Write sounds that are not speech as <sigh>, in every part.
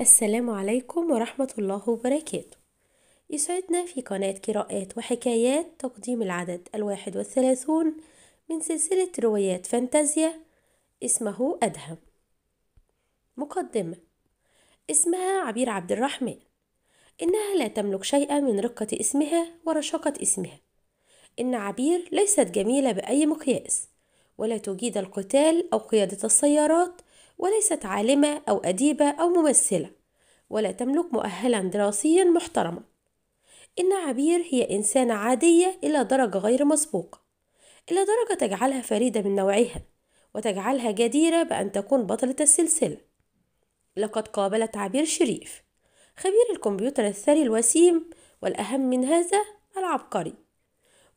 السلام عليكم ورحمة الله وبركاته يسعدنا في قناة قراءات وحكايات تقديم العدد الواحد والثلاثون من سلسلة روايات فانتازيا اسمه أدهم مقدمة اسمها عبير عبد الرحمن إنها لا تملك شيئا من رقة اسمها ورشاقة اسمها إن عبير ليست جميلة بأي مقياس ولا تجيد القتال أو قيادة السيارات وليست عالمة أو أديبة أو ممثلة ولا تملك مؤهلا دراسيا محترما إن عبير هي إنسانة عادية إلى درجة غير مسبوقة إلى درجة تجعلها فريدة من نوعها وتجعلها جديرة بأن تكون بطلة السلسلة لقد قابلت عبير شريف خبير الكمبيوتر الثري الوسيم والأهم من هذا العبقري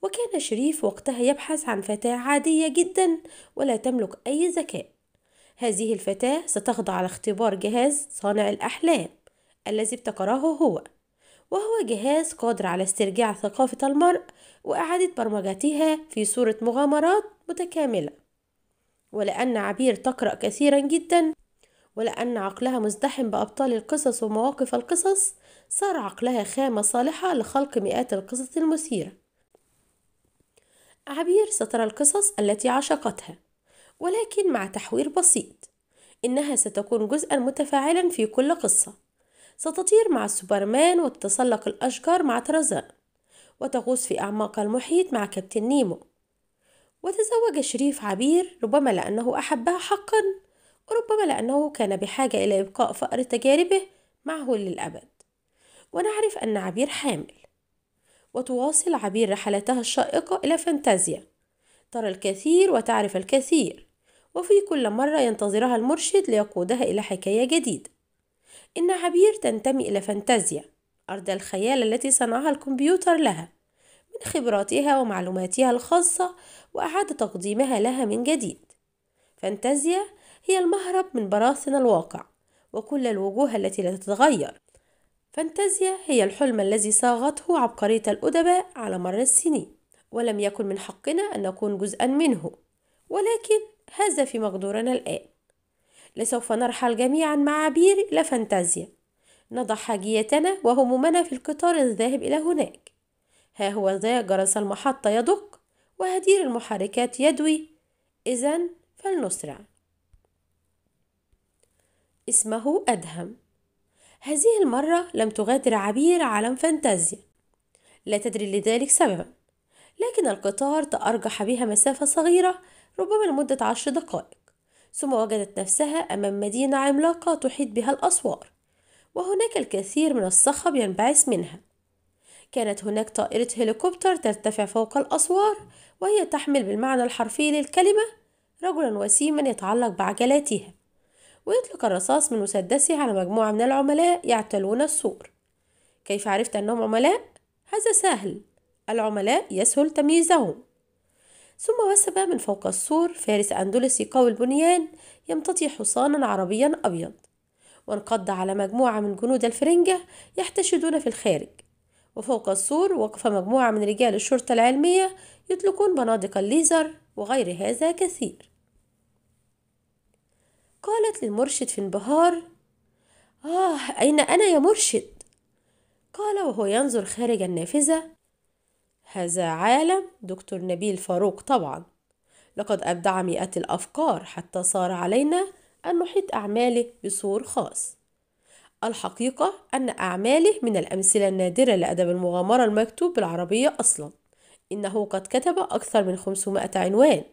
وكان شريف وقتها يبحث عن فتاة عادية جدا ولا تملك أي ذكاء هذه الفتاة ستخضع لاختبار جهاز صانع الأحلام الذي ابتكره هو وهو جهاز قادر على استرجاع ثقافة المرء وإعادة برمجتها في صورة مغامرات متكاملة ولأن عبير تقرأ كثيرا جدا ولأن عقلها مزدحم بأبطال القصص ومواقف القصص صار عقلها خامة صالحة لخلق مئات القصص المثيرة عبير سترى القصص التي عشقتها ولكن مع تحوير بسيط إنها ستكون جزءا متفاعلا في كل قصة ستطير مع سوبرمان وتتسلق الأشجار مع ترزان وتغوص في أعماق المحيط مع كابتن نيمو وتزوج شريف عبير ربما لأنه أحبها حقا وربما لأنه كان بحاجة إلى إبقاء فأر تجاربه معه للأبد ونعرف أن عبير حامل وتواصل عبير رحلتها الشائقة إلى فانتازيا ترى الكثير وتعرف الكثير وفي كل مرة ينتظرها المرشد ليقودها إلى حكاية جديدة إن عبير تنتمي إلى فانتازيا أرض الخيال التي صنعها الكمبيوتر لها من خبراتها ومعلوماتها الخاصة وأعاد تقديمها لها من جديد فانتازيا هي المهرب من براثن الواقع وكل الوجوه التي لا تتغير فانتازيا هي الحلم الذي صاغته عبقرية الأدباء على مر السنين ولم يكن من حقنا أن نكون جزءا منه ولكن هذا في مقدورنا الآن لسوف نرحل جميعا مع عبير إلى فانتازيا نضع حاجيتنا وهمومنا في القطار الذاهب إلى هناك ها هو ذا جرس المحطة يدق وهدير المحركات يدوي إذا فلنسرع اسمه أدهم هذه المرة لم تغادر عبير عالم فانتازيا لا تدري لذلك سببا لكن القطار تأرجح بها مسافة صغيرة ربما لمدة عشر دقائق ثم وجدت نفسها أمام مدينة عملاقة تحيط بها الأسوار وهناك الكثير من الصخب ينبعث منها كانت هناك طائرة هليكوبتر ترتفع فوق الأسوار وهي تحمل بالمعنى الحرفي للكلمة رجلا وسيما يتعلق بعجلاتها ويطلق الرصاص من مسدسه على مجموعة من العملاء يعتلون السور كيف عرفت أنهم عملاء؟ هذا سهل العملاء يسهل تمييزهم ثم وثب من فوق السور فارس أندلسي قوي البنيان يمتطي حصانا عربيا أبيض وانقض على مجموعة من جنود الفرنجة يحتشدون في الخارج وفوق السور وقف مجموعة من رجال الشرطة العلمية يطلقون بنادق الليزر وغير هذا كثير قالت للمرشد في انبهار آه أين أنا يا مرشد؟ قال وهو ينظر خارج النافذة هذا عالم دكتور نبيل فاروق طبعا لقد أبدع مئات الأفكار حتى صار علينا أن نحيط أعماله بصور خاص الحقيقة أن أعماله من الأمثلة النادرة لأدب المغامرة المكتوب بالعربية أصلا إنه قد كتب أكثر من 500 عنوان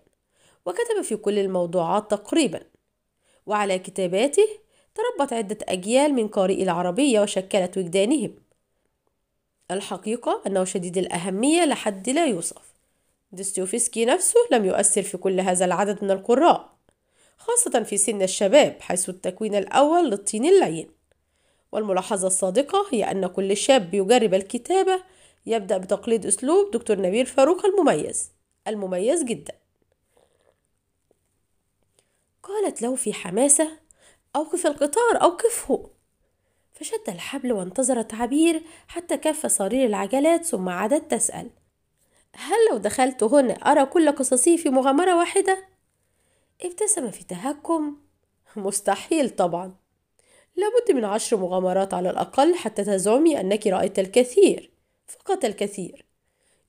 وكتب في كل الموضوعات تقريبا وعلى كتاباته تربت عدة أجيال من قارئي العربية وشكلت وجدانهم الحقيقة أنه شديد الأهمية لحد لا يوصف دستوفيسكي نفسه لم يؤثر في كل هذا العدد من القراء خاصة في سن الشباب حيث التكوين الأول للطين اللين والملاحظة الصادقة هي أن كل شاب يجرب الكتابة يبدأ بتقليد أسلوب دكتور نبيل فاروق المميز المميز جدا قالت له في حماسة أوقف القطار أوقفه فشد الحبل وانتظرت عبير حتى كف صرير العجلات ثم عادت تسأل هل لو دخلت هنا أرى كل قصصي في مغامرة واحدة؟ ابتسم في تهكم مستحيل طبعا لابد من عشر مغامرات على الأقل حتى تزعمي أنك رأيت الكثير فقط الكثير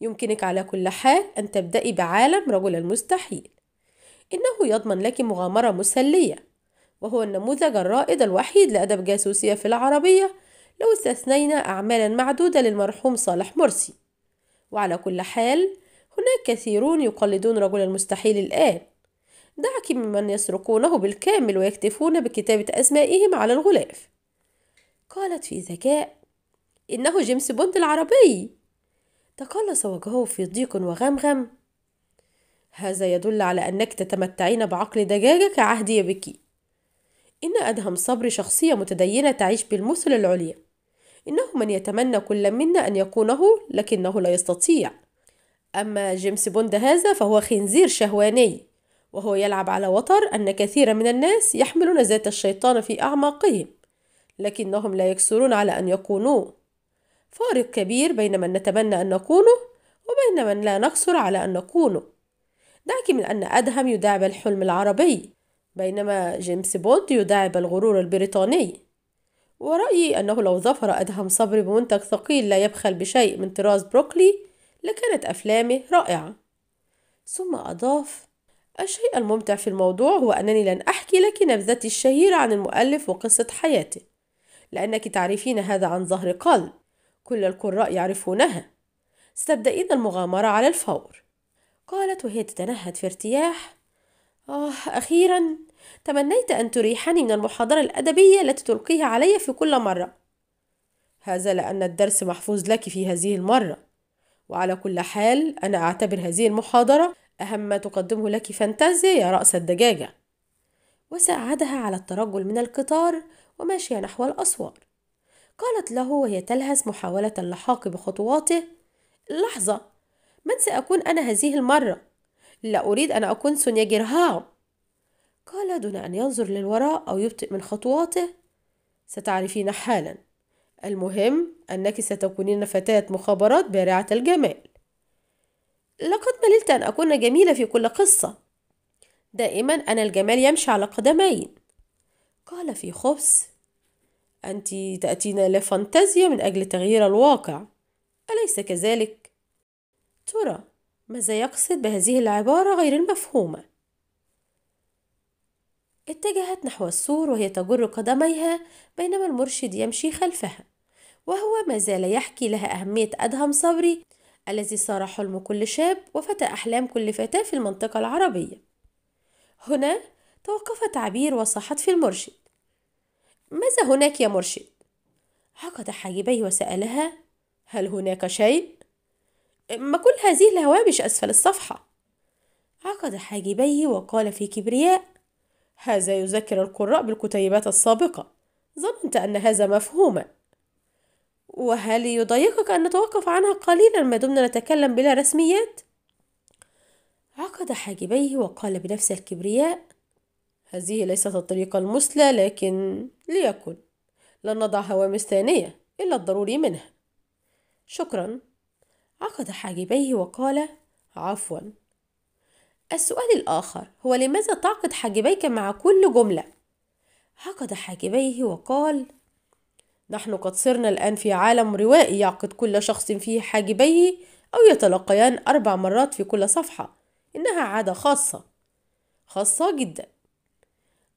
يمكنك على كل حال أن تبدأي بعالم رجل المستحيل إنه يضمن لك مغامرة مسلية وهو النموذج الرائد الوحيد لأدب جاسوسية في العربية لو استثنينا أعمالا معدودة للمرحوم صالح مرسي وعلى كل حال هناك كثيرون يقلدون رجل المستحيل الآن دعك ممن يسرقونه بالكامل ويكتفون بكتابة أسمائهم على الغلاف قالت في ذكاء إنه جيمس بوند العربي تقلص وجهه في ضيق وغمغم هذا يدل على أنك تتمتعين بعقل دجاجة كعهدي بك إن أدهم صبري شخصية متدينة تعيش بالمثل العليا إنه من يتمنى كل منا أن يكونه لكنه لا يستطيع أما جيمس بوند هذا فهو خنزير شهواني وهو يلعب على وتر أن كثير من الناس يحملون ذات الشيطان في أعماقهم لكنهم لا يكسرون على أن يكونوه فارق كبير بين من نتمنى أن نكونه وبين من لا نكسر على أن نكونه دعك من أن أدهم يداعب الحلم العربي بينما جيمس بوند يداعب الغرور البريطاني ورأيي أنه لو ظفر أدهم صبري بمنتج ثقيل لا يبخل بشيء من طراز بروكلي لكانت أفلامه رائعة ثم أضاف الشيء الممتع في الموضوع هو أنني لن أحكي لك نبذتي الشهيرة عن المؤلف وقصة حياته لأنك تعرفين هذا عن ظهر قلب كل القراء يعرفونها ستبدأين المغامرة على الفور قالت وهي تتنهد في ارتياح آه أخيرا تمنيت أن تريحني من المحاضرة الأدبية التي تلقيها علي في كل مرة هذا لأن الدرس محفوظ لك في هذه المرة وعلى كل حال أنا أعتبر هذه المحاضرة أهم ما تقدمه لك فانتازيا يا رأس الدجاجة وساعدها على الترجل من القطار وماشي نحو الأسوار قالت له وهي تلهث محاولة اللحاق بخطواته لحظة من سأكون أنا هذه المرة؟ لا أريد أن أكون سونيا جيرهام قال دون أن ينظر للوراء أو يبطئ من خطواته ستعرفين حالا المهم أنك ستكونين فتاة مخابرات بارعة الجمال لقد مللت أن أكون جميلة في كل قصة دائما أنا الجمال يمشي على قدمين قال في خبث أنت تأتينا لفانتازيا من أجل تغيير الواقع أليس كذلك؟ ترى ماذا يقصد بهذه العبارة غير المفهومة؟ اتجهت نحو السور وهي تجر قدميها بينما المرشد يمشي خلفها وهو ما زال يحكي لها أهمية أدهم صبري الذي صار حلم كل شاب وفتى أحلام كل فتاة في المنطقة العربية هنا توقف تعبير وصاحت في المرشد ماذا هناك يا مرشد؟ عقد حاجبيه وسألها هل هناك شيء؟ ما كل هذه الهوابش أسفل الصفحة عقد حاجبيه وقال في كبرياء هذا يذكر القراء بالكتيبات السابقة ظننت أن هذا مفهوما وهل يضايقك أن نتوقف عنها قليلا ما دمنا نتكلم بلا رسميات؟ عقد حاجبيه وقال بنفس الكبرياء هذه ليست الطريقة المثلى لكن ليكن لن نضع هوامس ثانية إلا الضروري منها شكرا عقد حاجبيه وقال عفوا السؤال الآخر هو لماذا تعقد حاجبيك مع كل جملة؟ عقد حاجبيه وقال نحن قد صرنا الآن في عالم روائي يعقد كل شخص فيه حاجبيه أو يتلقيان أربع مرات في كل صفحة إنها عادة خاصة خاصة جدا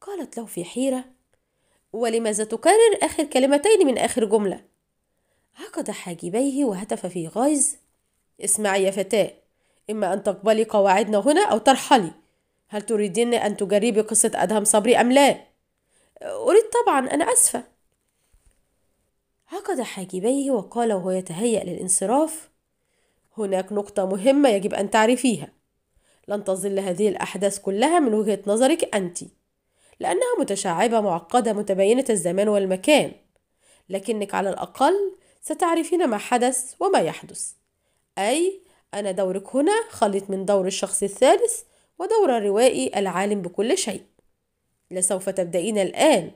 قالت له في حيرة ولماذا تكرر آخر كلمتين من آخر جملة؟ عقد حاجبيه وهتف في غيظ اسمعي يا فتاة إما أن تقبلي قواعدنا هنا أو ترحلي هل تريدين أن تجربي قصة أدهم صبري أم لا؟ أريد طبعا أنا أسفة عقد حاجبيه وقال وهو يتهيأ للانصراف هناك نقطة مهمة يجب أن تعرفيها لن تظل هذه الأحداث كلها من وجهة نظرك أنت لأنها متشعبة معقدة متباينة الزمان والمكان لكنك على الأقل ستعرفين ما حدث وما يحدث أي أنا دورك هنا خليط من دور الشخص الثالث ودور الروائي العالم بكل شيء لسوف تبدأين الآن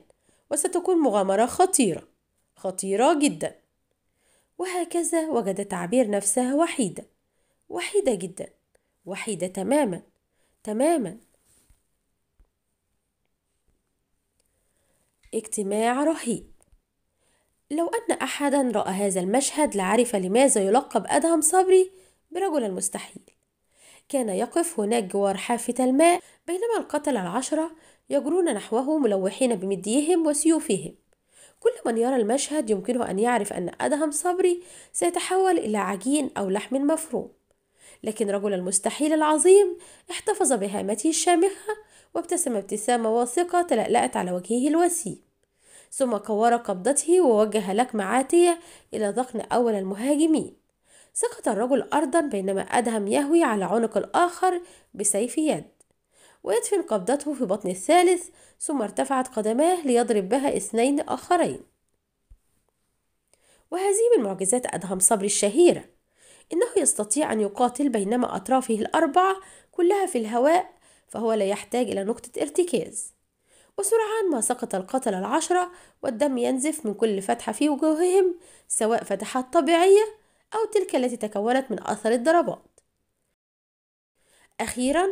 وستكون مغامرة خطيرة خطيرة جدا وهكذا وجدت تعبير نفسها وحيدة وحيدة جدا وحيدة تماما تماما اجتماع رهيب لو أن أحدا رأى هذا المشهد لعرف لماذا يلقب أدهم صبري برجل المستحيل كان يقف هناك جوار حافة الماء بينما القتلة العشرة يجرون نحوه ملوحين بمديهم وسيوفهم كل من يرى المشهد يمكنه أن يعرف أن أدهم صبري سيتحول إلى عجين أو لحم مفروم لكن رجل المستحيل العظيم احتفظ بهامته الشامخة وابتسم ابتسامة واثقة تلألأت على وجهه الوسيم ثم كور قبضته ووجه لكمة عاتية إلى ذقن أول المهاجمين سقط الرجل أرضا بينما أدهم يهوي على عنق الآخر بسيف يد ويدفن قبضته في بطن الثالث ثم ارتفعت قدماه ليضرب بها اثنين آخرين وهذه من معجزات أدهم صبري الشهيرة إنه يستطيع أن يقاتل بينما أطرافه الأربعة كلها في الهواء فهو لا يحتاج إلى نقطة ارتكاز وسرعان ما سقط القتلة العشرة والدم ينزف من كل فتحة في وجوههم سواء فتحات طبيعية أو تلك التي تكونت من أثر الضربات أخيرا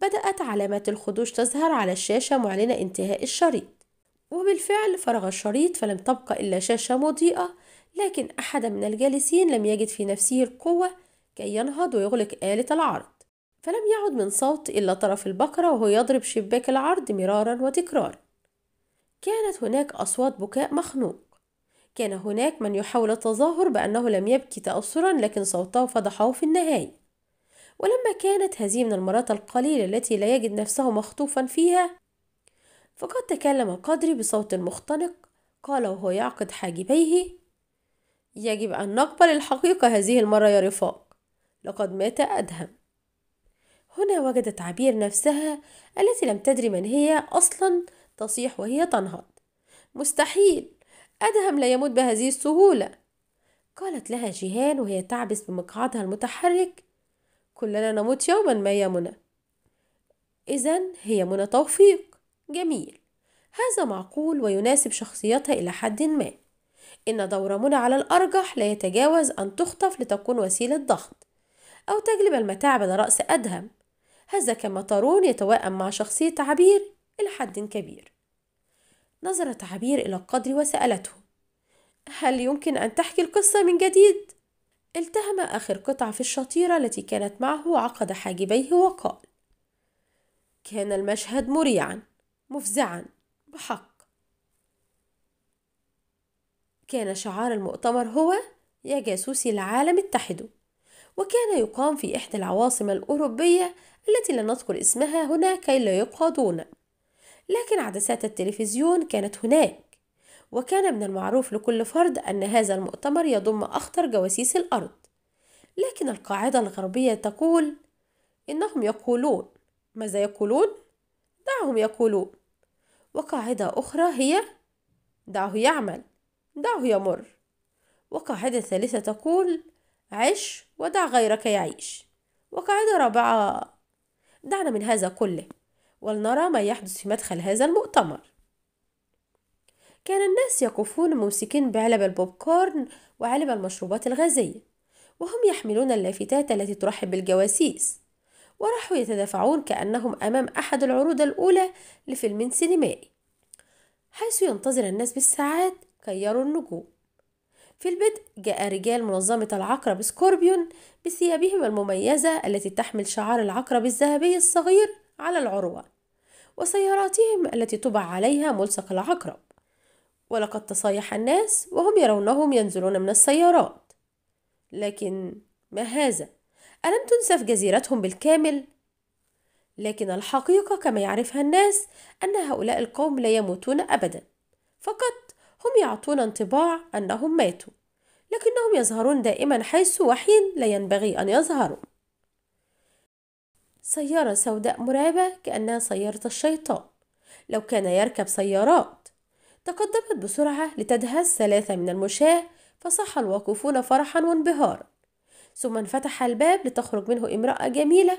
بدأت علامات الخدوش تظهر على الشاشة معلنة انتهاء الشريط وبالفعل فرغ الشريط فلم تبقى إلا شاشة مضيئة لكن أحد من الجالسين لم يجد في نفسه القوة كي ينهض ويغلق آلة العرض فلم يعد من صوت إلا طرف البقرة وهو يضرب شباك العرض مرارا وتكرارا كانت هناك أصوات بكاء مخنوق كان هناك من يحاول التظاهر بأنه لم يبكي تأثرا لكن صوته فضحه في النهاية ولما كانت هذه من المرات القليلة التي لا يجد نفسه مخطوفا فيها فقد تكلم قدري بصوت مختنق قال وهو يعقد حاجبيه يجب أن نقبل الحقيقة هذه المرة يا رفاق لقد مات أدهم هنا وجدت عبير نفسها التي لم تدري من هي أصلا تصيح وهي تنهض مستحيل أدهم لا يموت بهذه السهولة قالت لها جيهان وهي تعبس بمقعدها المتحرك كلنا نموت يوما ما يا منى إذا هي منى توفيق جميل هذا معقول ويناسب شخصيتها إلى حد ما إن دور منى على الأرجح لا يتجاوز أن تخطف لتكون وسيلة ضغط أو تجلب المتاعب على رأس أدهم هذا كمطرون يتوائم مع شخصية عبير إلى حد كبير نظرت عبير إلى القدر وسألته هل يمكن أن تحكي القصة من جديد؟ التهم آخر قطعة في الشطيرة التي كانت معه وعقد حاجبيه وقال كان المشهد مريعا مفزعا بحق كان شعار المؤتمر هو يا جاسوسي العالم اتحدوا وكان يقام في إحدى العواصم الأوروبية التي لن نذكر اسمها هنا كي لا دون لكن عدسات التلفزيون كانت هناك وكان من المعروف لكل فرد أن هذا المؤتمر يضم أخطر جواسيس الأرض لكن القاعدة الغربية تقول إنهم يقولون ماذا يقولون؟ دعهم يقولون وقاعدة أخرى هي دعه يعمل دعه يمر وقاعدة ثالثة تقول عش ودع غيرك يعيش وقاعدة رابعة دعنا من هذا كله ولنرى ما يحدث في مدخل هذا المؤتمر كان الناس يقفون ممسكين بعلب البوب كورن وعلب المشروبات الغازية وهم يحملون اللافتات التي ترحب بالجواسيس وراحوا يتدافعون كأنهم أمام أحد العروض الأولى لفيلم سينمائي حيث ينتظر الناس بالساعات كي يروا النجوم في البدء جاء رجال منظمة العقرب سكوربيون بثيابهم المميزة التي تحمل شعار العقرب الذهبي الصغير على العروة وسياراتهم التي طبع عليها ملصق العقرب ولقد تصايح الناس وهم يرونهم ينزلون من السيارات لكن ما هذا الم تنسف جزيرتهم بالكامل لكن الحقيقه كما يعرفها الناس ان هؤلاء القوم لا يموتون ابدا فقط هم يعطون انطباع أنهم ماتوا لكنهم يظهرون دائما حيث وحين لا ينبغي أن يظهروا سيارة سوداء مرعبة كأنها سيارة الشيطان لو كان يركب سيارات تقدمت بسرعة لتدهس ثلاثة من المشاة فصح الواقفون فرحا وانبهارا ثم انفتح الباب لتخرج منه امرأة جميلة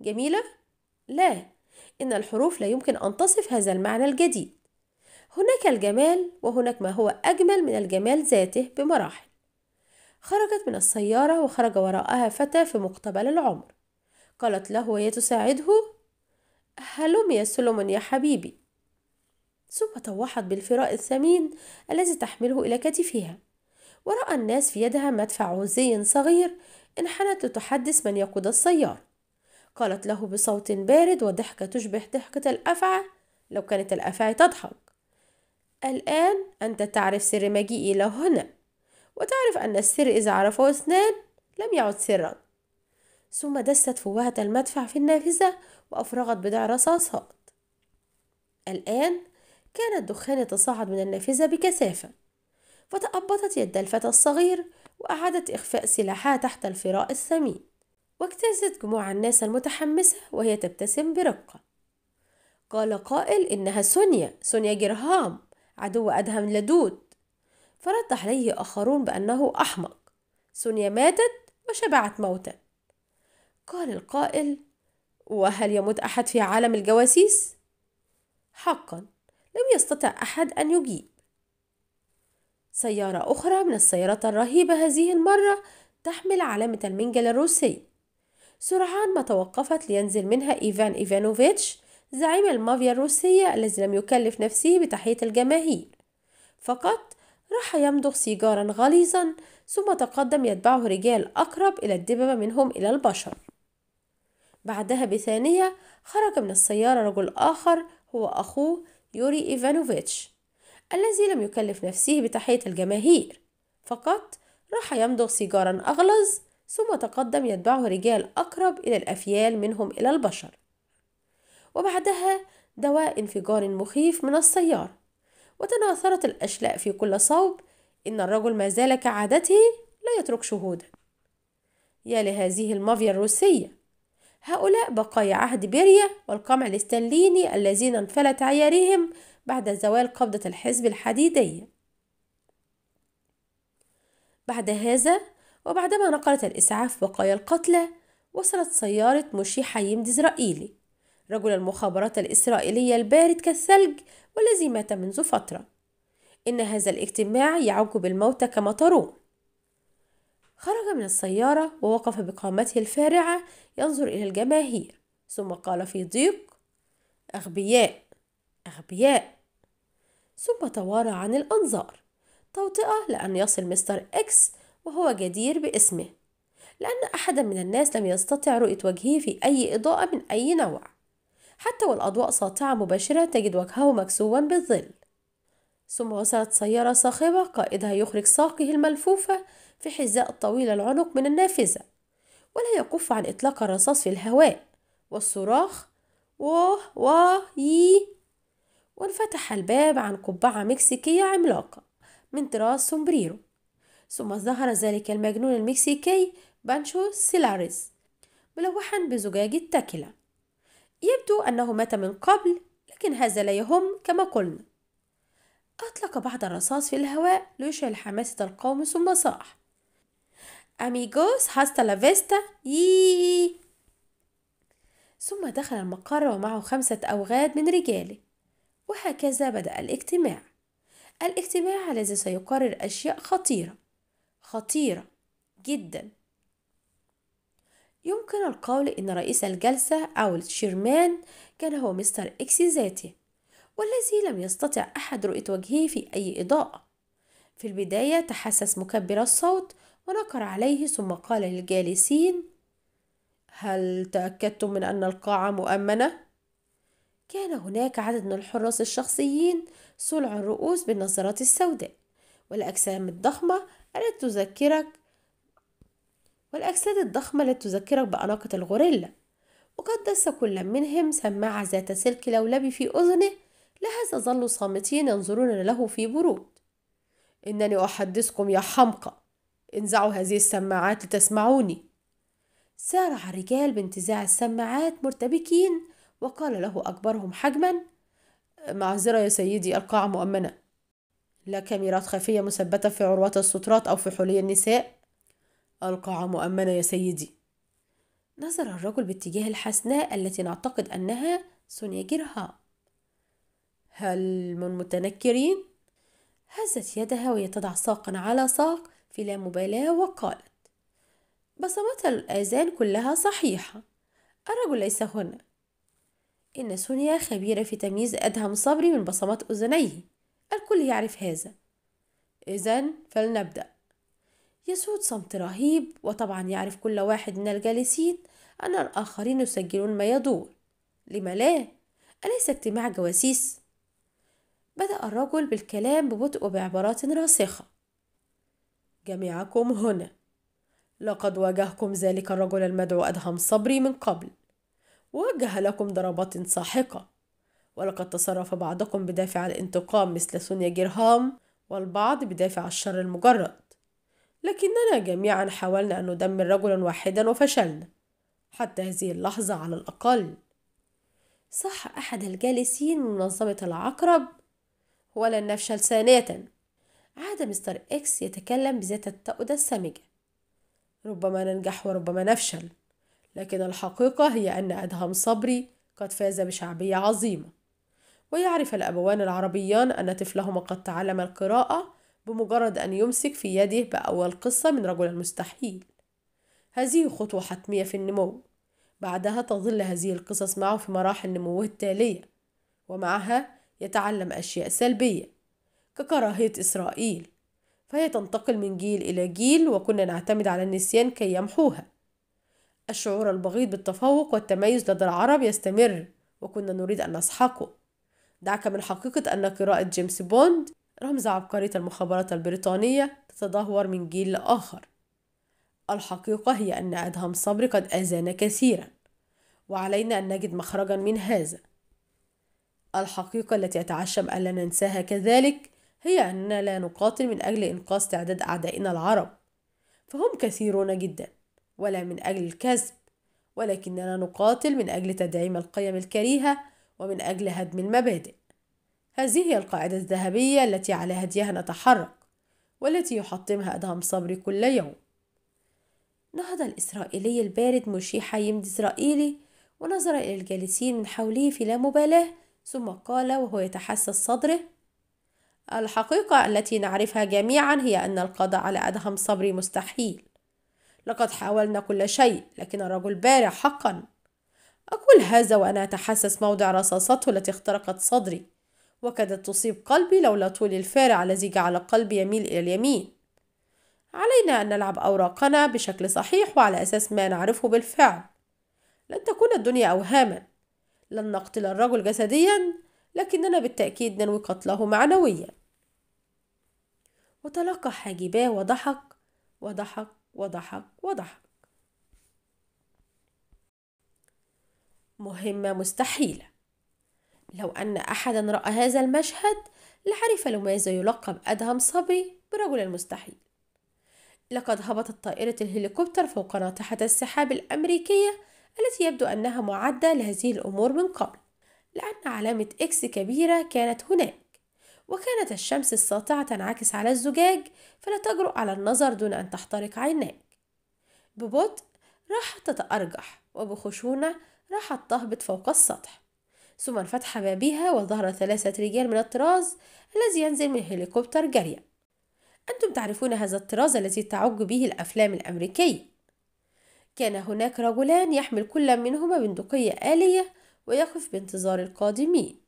جميلة؟ لا إن الحروف لا يمكن أن تصف هذا المعنى الجديد هناك الجمال وهناك ما هو أجمل من الجمال ذاته بمراحل خرجت من السيارة وخرج وراءها فتى في مقتبل العمر قالت له وهي تساعده هلم يا سلمون يا حبيبي ثم طوحت بالفراء الثمين الذي تحمله إلى كتفها ورأى الناس في يدها مدفع عوزي صغير انحنت لتحدث من يقود السيارة قالت له بصوت بارد وضحكة تشبه ضحكة الأفعى لو كانت الأفعى تضحك الآن أنت تعرف سر مجيئي إلى هنا وتعرف أن السر إذا عرفه اثنان لم يعد سرا ثم دست فوهة المدفع في النافذة وأفرغت بضع رصاصات الآن كان الدخان يتصاعد من النافذة بكثافة فتأبطت يد الفتى الصغير وأعادت إخفاء سلاحها تحت الفراء الثمين واجتازت جموع الناس المتحمسة وهي تبتسم برقة قال قائل إنها سونيا سونيا جرهام عدو أدهم لدود فرد عليه آخرون بأنه أحمق سونيا ماتت وشبعت موتا قال القائل وهل يموت أحد في عالم الجواسيس؟ حقا لم يستطع أحد أن يجيب سيارة أخرى من السيارات الرهيبة هذه المرة تحمل علامة المنجل الروسي سرعان ما توقفت لينزل منها إيفان إيفانوفيتش زعيم المافيا الروسية الذي لم يكلف نفسه بتحية الجماهير فقط راح يمضغ سيجارا غليظا ثم تقدم يتبعه رجال أقرب إلى الدببة منهم إلى البشر بعدها بثانية خرج من السيارة رجل آخر هو أخوه يوري إيفانوفيتش الذي لم يكلف نفسه بتحية الجماهير فقط راح يمضغ سيجارا أغلظ ثم تقدم يتبعه رجال أقرب إلى الأفيال منهم إلى البشر وبعدها دواء انفجار مخيف من السيارة وتناثرت الأشلاء في كل صوب إن الرجل ما زال كعادته لا يترك شهودا يا لهذه المافيا الروسية هؤلاء بقايا عهد بيريا والقمع الاستنليني الذين انفلت عيارهم بعد زوال قبضة الحزب الحديدية بعد هذا وبعدما نقلت الإسعاف بقايا القتلى وصلت سيارة مشي حيم ديزرائيلي رجل المخابرات الإسرائيلية البارد كالثلج والذي مات منذ فترة إن هذا الاجتماع يعج بالموت كما ترون خرج من السيارة ووقف بقامته الفارعة ينظر إلى الجماهير ثم قال في ضيق أغبياء أغبياء ثم توارى عن الأنظار توطئة لأن يصل مستر إكس وهو جدير باسمه لأن أحدا من الناس لم يستطع رؤية وجهه في أي إضاءة من أي نوع حتى والأضواء ساطعة مباشرة تجد وجهه مكسوا بالظل ثم وصلت سيارة صاخبة قائدها يخرج ساقه الملفوفة في حذاء طويل العنق من النافذة ولا يكف عن إطلاق الرصاص في الهواء والصراخ واه واه يي وانفتح الباب عن قبعة مكسيكية عملاقة من طراز سومبريرو ثم ظهر ذلك المجنون المكسيكي بانشو سيلاريز ملوحا بزجاج التكله يبدو أنه مات من قبل لكن هذا لا يهم كما قلنا أطلق بعض الرصاص في الهواء ليشعل حماسة القوم ثم صاح أميجوس هاستا لافيستا يي ثم دخل المقر ومعه خمسة أوغاد من رجاله وهكذا بدأ الاجتماع الاجتماع الذي سيقرر أشياء خطيرة خطيرة جدا يمكن القول إن رئيس الجلسة أو الشيرمان كان هو مستر إكس ذاته والذي لم يستطع أحد رؤية وجهه في أي إضاءة في البداية تحسس مكبر الصوت ونكر عليه ثم قال للجالسين هل تأكدتم من أن القاعة مؤمنة؟ كان هناك عدد من الحراس الشخصيين صلع الرؤوس بالنظرات السوداء والأجسام الضخمة التي تذكرك والأجساد الضخمة التي تذكرك بأناقة الغوريلا وقد دس كل منهم سماعة ذات سلك لولبي في أذنه لهذا ظلوا صامتين ينظرون له في برود إنني أحدثكم يا حمقى انزعوا هذه السماعات لتسمعوني سارع الرجال بانتزاع السماعات مرتبكين وقال له أكبرهم حجما معذرة يا سيدي القاعة مؤمنة لا كاميرات خفية مثبتة في عروات السترات أو في حلي النساء القاعة مؤمنة يا سيدي نظر الرجل باتجاه الحسناء التي نعتقد أنها سونيا سنياجرها هل من متنكرين؟ هزت يدها وهي تضع ساقا على ساق في لا مبالاة وقالت بصمات الآذان كلها صحيحة الرجل ليس هنا إن سونيا خبيرة في تمييز أدهم صبري من بصمات أذنيه الكل يعرف هذا إذا فلنبدأ يسود صمت رهيب وطبعا يعرف كل واحد من الجالسين أن الآخرين يسجلون ما يدور لم لا؟ أليس اجتماع جواسيس؟ بدأ الرجل بالكلام ببطء وبعبارات راسخة جميعكم هنا لقد واجهكم ذلك الرجل المدعو أدهم صبري من قبل ووجه لكم ضربات ساحقة ولقد تصرف بعضكم بدافع الانتقام مثل سونيا جيرهام والبعض بدافع الشر المجرد لكننا جميعا حاولنا أن ندمر رجلا واحدا وفشلنا حتى هذه اللحظة على الأقل صح أحد الجالسين من منظمة العقرب ولن نفشل ثانية عاد مستر إكس يتكلم بذات التأودة السمجة ربما ننجح وربما نفشل لكن الحقيقة هي أن أدهم صبري قد فاز بشعبية عظيمة ويعرف الأبوان العربيان أن طفلهما قد تعلم القراءة بمجرد أن يمسك في يده بأول قصة من رجل المستحيل هذه خطوة حتمية في النمو بعدها تظل هذه القصص معه في مراحل نموه التالية ومعها يتعلم أشياء سلبية ككراهية إسرائيل فهي تنتقل من جيل إلى جيل وكنا نعتمد على النسيان كي يمحوها الشعور البغيض بالتفوق والتميز لدى العرب يستمر وكنا نريد أن نسحقه دعك من حقيقة أن قراءة جيمس بوند رمز عبقرية المخابرات البريطانية تتدهور من جيل لآخر الحقيقة هي أن أدهم صبري قد آذانا كثيرا وعلينا أن نجد مخرجا من هذا الحقيقة التي أتعشم ألا ننساها كذلك هي أننا لا نقاتل من أجل إنقاذ تعداد أعدائنا العرب فهم كثيرون جدا ولا من أجل الكسب ولكننا نقاتل من أجل تدعيم القيم الكريهة ومن أجل هدم المبادئ هذه هي القاعدة الذهبية التي على هديها نتحرك والتي يحطمها أدهم صبري كل يوم نهض الإسرائيلي البارد مشي حيمد إسرائيلي ونظر إلى الجالسين من حوله في لا مبالاة ثم قال وهو يتحسس صدره الحقيقة التي نعرفها جميعا هي أن القضاء على أدهم صبري مستحيل لقد حاولنا كل شيء لكن الرجل بارع حقا أقول هذا وأنا أتحسس موضع رصاصته التي اخترقت صدري وكادت تصيب قلبي لولا طول الفارع الذي جعل قلبي يميل إلى اليمين علينا أن نلعب أوراقنا بشكل صحيح وعلى أساس ما نعرفه بالفعل لن تكون الدنيا أوهاما لن نقتل الرجل جسديا لكننا بالتأكيد ننوي قتله معنويا وتلقى حاجباه وضحك وضحك وضحك وضحك مهمة مستحيلة لو أن أحدا رأى هذا المشهد لعرف لماذا يلقب أدهم صبي برجل المستحيل لقد هبطت طائرة الهليكوبتر فوق ناطحة السحاب الأمريكية التي يبدو أنها معدة لهذه الأمور من قبل لأن علامة إكس كبيرة كانت هناك وكانت الشمس الساطعة تنعكس على الزجاج فلا تجرؤ على النظر دون أن تحترق عيناك ببطء راحت تتأرجح وبخشونة راحت تهبط فوق السطح ثم انفتح ما بها وظهر ثلاثة رجال من الطراز الذي ينزل من هليكوبتر جارية أنتم تعرفون هذا الطراز الذي تعج به الأفلام الأمريكية كان هناك رجلان يحمل كل منهما بندقية آلية ويقف بانتظار القادمين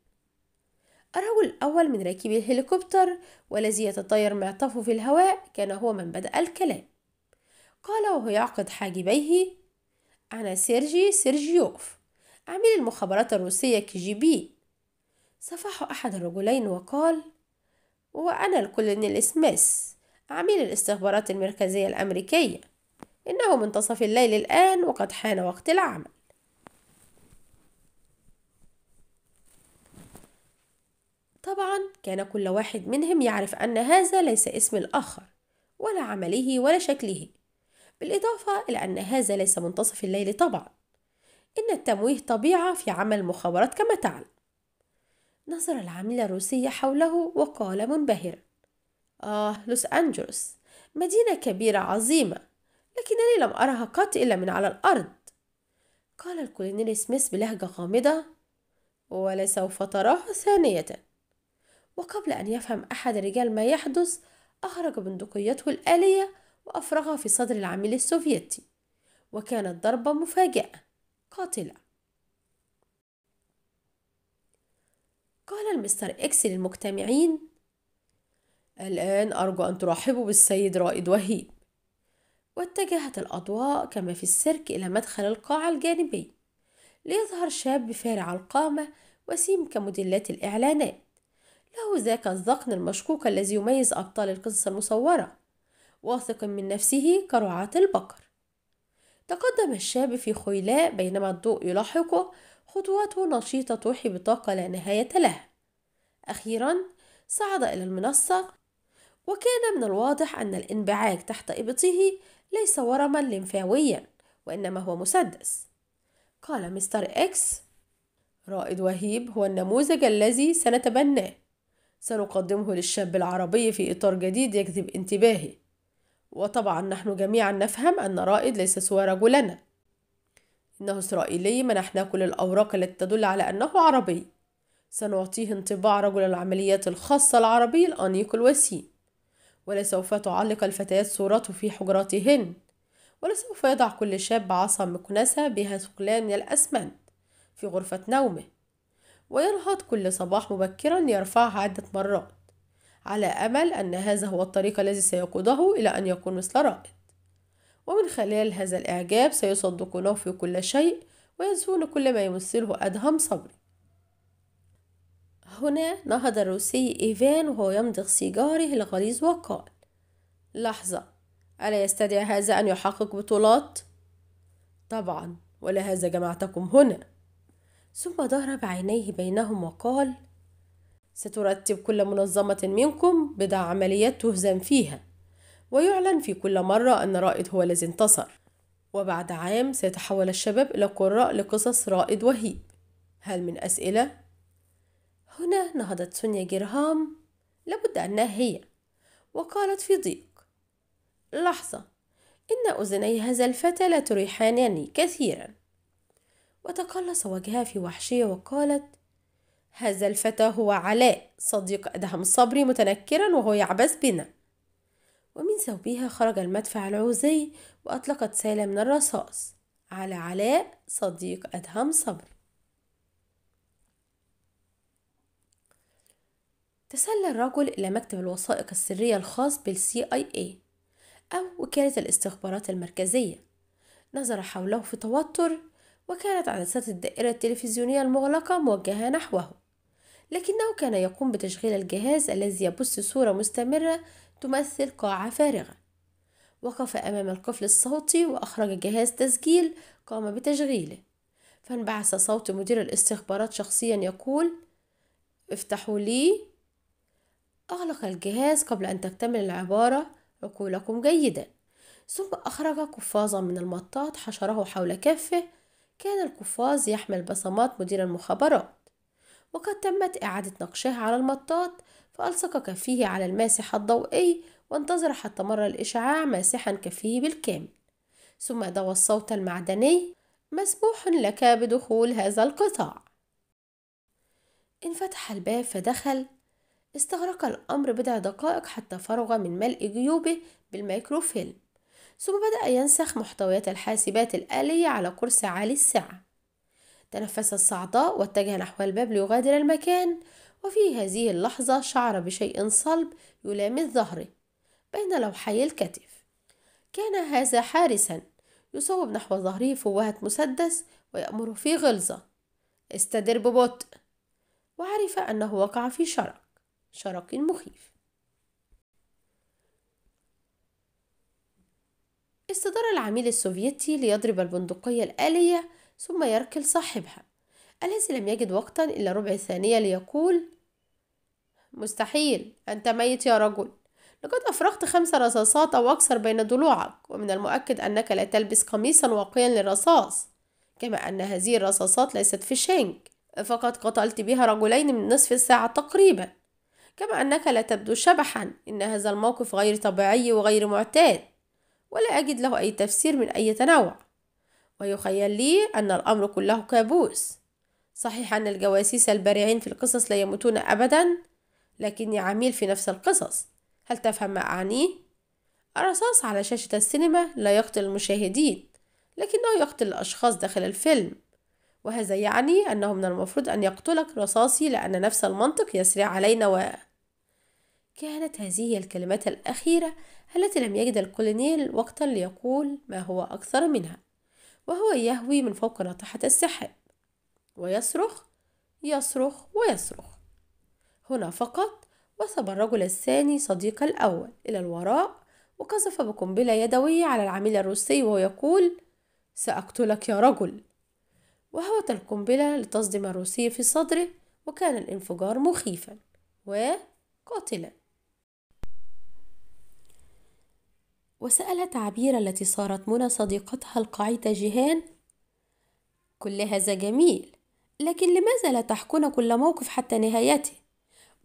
الرجل الأول من راكبي الهليكوبتر والذي يتطير معطفه في الهواء كان هو من بدأ الكلام قال وهو يعقد حاجبيه أنا سيرجي سيرجيوف عميل المخابرات الروسية كي جي بي صفحه أحد الرجلين وقال وأنا الكولونيل سميث عميل الاستخبارات المركزية الأمريكية إنه منتصف الليل الآن وقد حان وقت العمل طبعا كان كل واحد منهم يعرف أن هذا ليس اسم الآخر ولا عمله ولا شكله بالإضافة إلى أن هذا ليس منتصف الليل طبعا إن التمويه طبيعة في عمل المخابرات كما تعلم نظر العميل الروسي حوله وقال منبهرا آه لوس أنجلوس مدينة كبيرة عظيمة لكنني لم أرها قط إلا من على الأرض قال الكولونيل سميث بلهجة غامضة ولسوف تراها ثانية وقبل أن يفهم أحد الرجال ما يحدث أخرج بندقيته الآلية وأفرغها في صدر العميل السوفيتي وكانت ضربة مفاجئة قاتلة قال المستر إكس للمجتمعين الآن أرجو أن ترحبوا بالسيد رائد وهيب واتجهت الأضواء كما في السيرك إلى مدخل القاعة الجانبي ليظهر شاب فارع القامة وسيم كموديلات الإعلانات له ذاك الذقن المشكوك الذي يميز أبطال القصة المصورة واثق من نفسه كرعاة البقر تقدم الشاب في خيلاء بينما الضوء يلاحقه خطواته نشيطة توحي بطاقة لا نهاية لها أخيرا صعد إلى المنصة وكان من الواضح أن الانبعاج تحت إبطه ليس ورما لمفاويا وإنما هو مسدس قال مستر إكس رائد وهيب هو النموذج الذي سنتبناه سنقدمه للشاب العربي في إطار جديد يجذب انتباهي وطبعا نحن جميعا نفهم أن رائد ليس سوى رجلنا إنه إسرائيلي منحناه كل الأوراق التي تدل على أنه عربي سنعطيه انطباع رجل العمليات الخاصة العربي الأنيق الوسيم ولسوف تعلق الفتيات صورته في حجراتهن ولسوف يضع كل شاب عصا مكنسة بها ثقلان من الأسمنت في غرفة نومه وينهض كل صباح مبكرا ليرفعها عدة مرات على أمل أن هذا هو الطريق الذي سيقوده إلى أن يكون مثل رائد ومن خلال هذا الإعجاب سيصدقونه في كل شيء وينسون كل ما يمثله أدهم صبري هنا نهض الروسي إيفان وهو يمضغ سيجاره الغليظ وقال لحظة ألا يستدعي هذا أن يحقق بطولات؟ طبعا ولهذا جمعتكم هنا ثم ضرب عينيه بينهم وقال سترتب كل منظمة منكم بضع عمليات تهزم فيها ويعلن في كل مرة أن رائد هو الذي انتصر وبعد عام سيتحول الشباب إلى قراء لقصص رائد وهيب هل من أسئلة؟ هنا نهضت سونيا جيرهام لابد أنها هي وقالت في ضيق لحظة إن أذني هذا الفتى لا تريحانني كثيرا وتقلص وجهها في وحشية وقالت هذا الفتى هو علاء صديق أدهم الصبري متنكرا وهو يعبث بنا ومن ثوبها خرج المدفع العوزي وأطلقت سالة من الرصاص على علاء صديق أدهم صبري تسلى الرجل إلى مكتب الوثائق السرية الخاص بالسي آي اي إيه او وكالة الاستخبارات المركزية نظر حوله في توتر وكانت عدسات الدائرة التلفزيونية المغلقة موجهة نحوه لكنه كان يقوم بتشغيل الجهاز الذي يبث صورة مستمرة تمثل قاعة فارغة وقف أمام القفل الصوتي وأخرج جهاز تسجيل قام بتشغيله فانبعث صوت مدير الاستخبارات شخصيا يقول افتحوا لي أغلق الجهاز قبل أن تكتمل العبارة عقولكم جيدا ثم أخرج قفازا من المطاط حشره حول كفه كان القفاز يحمل بصمات مدير المخابرات وقد تمت إعادة نقشها على المطاط فألصق كفيه على الماسح الضوئي وانتظر حتى مر الإشعاع ماسحا كفيه بالكامل ثم دوى الصوت المعدني مسموح لك بدخول هذا القطاع انفتح الباب فدخل استغرق الأمر بضع دقائق حتى فرغ من ملء جيوبه بالميكروفيلم ثم بدأ ينسخ محتويات الحاسبات الآلية على قرص عالي السعة تنفس الصعداء واتجه نحو الباب ليغادر المكان وفي هذه اللحظة شعر بشيء صلب يلامس ظهره بين لوحي الكتف كان هذا حارسا يصوب نحو ظهره فوهة مسدس ويأمر في غلظة استدر ببطء وعرف أنه وقع في شرق شرق مخيف استدار العميل السوفيتي ليضرب البندقية الآلية ثم يركل صاحبها الذي لم يجد وقتا إلا ربع ثانية ليقول مستحيل أنت ميت يا رجل لقد أفرغت خمس رصاصات أو أكثر بين ضلوعك ومن المؤكد أنك لا تلبس قميصا واقيا للرصاص كما أن هذه الرصاصات ليست في شينك فقد قتلت بها رجلين من نصف الساعة تقريبا كما أنك لا تبدو شبحا إن هذا الموقف غير طبيعي وغير معتاد ولا أجد له أي تفسير من أي تنوع ويخيل لي أن الأمر كله كابوس صحيح أن الجواسيس البارعين في القصص لا يموتون أبدا لكني عميل في نفس القصص هل تفهم ما أعنيه؟ الرصاص على شاشة السينما لا يقتل المشاهدين لكنه يقتل الأشخاص داخل الفيلم وهذا يعني أنه من المفروض أن يقتلك رصاصي لأن نفس المنطق يسري علينا و... كانت هذه الكلمات الأخيرة التي لم يجد الكولونيل وقتا ليقول ما هو أكثر منها وهو يهوي من فوق ناطحة السحاب ويصرخ يصرخ ويصرخ هنا فقط وصب الرجل الثاني صديق الأول إلى الوراء وقذف بقنبلة يدوية على العميل الروسي وهو يقول سأقتلك يا رجل وهوت القنبلة لتصدم الروسي في صدره وكان الانفجار مخيفا وقاتلا وسأل تعبير التي صارت منى صديقتها القعيدة جيهان كل هذا جميل لكن لماذا لا تحكون كل موقف حتى نهايته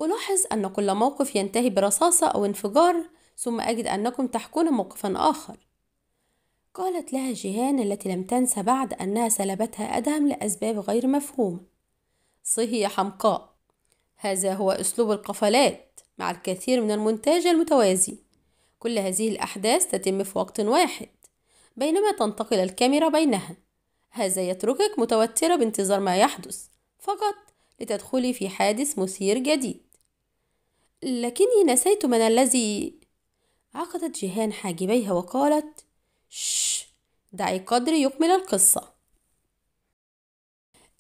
ألاحظ أن كل موقف ينتهي برصاصة أو انفجار ثم أجد أنكم تحكون موقفا آخر قالت لها جيهان التي لم تنسى بعد أنها سلبتها أدهم لأسباب غير مفهومة صهي يا حمقاء هذا هو أسلوب القفلات مع الكثير من المونتاج المتوازي كل هذه الأحداث تتم في وقت واحد بينما تنتقل الكاميرا بينها هذا يتركك متوترة بانتظار ما يحدث فقط لتدخلي في حادث مثير جديد لكني نسيت من الذي عقدت جيهان حاجبيها وقالت شش دعي قدري يكمل القصة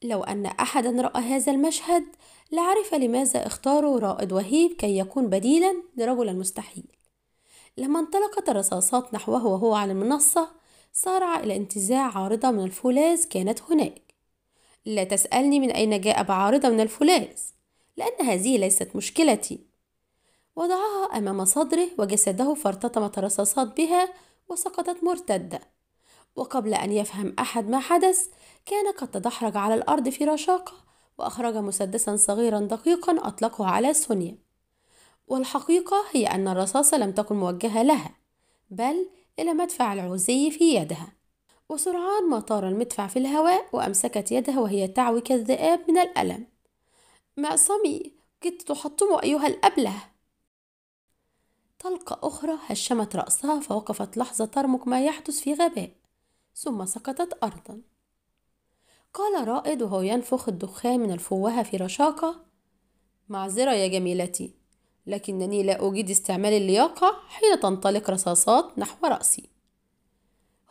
لو أن أحدا رأى هذا المشهد لعرف لماذا اختاروا رائد وهيب كي يكون بديلا لرجل المستحيل لما انطلقت الرصاصات نحوه وهو على المنصة سارع إلى انتزاع عارضة من الفولاذ كانت هناك لا تسألني من أين جاء بعارضة من الفولاذ لأن هذه ليست مشكلتي وضعها أمام صدره وجسده فارتطمت الرصاصات بها وسقطت مرتدة وقبل أن يفهم أحد ما حدث كان قد تدحرج على الأرض في رشاقة وأخرج مسدسا صغيرا دقيقا أطلقه على سونيا والحقيقة هي أن الرصاصة لم تكن موجهة لها بل إلى مدفع العوزي في يدها وسرعان ما طار المدفع في الهواء وأمسكت يدها وهي تعوي كالذئاب من الألم معصمي كدت تحطم أيها الأبله طلقة أخرى هشمت رأسها فوقفت لحظة ترمق ما يحدث في غباء ثم سقطت أرضا قال رائد وهو ينفخ الدخان من الفوهة في رشاقة معذرة يا جميلتي لكنني لا أجيد استعمال اللياقة حين تنطلق رصاصات نحو رأسي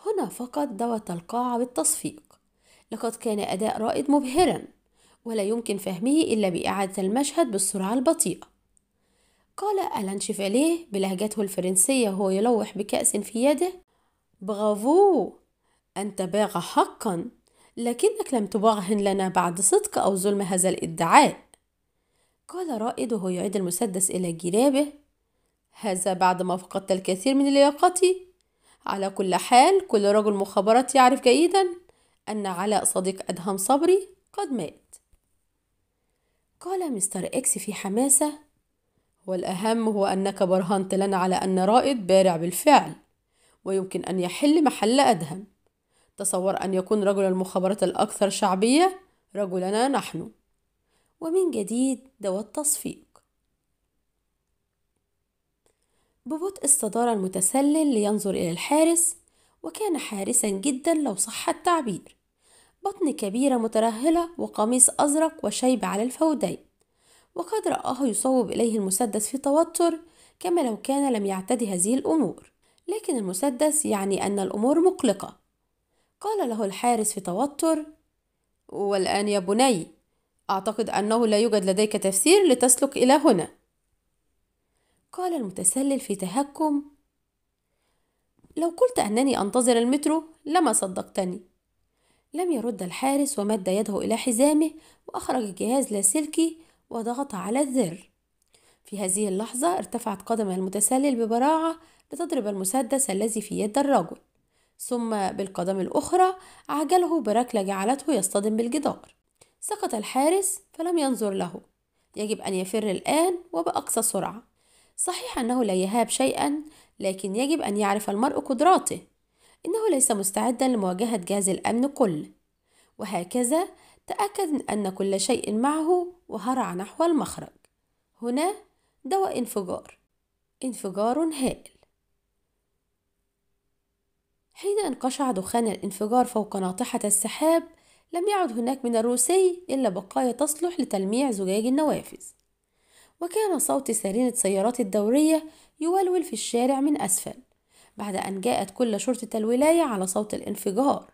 هنا فقط دوت القاعة بالتصفيق لقد كان أداء رائد مبهرا ولا يمكن فهمه إلا بإعادة المشهد بالسرعة البطيئة قال ألان شيفاليه بلهجته الفرنسية وهو يلوح بكأس في يده بغافو أنت باغ حقا لكنك لم تبرهن لنا بعد صدق أو ظلم هذا الادعاء قال رائد وهو يعيد المسدس إلى جرابه هذا بعد ما فقدت الكثير من لياقتي على كل حال كل رجل مخابرات يعرف جيدا أن علاء صديق أدهم صبري قد مات قال مستر إكس في حماسة والأهم هو أنك برهنت لنا على أن رائد بارع بالفعل ويمكن أن يحل محل أدهم تصور أن يكون رجل المخابرات الأكثر شعبية رجلنا نحن ومن جديد دواء التصفيق ببطء استدار المتسلل لينظر إلى الحارس وكان حارسا جدا لو صح التعبير بطن كبيرة مترهلة وقميص أزرق وشيب على الفودين وقد رآه يصوب إليه المسدس في توتر كما لو كان لم يعتدي هذه الأمور لكن المسدس يعني أن الأمور مقلقة قال له الحارس في توتر والآن يا بني أعتقد أنه لا يوجد لديك تفسير لتسلك إلى هنا قال المتسلل في تهكم لو قلت أنني أنتظر المترو لما صدقتني لم يرد الحارس ومد يده إلى حزامه وأخرج جهاز لاسلكي وضغط على الزر في هذه اللحظة ارتفعت قدم المتسلل ببراعة لتضرب المسدس الذي في يد الرجل ثم بالقدم الأخرى عجله بركلة جعلته يصطدم بالجدار سقط الحارس فلم ينظر له يجب أن يفر الآن وبأقصى سرعة صحيح أنه لا يهاب شيئا لكن يجب أن يعرف المرء قدراته إنه ليس مستعدا لمواجهة جهاز الأمن كل وهكذا تأكد أن كل شيء معه وهرع نحو المخرج هنا دواء انفجار انفجار هائل حين انقشع دخان الانفجار فوق ناطحة السحاب لم يعد هناك من الروسي إلا بقايا تصلح لتلميع زجاج النوافذ وكان صوت سirene سيارات الدورية يولول في الشارع من أسفل بعد أن جاءت كل شرطة الولاية على صوت الانفجار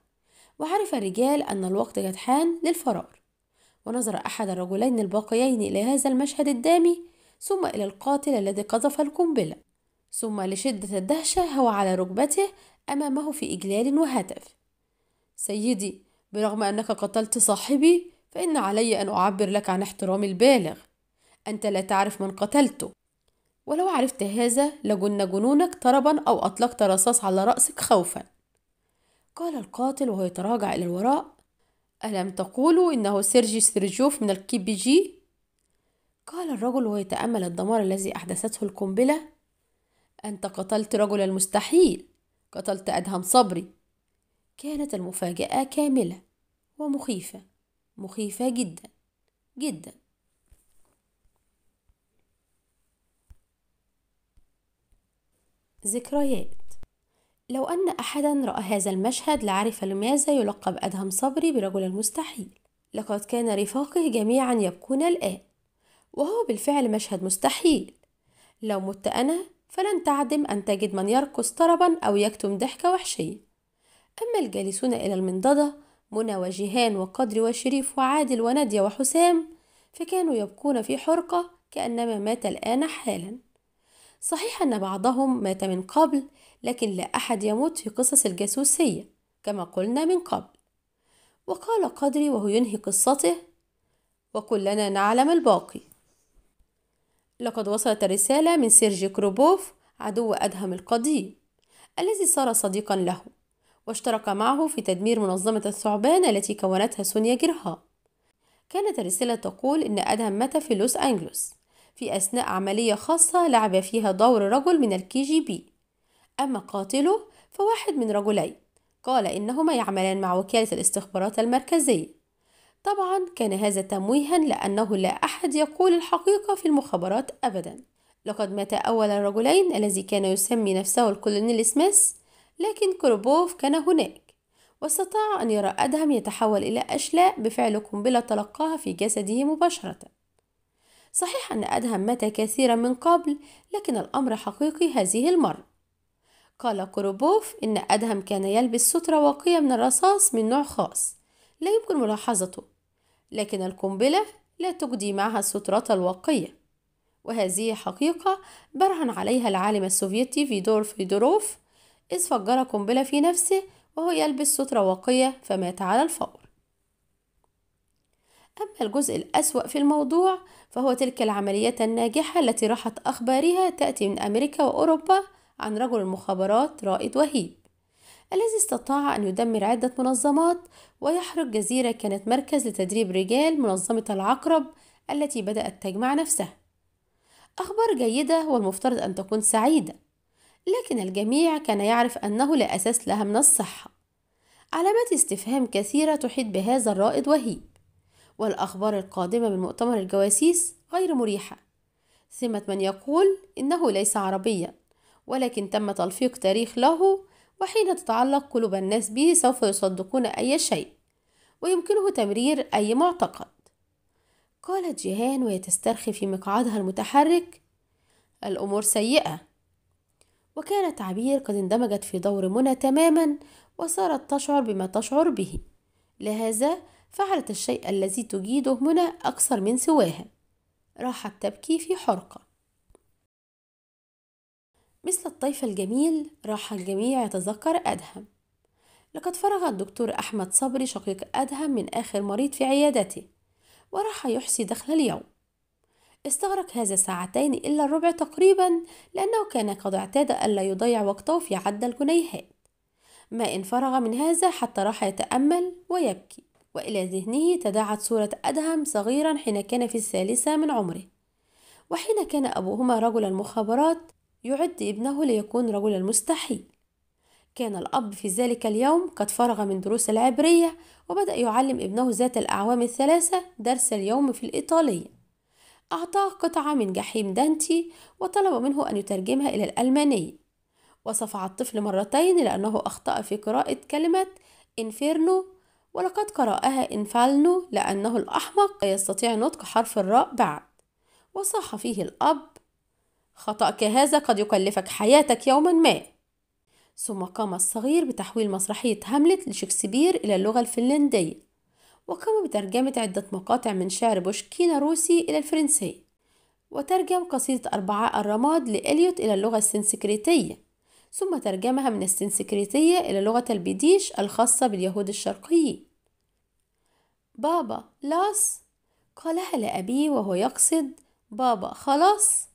وعرف الرجال أن الوقت قد حان للفرار ونظر أحد الرجلين الباقيين إلى هذا المشهد الدامي ثم إلى القاتل الذي قذف القنبلة ثم لشدة الدهشة هو على ركبته أمامه في إجلال وهتف سيدي برغم أنك قتلت صاحبي فإن علي أن أعبر لك عن احترامي البالغ أنت لا تعرف من قتلته ولو عرفت هذا لجن جنونك طربا أو أطلقت رصاص على رأسك خوفا قال القاتل وهو يتراجع إلى الوراء ألم تقولوا إنه سيرجي سيرجوف من الكي بي جي؟ قال الرجل وهو يتأمل الدمار الذي أحدثته القنبلة أنت قتلت رجل المستحيل قتلت أدهم صبري كانت المفاجأة كاملة ومخيفة مخيفة جدا جدا ذكريات لو أن أحدا رأى هذا المشهد لعرف لماذا يلقب أدهم صبري برجل المستحيل لقد كان رفاقه جميعا يبكون الآن وهو بالفعل مشهد مستحيل لو مت أنا فلن تعدم أن تجد من يرقص طربا أو يكتم ضحكة وحشية أما الجالسون إلى المنضدة منى وجيهان وقدر وشريف وعادل ونادية وحسام فكانوا يبكون في حرقة كأنما مات الآن حالا صحيح أن بعضهم مات من قبل لكن لا أحد يموت في قصص الجاسوسية كما قلنا من قبل وقال قدري وهو ينهي قصته وكلنا نعلم الباقي لقد وصلت الرسالة من سيرجي كروبوف عدو أدهم القديم الذي صار صديقا له واشترك معه في تدمير منظمة الثعبان التي كونتها سونيا جرها كانت الرسالة تقول إن أدهم مات في لوس أنجلوس في أثناء عملية خاصة لعب فيها دور رجل من الكي جي بي أما قاتله فواحد من رجلين قال إنهما يعملان مع وكالة الاستخبارات المركزية طبعا كان هذا تمويها لأنه لا أحد يقول الحقيقة في المخابرات أبدا لقد مات أول الرجلين الذي كان يسمي نفسه الكولونيل سميث لكن كروبوف كان هناك واستطاع أن يرى أدهم يتحول إلى أشلاء بفعل قنبلة تلقاها في جسده مباشرة صحيح أن أدهم مات كثيرا من قبل لكن الأمر حقيقي هذه المرة قال كوروبوف إن أدهم كان يلبس سترة واقية من الرصاص من نوع خاص لا يمكن ملاحظته لكن القنبلة لا تجدي معها السترة الواقية وهذه حقيقة برهن عليها العالم السوفيتي فيدور فيدوروف إذ فجر قنبلة في نفسه وهو يلبس سترة واقية فمات على الفور أما الجزء الأسوأ في الموضوع فهو تلك العمليات الناجحة التي راحت أخبارها تأتي من أمريكا وأوروبا عن رجل المخابرات رائد وهيب الذي استطاع أن يدمر عدة منظمات ويحرق جزيرة كانت مركز لتدريب رجال منظمة العقرب التي بدأت تجمع نفسها أخبار جيدة والمفترض أن تكون سعيدة لكن الجميع كان يعرف أنه لا أساس لها من الصحة علامات استفهام كثيرة تحيط بهذا الرائد وهيب والأخبار القادمة من مؤتمر الجواسيس غير مريحة سمة من يقول إنه ليس عربيا ولكن تم تلفيق تاريخ له وحين تتعلق قلوب الناس به سوف يصدقون أي شيء ويمكنه تمرير أي معتقد قالت جيهان وهي تسترخي في مقعدها المتحرك الأمور سيئة وكان تعبير قد اندمجت في دور منى تماما وصارت تشعر بما تشعر به لهذا فعلت الشيء الذي تجيده منى أكثر من سواها راحت تبكي في حرقة مثل الطيف الجميل راح الجميع يتذكر أدهم لقد فرغ الدكتور أحمد صبري شقيق أدهم من آخر مريض في عيادته وراح يحصي دخل اليوم استغرق هذا ساعتين إلا الربع تقريبا لأنه كان قد اعتاد ألا يضيع وقته في عد الجنيهات ما إن فرغ من هذا حتى راح يتأمل ويبكي وإلى ذهنه تداعت صورة أدهم صغيرا حين كان في الثالثة من عمره وحين كان أبوهما رجل المخابرات يعد ابنه ليكون رجل المستحيل كان الأب في ذلك اليوم قد فرغ من دروس العبرية وبدأ يعلم ابنه ذات الأعوام الثلاثة درس اليوم في الإيطالية أعطاه قطعة من جحيم دانتي وطلب منه أن يترجمها إلى الألماني وصفع الطفل مرتين لأنه أخطأ في قراءة كلمة إنفيرنو ولقد قرأها إنفالنو لأنه الأحمق لا يستطيع نطق حرف الراء بعد وصاح فيه الأب خطأك هذا قد يكلفك حياتك يوما ما ثم قام الصغير بتحويل مسرحية هاملت لشكسبير إلى اللغة الفنلندية وقام بترجمة عدة مقاطع من شعر بوشكينا الروسي إلى الفرنسية وترجم قصيدة أربعاء الرماد لإليوت إلى اللغة السنسكريتية ثم ترجمها من السنسكريتية إلى لغة البيديش الخاصة باليهود الشرقيين بابا لاس قالها لأبيه وهو يقصد بابا خلاص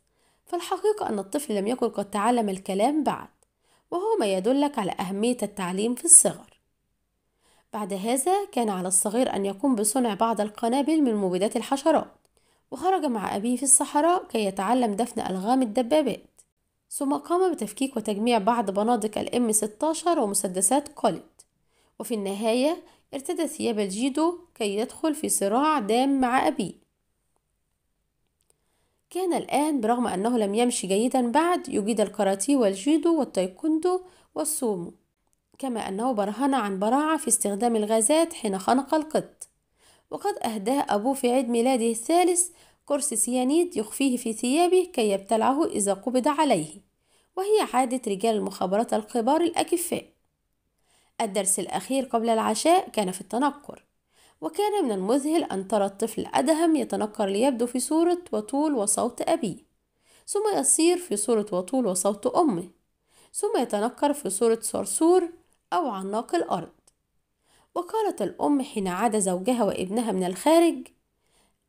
فالحقيقة أن الطفل لم يكن قد تعلم الكلام بعد وهو ما يدلك على أهمية التعليم في الصغر بعد هذا كان على الصغير أن يقوم بصنع بعض القنابل من مبيدات الحشرات وخرج مع أبيه في الصحراء كي يتعلم دفن ألغام الدبابات ثم قام بتفكيك وتجميع بعض بنادق الام 16 ومسدسات قلت وفي النهاية ارتدى ثياب الجيدو كي يدخل في صراع دام مع أبيه كان الآن برغم أنه لم يمشي جيدا بعد يجيد الكاراتيه والجيدو والتايكوندو والسومو كما أنه برهن عن براعة في استخدام الغازات حين خنق القط وقد أهداه أبوه في عيد ميلاده الثالث قرص سيانيد يخفيه في ثيابه كي يبتلعه إذا قبض عليه وهي عادة رجال المخابرات الكبار الأكفاء الدرس الأخير قبل العشاء كان في التنكر وكان من المذهل أن ترى الطفل أدهم يتنكر ليبدو في صورة وطول وصوت أبيه ثم يصير في صورة وطول وصوت أمه ثم يتنكر في صورة صرصور أو عناق الأرض وقالت الأم حين عاد زوجها وابنها من الخارج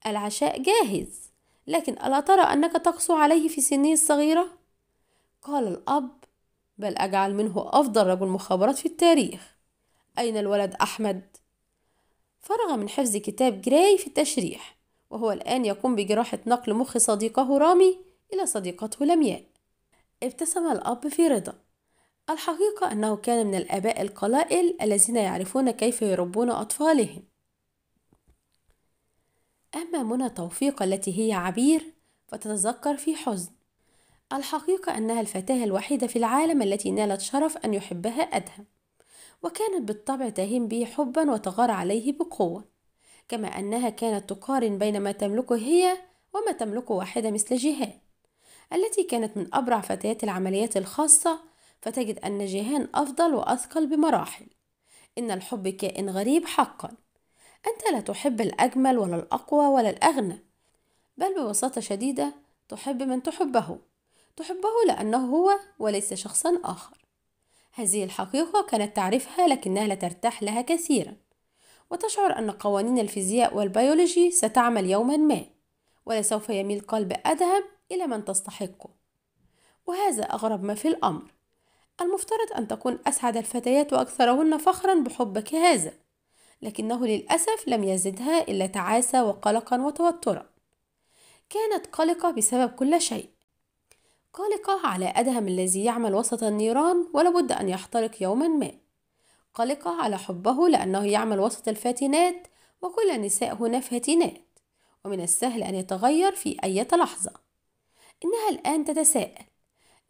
العشاء جاهز لكن ألا ترى أنك تقسو عليه في سنه الصغيرة؟ قال الأب بل أجعل منه أفضل رجل مخابرات في التاريخ أين الولد أحمد؟ فرغ من حفظ كتاب جراي في التشريح وهو الآن يقوم بجراحة نقل مخ صديقه رامي إلى صديقته لمياء ابتسم الأب في رضا الحقيقة أنه كان من الآباء القلائل الذين يعرفون كيف يربون أطفالهم أما منى توفيق التي هي عبير فتتذكر في حزن الحقيقة أنها الفتاة الوحيدة في العالم التي نالت شرف أن يحبها أدهم وكانت بالطبع تهم به حبا وتغار عليه بقوة كما أنها كانت تقارن بين ما تملكه هي وما تملكه واحدة مثل جهاد التي كانت من أبرع فتيات العمليات الخاصة فتجد أن جيهان أفضل وأثقل بمراحل إن الحب كائن غريب حقا أنت لا تحب الأجمل ولا الأقوى ولا الأغنى بل ببساطة شديدة تحب من تحبه تحبه لأنه هو وليس شخصا آخر هذه الحقيقة كانت تعرفها لكنها لا ترتاح لها كثيرا وتشعر أن قوانين الفيزياء والبيولوجي ستعمل يوما ما ولسوف يميل قلب أدهم إلى من تستحقه وهذا أغرب ما في الأمر المفترض أن تكون أسعد الفتيات وأكثرهن فخرا بحبك هذا لكنه للأسف لم يزدها إلا تعاسة وقلقا وتوترا كانت قلقة بسبب كل شيء قلقة على أدهم الذي يعمل وسط النيران ولابد أن يحترق يوما ما قلقة على حبه لأنه يعمل وسط الفاتنات وكل النساء هنا فاتنات ومن السهل أن يتغير في أي لحظة إنها الآن تتساءل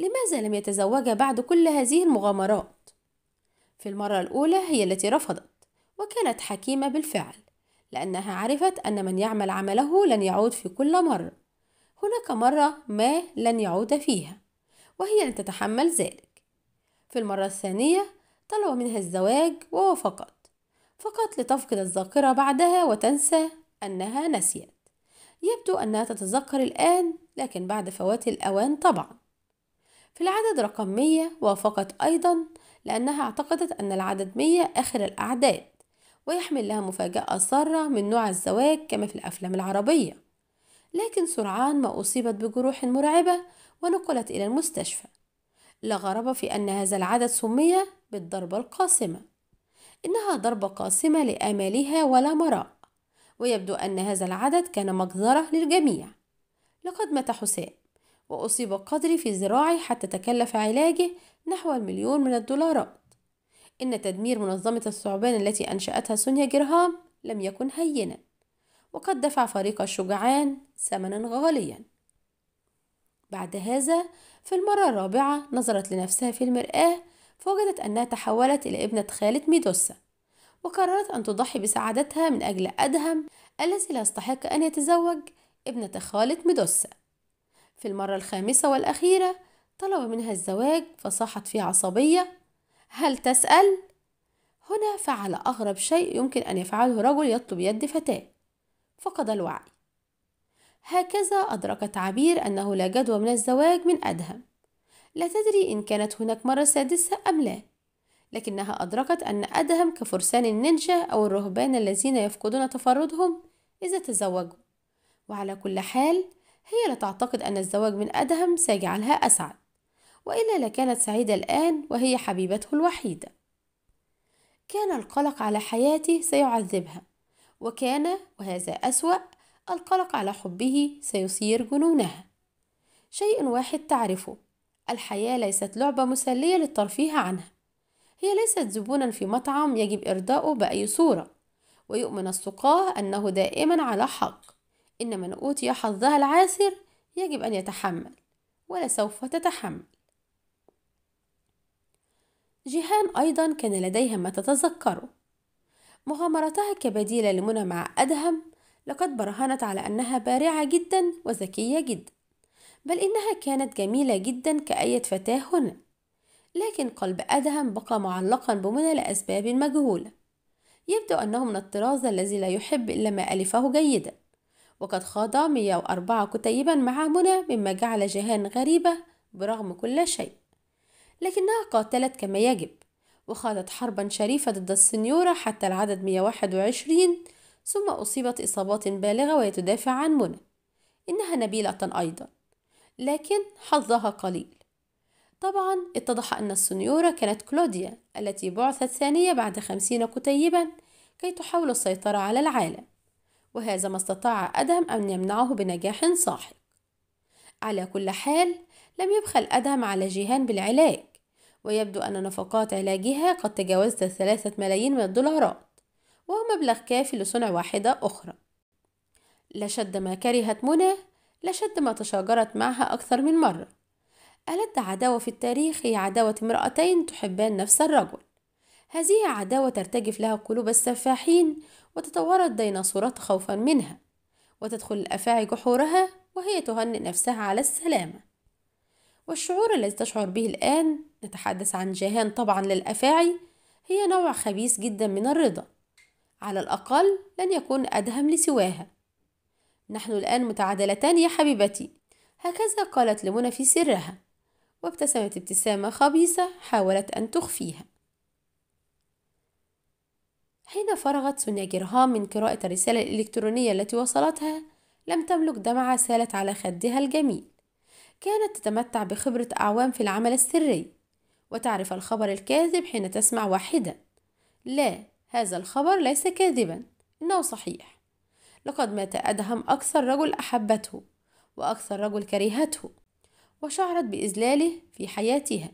لماذا لم يتزوجا بعد كل هذه المغامرات في المره الاولى هي التي رفضت وكانت حكيمه بالفعل لانها عرفت ان من يعمل عمله لن يعود في كل مره هناك مره ما لن يعود فيها وهي لن تتحمل ذلك في المره الثانيه طلب منها الزواج ووافقت فقط لتفقد الذاكره بعدها وتنسى انها نسيت يبدو انها تتذكر الان لكن بعد فوات الاوان طبعا في العدد رقم 100 وافقت أيضا لأنها اعتقدت أن العدد 100 آخر الأعداد ويحمل لها مفاجأة سارة من نوع الزواج كما في الأفلام العربية لكن سرعان ما أصيبت بجروح مرعبة ونقلت إلى المستشفى لا غرابة في أن هذا العدد سمي بالضربة القاسمة إنها ضربة قاسمة لآمالها ولا مراء ويبدو أن هذا العدد كان مجزرة للجميع لقد مات حسام وأصيب قدري في ذراعي حتى تكلف علاجه نحو المليون من الدولارات إن تدمير منظمة الثعبان التي أنشأتها سونيا جرهام لم يكن هينا وقد دفع فريق الشجعان ثمنا غاليا بعد هذا في المرة الرابعة نظرت لنفسها في المرآة فوجدت أنها تحولت إلى ابنة خالة ميدوسا وقررت أن تضحي بسعادتها من أجل أدهم الذي لا يستحق أن يتزوج ابنة خالة ميدوسا في المرة الخامسة والأخيرة طلب منها الزواج فصاحت في عصبية هل تسأل؟ هنا فعل أغرب شيء يمكن أن يفعله رجل يطلب يد فتاة فقد الوعي هكذا أدركت عبير أنه لا جدوى من الزواج من أدهم لا تدري إن كانت هناك مرة سادسة أم لا لكنها أدركت أن أدهم كفرسان النينجا أو الرهبان الذين يفقدون تفردهم إذا تزوجوا وعلى كل حال هي لا تعتقد أن الزواج من أدهم سيجعلها أسعد وإلا لكانت سعيدة الآن وهي حبيبته الوحيدة كان القلق على حياته سيعذبها وكان وهذا أسوأ القلق على حبه سيثير جنونها شيء واحد تعرفه الحياة ليست لعبة مسلية للترفيه عنها هي ليست زبونا في مطعم يجب إرضاؤه بأي صورة ويؤمن السقاه أنه دائما على حق إن من أوتي حظها العاسر يجب أن يتحمل ولسوف تتحمل جيهان أيضا كان لديها ما تتذكره مغامرتها كبديلة لمنى مع أدهم لقد برهنت على أنها بارعة جدا وذكية جدا بل إنها كانت جميلة جدا كأية فتاة هنا لكن قلب أدهم بقى معلقا بمنى لأسباب مجهولة يبدو أنه من الطراز الذي لا يحب إلا ما ألفه جيداً وقد خاض 104 كتيبا مع منى مما جعل جهان غريبة برغم كل شيء لكنها قاتلت كما يجب وخاضت حربا شريفة ضد السنيورة حتى العدد 121 ثم أصيبت إصابات بالغة وهي تدافع عن منى إنها نبيلة أيضا لكن حظها قليل طبعا اتضح أن السنيورة كانت كلوديا التي بعثت ثانية بعد خمسين كتيبا كي تحاول السيطرة على العالم وهذا ما استطاع أدهم أن يمنعه بنجاح ساحق على كل حال لم يبخل أدهم على جيهان بالعلاج ويبدو أن نفقات علاجها قد تجاوزت الثلاثة ملايين من الدولارات وهو مبلغ كافي لصنع واحدة أخرى لشد ما كرهت منى لشد ما تشاجرت معها أكثر من مرة ألد عداوة في التاريخ هي عداوة امرأتين تحبان نفس الرجل هذه عداوة ترتجف لها قلوب السفاحين وتطورت الديناصورات خوفا منها وتدخل الأفاعي جحورها وهي تهنئ نفسها على السلامة والشعور الذي تشعر به الآن نتحدث عن جهان طبعا للأفاعي هي نوع خبيث جدا من الرضا على الأقل لن يكون أدهم لسواها نحن الآن متعادلتان يا حبيبتي هكذا قالت لمنى في سرها وابتسمت ابتسامة خبيثة حاولت أن تخفيها حين فرغت سونيا جرهام من قراءة الرسالة الإلكترونية التي وصلتها لم تملك دمعة سالت على خدها الجميل كانت تتمتع بخبرة أعوام في العمل السري وتعرف الخبر الكاذب حين تسمع واحدا لا هذا الخبر ليس كاذبا إنه صحيح لقد مات أدهم أكثر رجل أحبته وأكثر رجل كرهته وشعرت بإذلاله في حياتها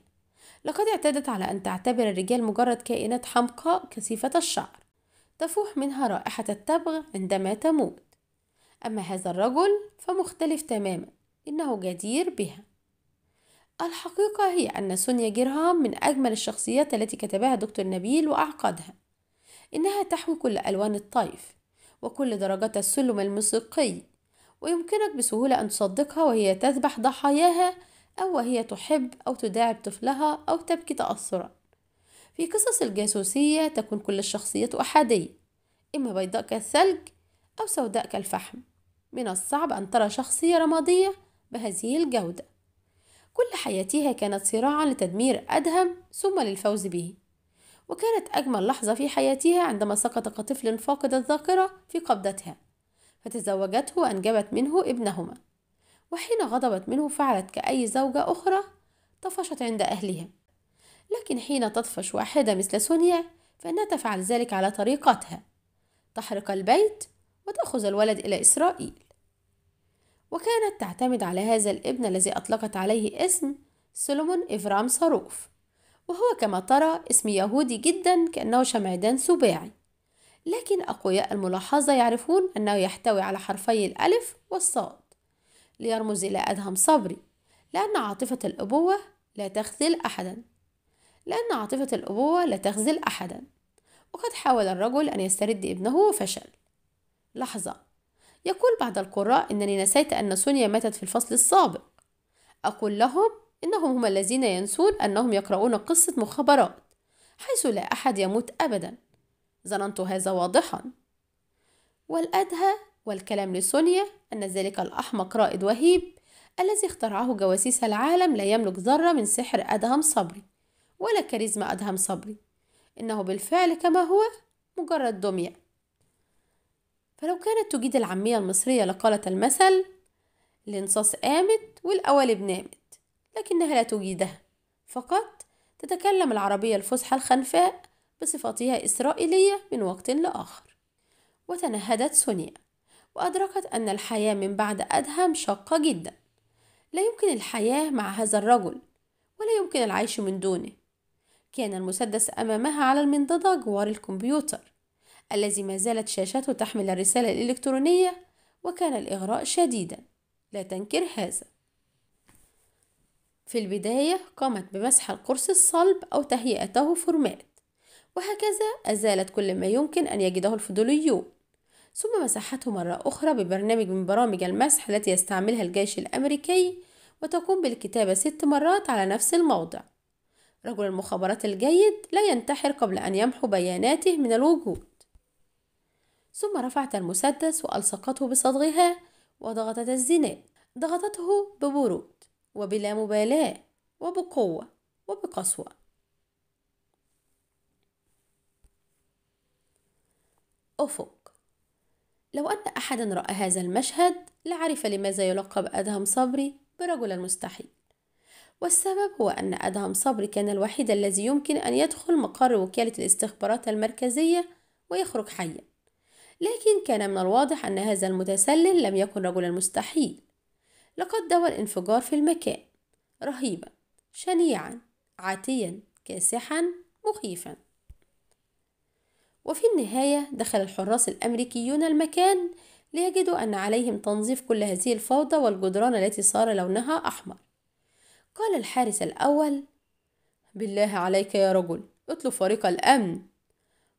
لقد اعتادت على أن تعتبر الرجال مجرد كائنات حمقاء كثيفة الشعر تفوح منها رائحة التبغ عندما تموت أما هذا الرجل فمختلف تماما إنه جدير بها الحقيقة هي أن سونيا جيرهام من أجمل الشخصيات التي كتبها دكتور نبيل وأعقدها إنها تحوي كل ألوان الطيف وكل درجات السلم الموسيقي ويمكنك بسهولة أن تصدقها وهي تذبح ضحاياها أو وهي تحب أو تداعب طفلها أو تبكي تأثرا في قصص الجاسوسية تكون كل الشخصية أحادية إما بيضاء كالثلج أو سوداء كالفحم من الصعب أن ترى شخصية رمادية بهذه الجودة كل حياتها كانت صراعا لتدمير أدهم ثم للفوز به وكانت أجمل لحظة في حياتها عندما سقط كطفل فاقد الذاكرة في قبضتها فتزوجته وأنجبت منه ابنهما وحين غضبت منه فعلت كأي زوجة أخرى طفشت عند أهلها لكن حين تطفش واحدة مثل سونيا فإنها تفعل ذلك على طريقتها تحرق البيت وتأخذ الولد إلى إسرائيل وكانت تعتمد على هذا الابن الذي أطلقت عليه اسم سولومون إفرام صاروف وهو كما ترى اسم يهودي جدا كأنه شمعدان سباعي لكن أقوياء الملاحظة يعرفون أنه يحتوي على حرفي الألف والصاد ليرمز إلى أدهم صبري لأن عاطفة الأبوة لا تخذل أحدا لأن عاطفة الأبوة لا تخذل أحدا وقد حاول الرجل أن يسترد ابنه وفشل لحظة يقول بعض القراء إنني نسيت أن سونيا ماتت في الفصل السابق أقول لهم إنهم هم الذين ينسون أنهم يقرؤون قصة مخابرات حيث لا أحد يموت أبدا ظننت هذا واضحا والأدهى والكلام لسونيا أن ذلك الأحمق رائد وهيب الذي اخترعه جواسيس العالم لا يملك ذرة من سحر أدهم صبري ولا كاريزما أدهم صبري إنه بالفعل كما هو مجرد دمية فلو كانت تجيد العامية المصرية لقالت المثل الانصاص قامت والقوالب نامت لكنها لا تجيدها فقط تتكلم العربية الفصحى الخنفاء بصفتها إسرائيلية من وقت لآخر وتنهدت سونيا وأدركت أن الحياة من بعد أدهم شاقة جدا لا يمكن الحياة مع هذا الرجل ولا يمكن العيش من دونه كان المسدس أمامها على المنضدة جوار الكمبيوتر الذي ما زالت شاشته تحمل الرسالة الإلكترونية وكان الإغراء شديدا لا تنكر هذا في البداية قامت بمسح القرص الصلب أو تهيئته فورمات وهكذا أزالت كل ما يمكن أن يجده الفضوليون ثم مسحته مرة أخرى ببرنامج من برامج المسح التي يستعملها الجيش الأمريكي وتقوم بالكتابة ست مرات على نفس الموضع رجل المخابرات الجيد لا ينتحر قبل أن يمحو بياناته من الوجود ثم رفعت المسدس وألصقته بصدغها وضغطت الزناد ضغطته ببرود وبلا مبالاة وبقوة وبقسوة أفق لو أن أحدا رأى هذا المشهد لعرف لماذا يلقب أدهم صبري برجل المستحيل والسبب هو أن أدهم صبري كان الوحيد الذي يمكن أن يدخل مقر وكالة الاستخبارات المركزية ويخرج حيا لكن كان من الواضح أن هذا المتسلل لم يكن رجلا مستحيل لقد دوى الانفجار في المكان رهيبا شنيعا عاتيا كاسحا مخيفا وفي النهاية دخل الحراس الأمريكيون المكان ليجدوا أن عليهم تنظيف كل هذه الفوضى والجدران التي صار لونها أحمر قال الحارس الأول بالله عليك يا رجل اطلب فريق الأمن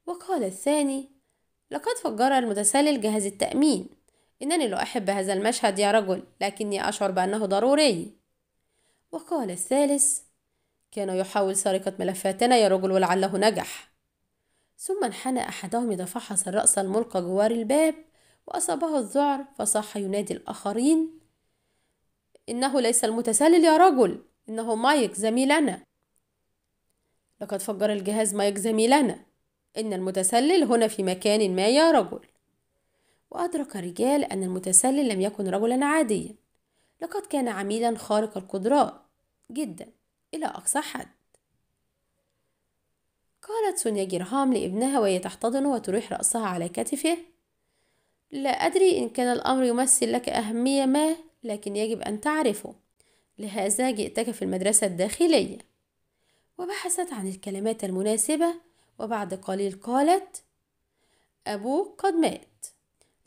وقال الثاني لقد فجر المتسلل جهاز التأمين إنني لا أحب هذا المشهد يا رجل لكني أشعر بأنه ضروري وقال الثالث كان يحاول سرقة ملفاتنا يا رجل ولعله نجح ثم انحنى أحدهم إذا فحص الرأس الملقى جوار الباب وأصابه الذعر فصاح ينادي الآخرين إنه ليس المتسلل يا رجل إنه مايك زميلنا لقد فجر الجهاز مايك زميلنا إن المتسلل هنا في مكان ما يا رجل وأدرك الرجال أن المتسلل لم يكن رجلا عاديا لقد كان عميلا خارق القدرات جدا إلى أقصى حد قالت سونيا جرهام لابنها وهي تحتضنه وتريح رأسها على كتفه لا أدري إن كان الأمر يمثل لك أهمية ما لكن يجب أن تعرفه لهذا جئتك في المدرسة الداخلية وبحثت عن الكلمات المناسبة وبعد قليل قالت أبوك قد مات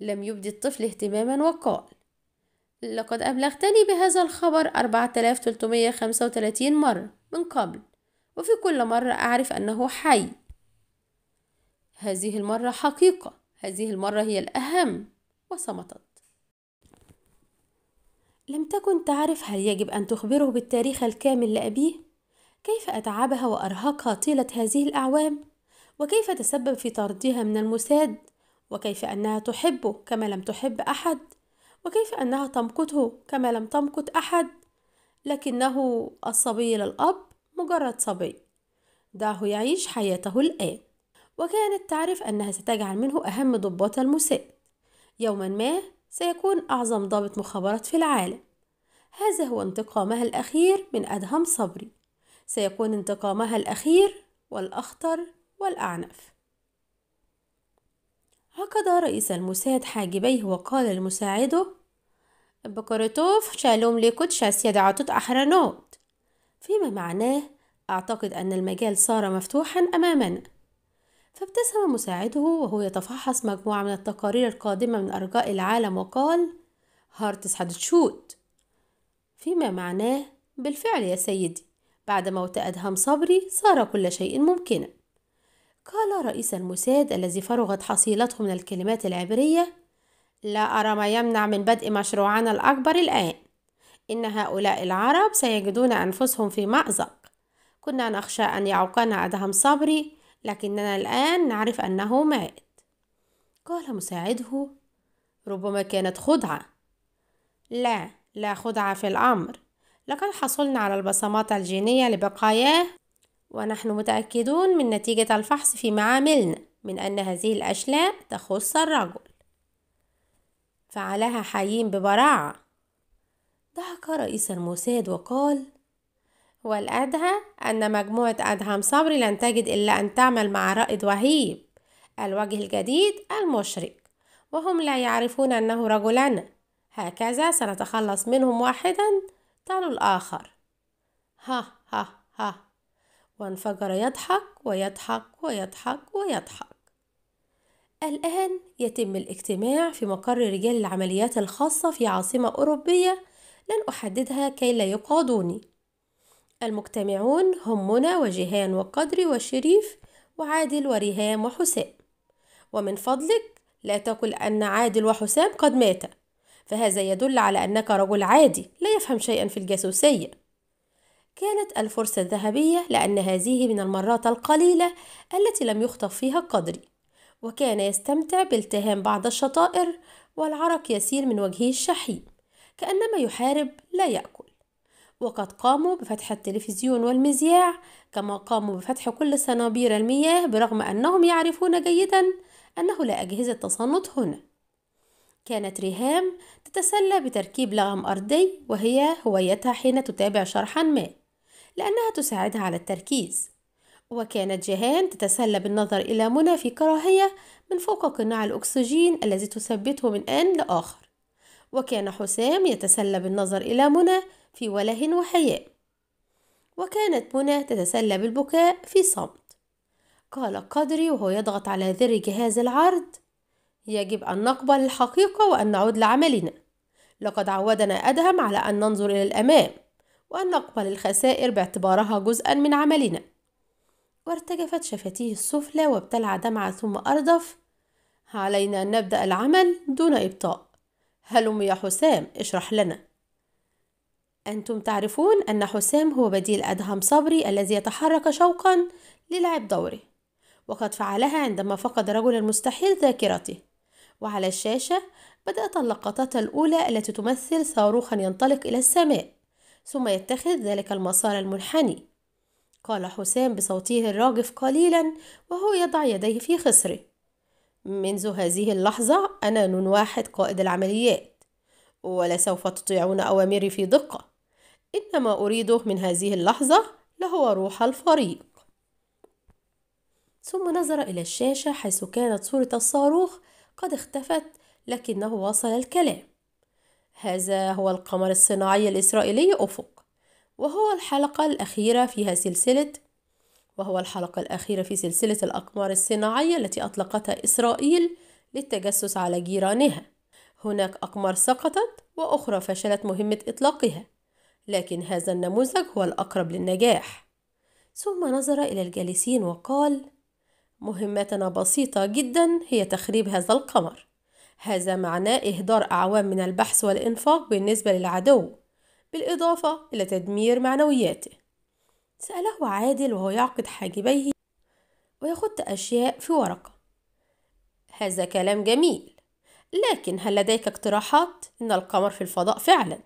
لم يبدي الطفل اهتماما وقال لقد أبلغتني بهذا الخبر 4335 مرة من قبل وفي كل مرة أعرف أنه حي هذه المرة حقيقة هذه المرة هي الأهم وصمتت لم تكن تعرف هل يجب أن تخبره بالتاريخ الكامل لأبيه؟ كيف أتعبها وأرهقها طيلة هذه الأعوام؟ وكيف تسبب في طردها من الموساد؟ وكيف أنها تحبه كما لم تحب أحد؟ وكيف أنها تمقته كما لم تمقت أحد؟ لكنه الصبي للأب مجرد صبي دعه يعيش حياته الآن وكانت تعرف أنها ستجعل منه أهم ضباط الموساد يوما ما سيكون أعظم ضابط مخابرات في العالم هذا هو انتقامها الأخير من أدهم صبري سيكون انتقامها الأخير والأخطر والأعنف عقد رئيس الموساد حاجبيه وقال لمساعده بكرتوف شالوم شاسيا سيدعتوت أحرانوت فيما معناه أعتقد أن المجال صار مفتوحا أمامنا فابتسم مساعده وهو يتفحص مجموعة من التقارير القادمة من أرجاء العالم وقال هارتس هتشوت فيما معناه بالفعل يا سيدي بعد موت أدهم صبري صار كل شيء ممكنا قال رئيس الموساد الذي فرغت حصيلته من الكلمات العبرية لا أرى ما يمنع من بدء مشروعنا الأكبر الآن إن هؤلاء العرب سيجدون أنفسهم في مأزق كنا نخشى أن يعوقنا أدهم صبري لكننا الآن نعرف أنه مات قال مساعده ربما كانت خدعة لا لا خدعة في الأمر لقد حصلنا على البصمات الجينية لبقاياه ونحن متأكدون من نتيجة الفحص في معاملنا من أن هذه الأشلاء تخص الرجل فعلها حيين ببراعة ضحك رئيس الموساد وقال والأدهى أن مجموعة أدهم صبري لن تجد إلا أن تعمل مع رائد وهيب الوجه الجديد المشرق وهم لا يعرفون أنه رجلان هكذا سنتخلص منهم واحدا تلو الآخر ها ها ها وانفجر يضحك ويضحك ويضحك ويضحك الآن يتم الاجتماع في مقر رجال العمليات الخاصة في عاصمة أوروبية لن أحددها كي لا يقاضوني المجتمعون هم منى وجيهان وقدري وشريف وعادل وريهام وحسام ومن فضلك لا تقل أن عادل وحسام قد ماتا فهذا يدل على أنك رجل عادي لا يفهم شيئا في الجاسوسية كانت الفرصة الذهبية لأن هذه من المرات القليلة التي لم يخطف فيها قدري وكان يستمتع بالتهام بعض الشطائر والعرق يسيل من وجهه الشحيم كأنما يحارب لا يأكل وقد قاموا بفتح التلفزيون والمذياع كما قاموا بفتح كل صنابير المياه برغم أنهم يعرفون جيدا أنه لا أجهزة تصنط هنا كانت ريهام تتسلى بتركيب لغم أرضي وهي هوايتها حين تتابع شرحا ما لأنها تساعدها على التركيز وكانت جيهان تتسلى بالنظر إلى منى في كراهية من فوق قناع الأكسجين الذي تثبته من آن لآخر وكان حسام يتسلى بالنظر إلى منى في وله وحياء وكانت منى تتسلى بالبكاء في صمت قال قدري وهو يضغط على زر جهاز العرض يجب أن نقبل الحقيقة وأن نعود لعملنا لقد عودنا أدهم على أن ننظر إلى الأمام وأن نقبل الخسائر باعتبارها جزءا من عملنا وارتجفت شفتيه السفلى وابتلع دمعة ثم أردف علينا أن نبدأ العمل دون إبطاء هلم يا حسام اشرح لنا أنتم تعرفون أن حسام هو بديل أدهم صبري الذي يتحرك شوقا للعب دوره وقد فعلها عندما فقد رجل المستحيل ذاكرته وعلى الشاشة بدأت اللقطات الأولى التي تمثل صاروخا ينطلق إلى السماء ثم يتخذ ذلك المسار المنحني قال حسام بصوته الراجف قليلا وهو يضع يديه في خصره منذ هذه اللحظة أنا نون واحد قائد العمليات ولسوف تطيعون أوامري في دقة إن ما أريده من هذه اللحظة لهو روح الفريق ثم نظر إلى الشاشة حيث كانت صورة الصاروخ قد اختفت لكنه واصل الكلام هذا هو القمر الصناعي الإسرائيلي أفق وهو الحلقة الأخيرة فيها سلسلة وهو الحلقة الأخيرة في سلسلة الأقمار الصناعية التي أطلقتها إسرائيل للتجسس على جيرانها هناك أقمار سقطت وأخرى فشلت مهمة إطلاقها لكن هذا النموذج هو الأقرب للنجاح ثم نظر إلى الجالسين وقال مهمتنا بسيطة جدا هي تخريب هذا القمر هذا معناه إهدار أعوام من البحث والإنفاق بالنسبة للعدو بالإضافة إلى تدمير معنوياته سأله عادل وهو يعقد حاجبيه ويخط أشياء في ورقة هذا كلام جميل لكن هل لديك اقتراحات إن القمر في الفضاء فعلا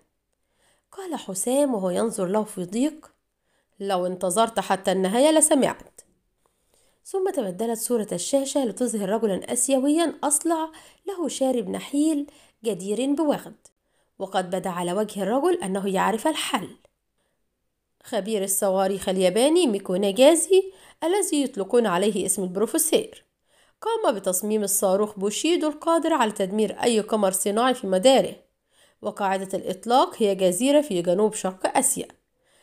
قال حسام وهو ينظر له في ضيق لو انتظرت حتى النهاية لسمعت ثم تبدلت صورة الشاشة لتظهر رجلا أسيويا أصلع له شارب نحيل جدير بوغد وقد بدا على وجه الرجل أنه يعرف الحل خبير الصواريخ الياباني ميكو ناجازي الذي يطلقون عليه اسم البروفيسور قام بتصميم الصاروخ بوشيدو القادر على تدمير أي قمر صناعي في مداره وقاعدة الإطلاق هي جزيرة في جنوب شرق آسيا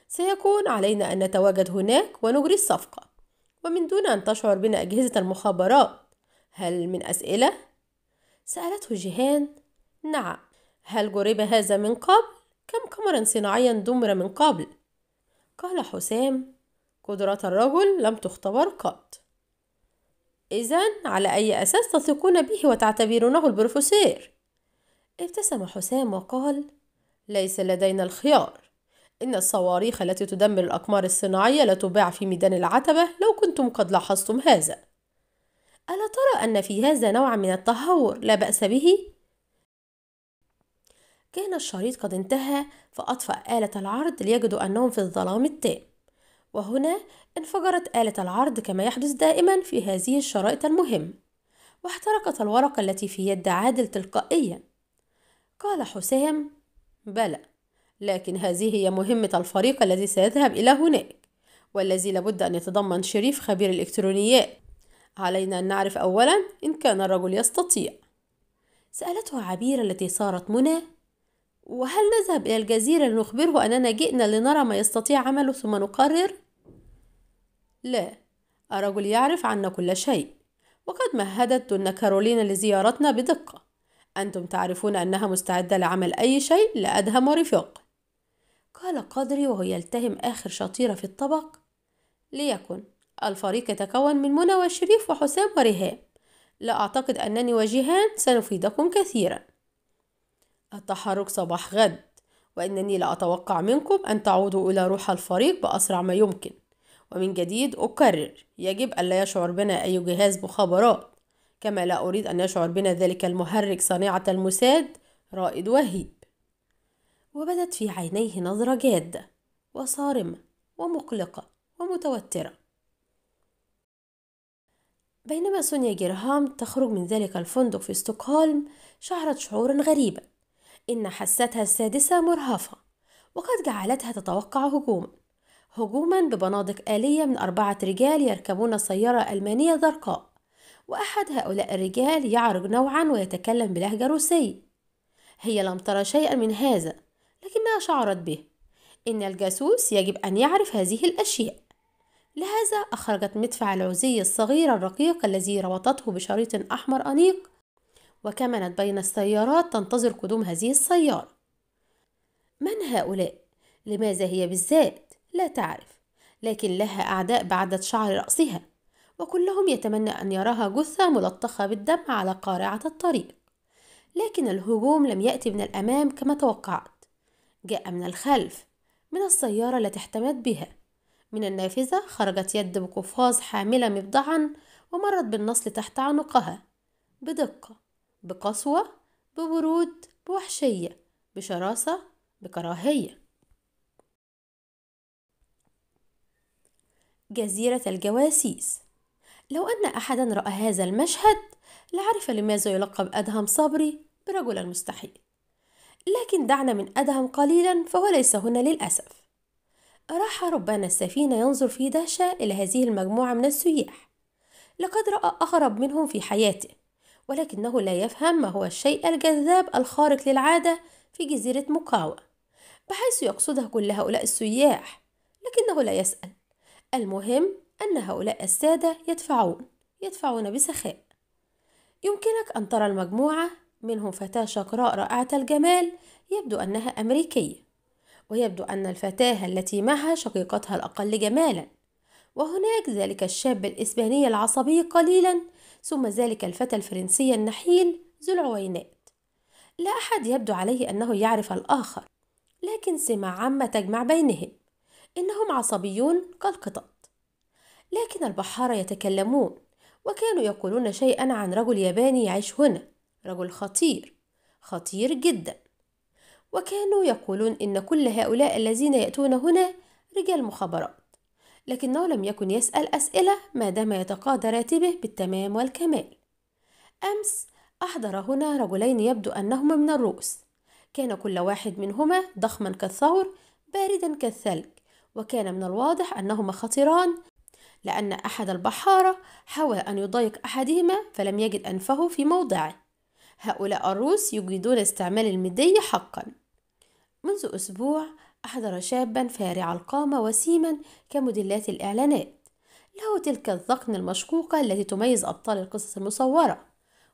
سيكون علينا أن نتواجد هناك ونجري الصفقة ومن دون أن تشعر بنا أجهزة المخابرات هل من أسئلة؟ سألته جيهان نعم هل جرب هذا من قبل؟ كم قمرا صناعيا دمر من قبل؟ قال حسام قدرات الرجل لم تختبر قط إذا على أي أساس تثقون به وتعتبرونه البروفيسور؟ ابتسم حسام وقال ليس لدينا الخيار إن الصواريخ التي تدمر الأقمار الصناعية لا تباع في ميدان العتبة لو كنتم قد لاحظتم هذا ألا ترى أن في هذا نوع من التهور لا بأس به؟ كان الشريط قد انتهى فأطفأ آلة العرض ليجدوا أنهم في الظلام التام وهنا انفجرت آلة العرض كما يحدث دائما في هذه الشرائط المهمة واحترقت الورقة التي في يد عادل تلقائيا قال حسام بلى لكن هذه هي مهمة الفريق الذي سيذهب إلى هناك والذي لابد أن يتضمن شريف خبير الإلكترونيات علينا أن نعرف أولا إن كان الرجل يستطيع سألته عبير التي صارت منى وهل نذهب إلى الجزيرة لنخبره أننا جئنا لنرى ما يستطيع عمله ثم نقرر؟ لا الرجل يعرف عنا كل شيء وقد مهدت دون كارولينا لزيارتنا بدقة أنتم تعرفون أنها مستعدة لعمل أي شيء لأدهم ورفاق قال قدري وهو يلتهم آخر شطيرة في الطبق ليكن الفريق يتكون من منى وشريف وحسام وريهام لا أعتقد أنني وجهان سنفيدكم كثيرا التحرك صباح غد وإنني لا أتوقع منكم أن تعودوا إلى روح الفريق بأسرع ما يمكن ومن جديد أكرر يجب أن لا يشعر بنا أي جهاز مخابرات كما لا أريد أن يشعر بنا ذلك المهرج صنيعة المساد رائد وهيب وبدت في عينيه نظرة جادة وصارمة ومقلقة ومتوترة بينما سونيا جيرهام تخرج من ذلك الفندق في ستوكهولم شعرت شعورا غريبا إن حستها السادسة مرهفة وقد جعلتها تتوقع هجوما هجوما ببنادق آلية من أربعة رجال يركبون سيارة ألمانية زرقاء وأحد هؤلاء الرجال يعرج نوعا ويتكلم بلهجة روسية هي لم ترى شيئا من هذا لكنها شعرت به إن الجاسوس يجب أن يعرف هذه الأشياء لهذا أخرجت مدفع العزي الصغير الرقيق الذي ربطته بشريط أحمر أنيق وكمنت بين السيارات تنتظر قدوم هذه السيارة من هؤلاء؟ لماذا هي بالذات؟ لا تعرف لكن لها أعداء بعدد شعر رأسها وكلهم يتمنى أن يراها جثة ملطخة بالدم على قارعة الطريق لكن الهجوم لم يأتي من الأمام كما توقعت جاء من الخلف من السيارة التي احتمت بها من النافذة خرجت يد بقفاز حاملة مبضعا ومرت بالنصل تحت عنقها بدقة بقسوة ببرود بوحشية بشراسة بكراهية جزيرة الجواسيس لو أن أحدا رأى هذا المشهد لعرف لماذا يلقب أدهم صبري برجل المستحيل لكن دعنا من أدهم قليلا فهو ليس هنا للأسف راح ربان السفينة ينظر في دهشة إلى هذه المجموعة من السياح لقد رأى أغرب منهم في حياته ولكنه لا يفهم ما هو الشيء الجذاب الخارق للعادة في جزيرة موكاوا بحيث يقصده كل هؤلاء السياح لكنه لا يسأل المهم أن هؤلاء السادة يدفعون يدفعون بسخاء يمكنك أن ترى المجموعة منهم فتاة شقراء رائعة الجمال يبدو أنها أمريكية ويبدو أن الفتاة التي معها شقيقتها الأقل جمالا وهناك ذلك الشاب الإسباني العصبي قليلا ثم ذلك الفتى الفرنسي النحيل ذو العوينات لا أحد يبدو عليه أنه يعرف الآخر لكن سمع عما تجمع بينهم إنهم عصبيون كالقطط لكن البحارة يتكلمون وكانوا يقولون شيئا عن رجل ياباني يعيش هنا رجل خطير خطير جدا وكانوا يقولون إن كل هؤلاء الذين يأتون هنا رجال مخابرات لكنه لم يكن يسأل أسئلة ما دام يتقاضى راتبه بالتمام والكمال أمس أحضر هنا رجلين يبدو أنهما من الروس كان كل واحد منهما ضخما كالثور باردا كالثلج وكان من الواضح أنهما خطران لأن أحد البحارة حاول أن يضايق أحدهما فلم يجد أنفه في موضعه هؤلاء الروس يجيدون استعمال المدية حقا منذ أسبوع أحضر شابا فارع القامة وسيما كموديلات الإعلانات له تلك الذقن المشقوقة التي تميز أبطال القصص المصورة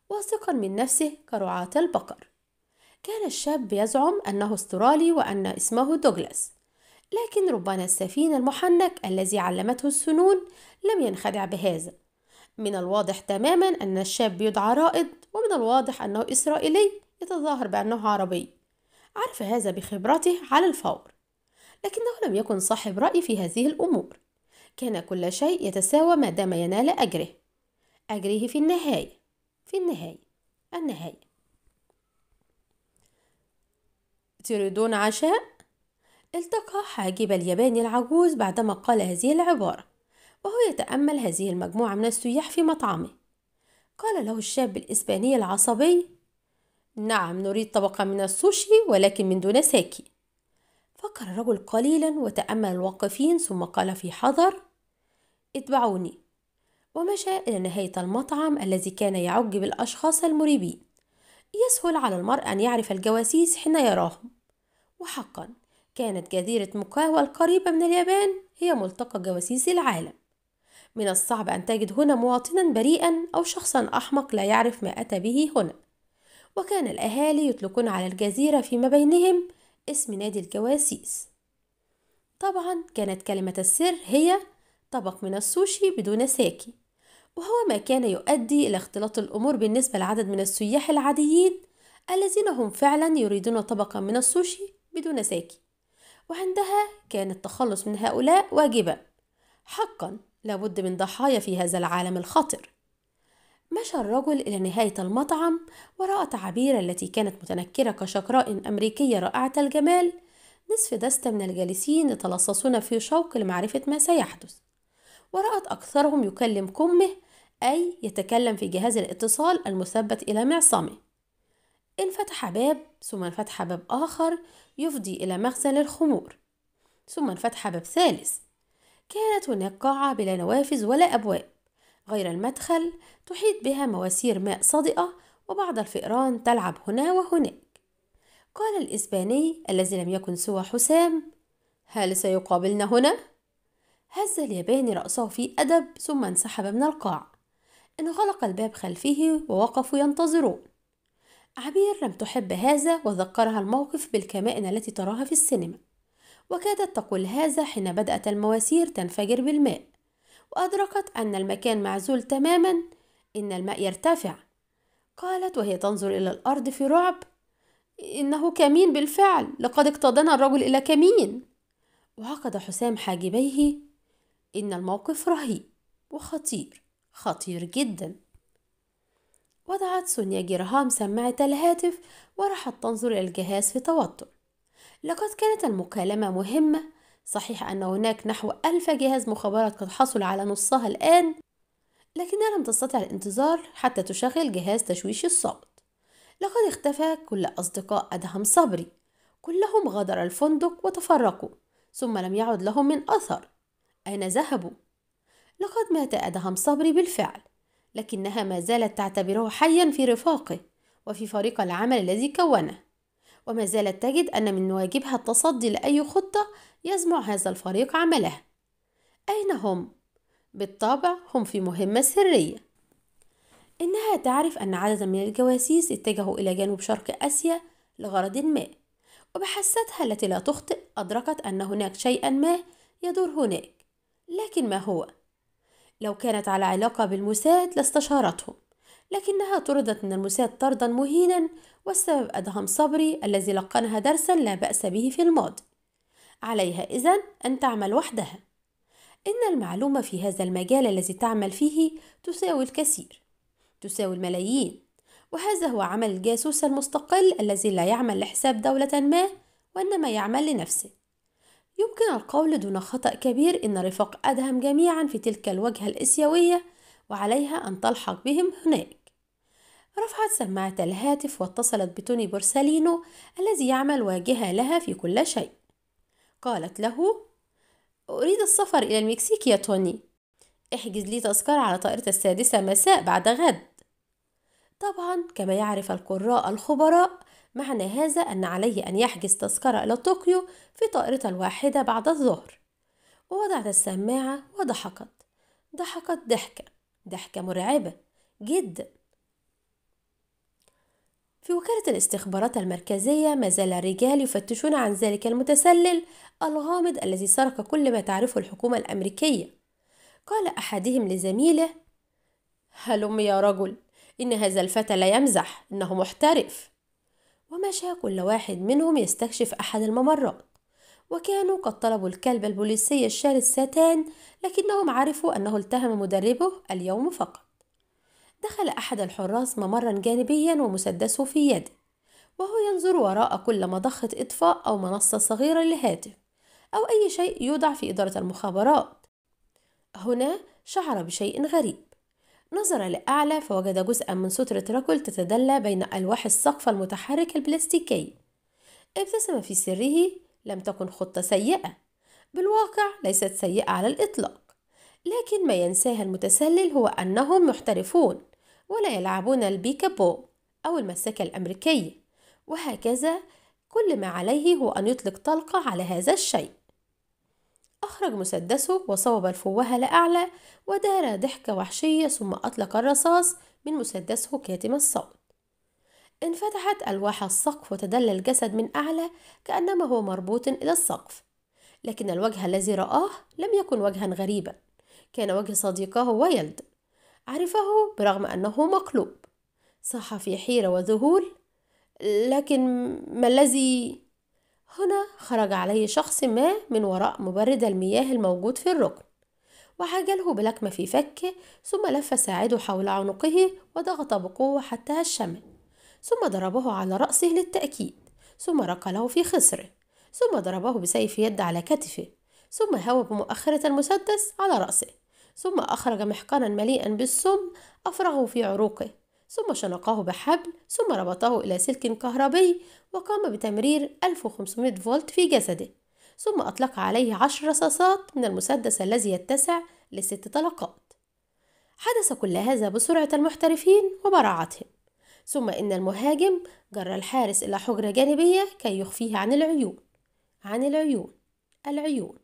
واثقا من نفسه كرعاة البقر كان الشاب يزعم أنه استرالي وأن اسمه دوغلاس لكن ربما السفين المحنك الذي علمته السنون لم ينخدع بهذا من الواضح تماما أن الشاب يدعى رائد ومن الواضح أنه إسرائيلي يتظاهر بأنه عربي عرف هذا بخبرته على الفور لكنه لم يكن صاحب رأي في هذه الأمور كان كل شيء يتساوى ما دام ينال أجره أجره في النهاية في النهاية النهاية تريدون عشاء؟ التقى حاجب الياباني العجوز بعدما قال هذه العبارة وهو يتأمل هذه المجموعة من السياح في مطعمه قال له الشاب الإسباني العصبي نعم نريد طبقة من السوشي ولكن من دون ساكي فكر الرجل قليلا وتأمل الواقفين ثم قال في حذر اتبعوني ومشى إلى نهاية المطعم الذي كان يعج بالأشخاص المريبين يسهل على المرء أن يعرف الجواسيس حين يراهم وحقا كانت جزيرة مكاوى القريبة من اليابان هي ملتقى جواسيس العالم من الصعب أن تجد هنا مواطنا بريئا أو شخصا أحمق لا يعرف ما أتى به هنا وكان الأهالي يطلقون على الجزيرة فيما بينهم اسم نادي الجواسيس طبعا كانت كلمة السر هي طبق من السوشي بدون ساكي وهو ما كان يؤدي إلى اختلاط الأمور بالنسبة لعدد من السياح العاديين الذين هم فعلا يريدون طبقا من السوشي بدون ساكي وعندها كان التخلص من هؤلاء واجبا حقا لابد من ضحايا في هذا العالم الخطر مشى الرجل إلى نهاية المطعم ورأى تعابير التي كانت متنكرة كشقراء أمريكية رائعة الجمال نصف دستة من الجالسين يتلصصون في شوق لمعرفة ما سيحدث ورأت أكثرهم يكلم كمه أي يتكلم في جهاز الاتصال المثبت إلى معصمه انفتح باب ثم انفتح باب آخر يفضي إلى مخزن الخمور ثم انفتح باب ثالث كانت هناك قاعة بلا نوافذ ولا أبواب غير المدخل تحيط بها مواسير ماء صادئة وبعض الفئران تلعب هنا وهناك قال الإسباني الذي لم يكن سوى حسام هل سيقابلنا هنا؟ هز الياباني رأسه في أدب ثم انسحب من القاع انغلق الباب خلفه ووقفوا ينتظرون عبير لم تحب هذا وذكرها الموقف بالكمائن التي تراها في السينما وكادت تقول هذا حين بدأت المواسير تنفجر بالماء وأدركت أن المكان معزول تماما إن الماء يرتفع قالت وهي تنظر إلى الأرض في رعب إنه كمين بالفعل لقد اقتضنا الرجل إلى كمين وعقد حسام حاجبيه إن الموقف رهيب وخطير خطير جدا وضعت سونيا جيرهام سماعة الهاتف وراحت تنظر إلى الجهاز في توتر لقد كانت المكالمة مهمة صحيح أن هناك نحو ألف جهاز مخابرات قد حصل على نصها الآن لكنها لم تستطع الانتظار حتى تشغل جهاز تشويش الصوت لقد اختفى كل أصدقاء أدهم صبري كلهم غادر الفندق وتفرقوا ثم لم يعد لهم من أثر أين ذهبوا؟ لقد مات أدهم صبري بالفعل لكنها ما زالت تعتبره حيا في رفاقه وفي فريق العمل الذي كونه وما زالت تجد أن من واجبها التصدي لأي خطة يزمع هذا الفريق عملها أين هم؟ بالطبع هم في مهمة سرية إنها تعرف أن عددا من الجواسيس اتجهوا إلى جنوب شرق آسيا لغرض ما وبحستها التي لا تخطئ أدركت أن هناك شيئا ما يدور هناك لكن ما هو؟ لو كانت على علاقة بالموساد لاستشارتهم لكنها طردت من الموساد طردا مهينا والسبب أدهم صبري الذي لقنها درسا لا بأس به في الماضي عليها إذن أن تعمل وحدها إن المعلومة في هذا المجال الذي تعمل فيه تساوي الكثير تساوي الملايين وهذا هو عمل الجاسوس المستقل الذي لا يعمل لحساب دولة ما وإنما يعمل لنفسه يمكن القول دون خطأ كبير إن رفاق أدهم جميعا في تلك الوجهة الإسيوية وعليها أن تلحق بهم هناك رفعت سماعة الهاتف واتصلت بتوني بورسالينو الذي يعمل واجهة لها في كل شيء قالت له أريد السفر إلى المكسيك يا توني احجز لي تذكرة على طائرة السادسة مساء بعد غد طبعا كما يعرف القراء الخبراء معنى هذا أن عليه أن يحجز تذكرة إلى طوكيو في طائرة الواحدة بعد الظهر ووضعت السماعة وضحكت ضحكت ضحكة ضحكة مرعبة جدا في وكالة الاستخبارات المركزية ما زال الرجال يفتشون عن ذلك المتسلل الغامض الذي سرق كل ما تعرفه الحكومة الأمريكية قال أحدهم لزميله هلم يا رجل إن هذا الفتى لا يمزح إنه محترف وما شاء كل واحد منهم يستكشف أحد الممرات وكانوا قد طلبوا الكلب البوليسي الشرس ساتان لكنهم عرفوا أنه التهم مدربه اليوم فقط دخل أحد الحراس ممرا جانبيا ومسدسه في يده وهو ينظر وراء كل مضخة إطفاء أو منصة صغيرة لهاتف أو أي شيء يوضع في إدارة المخابرات هنا شعر بشيء غريب نظر لأعلى فوجد جزءا من سترة رجل تتدلى بين ألواح السقف المتحرك البلاستيكي ابتسم في سره لم تكن خطة سيئة بالواقع ليست سيئة على الإطلاق لكن ما ينساه المتسلل هو أنهم محترفون ولا يلعبون البيكابو أو المساكة الأمريكية وهكذا كل ما عليه هو أن يطلق طلقة على هذا الشيء أخرج مسدسه وصوب الفوهة لأعلى ودار ضحكة وحشية ثم أطلق الرصاص من مسدسه كاتم الصوت انفتحت ألواح السقف وتدلى الجسد من أعلى كأنما هو مربوط إلى السقف لكن الوجه الذي رآه لم يكن وجها غريبا كان وجه صديقه ويلد عرفه برغم أنه مقلوب صاح في حيرة وذهول لكن ما الذي هنا خرج عليه شخص ما من وراء مبرد المياه الموجود في الركن وعجله بلكمة في فكه ثم لف ساعده حول عنقه وضغط بقوة حتى هشمه ثم ضربه على رأسه للتأكيد ثم ركله في خصره ثم ضربه بسيف يد على كتفه ثم هوى بمؤخرة المسدس على رأسه ثم أخرج محقنا مليئا بالسم أفرغه في عروقه ثم شنقه بحبل ثم ربطه إلى سلك كهربي وقام بتمرير 1500 فولت في جسده ثم أطلق عليه عشر رصاصات من المسدس الذي يتسع لست طلقات حدث كل هذا بسرعة المحترفين وبراعتهم ثم إن المهاجم جر الحارس إلى حجرة جانبية كي يخفيه عن العيون عن العيون العيون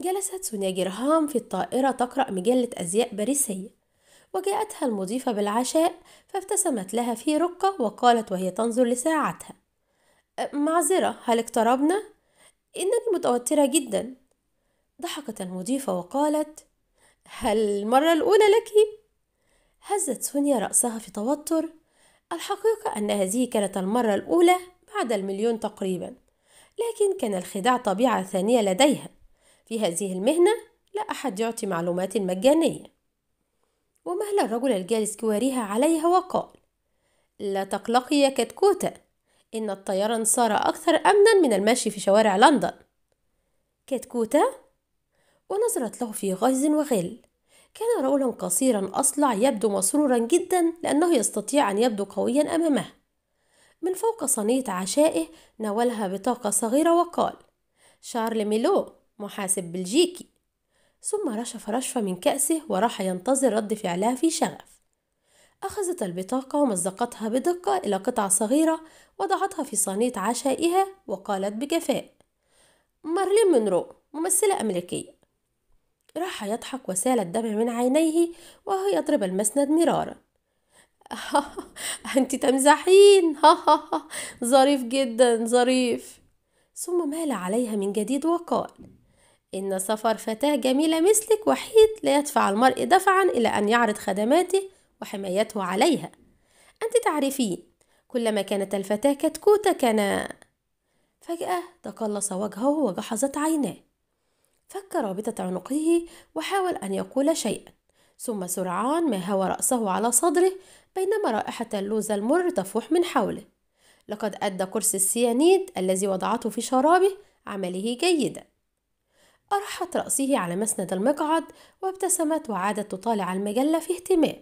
جلست سونيا جرهام في الطائرة تقرأ مجلة أزياء باريسية وجاءتها المضيفة بالعشاء فابتسمت لها في رقة وقالت وهي تنظر لساعتها معذرة هل اقتربنا؟ إنني متوترة جدا ضحكت المضيفة وقالت هل المرة الأولى لكِ؟ هزت سونيا رأسها في توتر الحقيقة أن هذه كانت المرة الأولى بعد المليون تقريبا لكن كان الخداع طبيعة ثانية لديها في هذه المهنة لا أحد يعطي معلومات مجانية ومهل الرجل الجالس كواريها عليها وقال لا تقلقي يا كتكوتة إن الطيران صار أكثر أمنا من المشي في شوارع لندن كتكوتة ونظرت له في غيظ وغل كان رجلا قصيرا أصلع يبدو مسرورا جدا لأنه يستطيع أن يبدو قويا أمامها من فوق صنية عشائه ناولها بطاقة صغيرة وقال شارل ميلو محاسب بلجيكي ثم رشف رشفة من كأسه وراح ينتظر رد فعلها في شغف أخذت البطاقة ومزقتها بدقة إلى قطع صغيرة وضعتها في صنية عشائها وقالت بجفاء مارلين مونرو ممثلة أمريكية راح يضحك وسال الدمع من عينيه وهو يضرب المسند مرارا <laughs> انت تمزحين <laughs> ظريف جدا ظريف ثم مال عليها من جديد وقال إن سفر فتاة جميلة مثلك وحيد لا يدفع المرء دفعا إلى أن يعرض خدماته وحمايته عليها أنت تعرفين كلما كانت الفتاة كتكوتة كان فجأة تقلص وجهه وجحظت عيناه فك رابطة عنقه وحاول أن يقول شيئا ثم سرعان ما هوى رأسه على صدره بينما رائحة اللوز المر تفوح من حوله لقد أدى قرص السيانيد الذي وضعته في شرابه عمله جيدا أرحت رأسه على مسند المقعد وابتسمت وعادت تطالع المجلة في اهتمام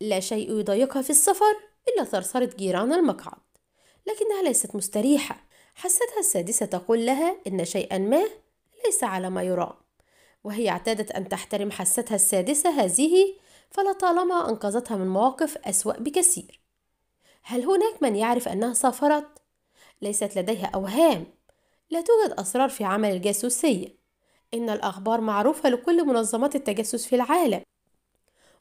لا شيء يضايقها في السفر إلا ثرثرة جيران المقعد لكنها ليست مستريحة حستها السادسة تقول لها إن شيئا ما ليس على ما يرام وهي اعتادت أن تحترم حستها السادسة هذه فلطالما أنقذتها من مواقف أسوأ بكثير هل هناك من يعرف أنها سافرت؟ ليست لديها أوهام لا توجد أسرار في عمل الجاسوسية إن الأخبار معروفة لكل منظمات التجسس في العالم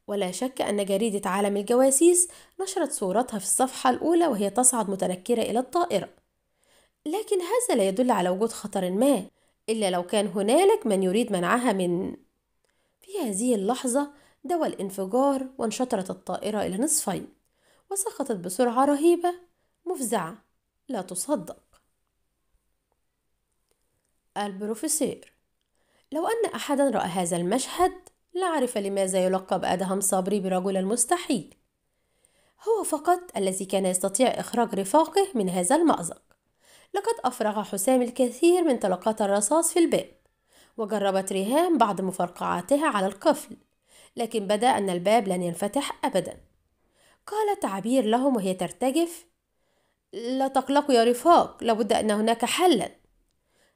ولا شك أن جريدة عالم الجواسيس نشرت صورتها في الصفحة الأولى وهي تصعد متنكرة إلى الطائرة لكن هذا لا يدل على وجود خطر ما إلا لو كان هنالك من يريد منعها من في هذه اللحظة دوى الانفجار وانشطرت الطائرة إلى نصفين وسقطت بسرعة رهيبة مفزعة لا تصدق البروفيسير لو أن أحدا رأى هذا المشهد لعرف لماذا يلقب أدهم صبري برجل المستحيل هو فقط الذي كان يستطيع إخراج رفاقه من هذا المأزق لقد أفرغ حسام الكثير من طلقات الرصاص في الباب وجربت ريهام بعض مفرقعاتها على القفل لكن بدا أن الباب لن ينفتح أبدا قالت عبير لهم وهي ترتجف لا تقلقوا يا رفاق لابد أن هناك حلا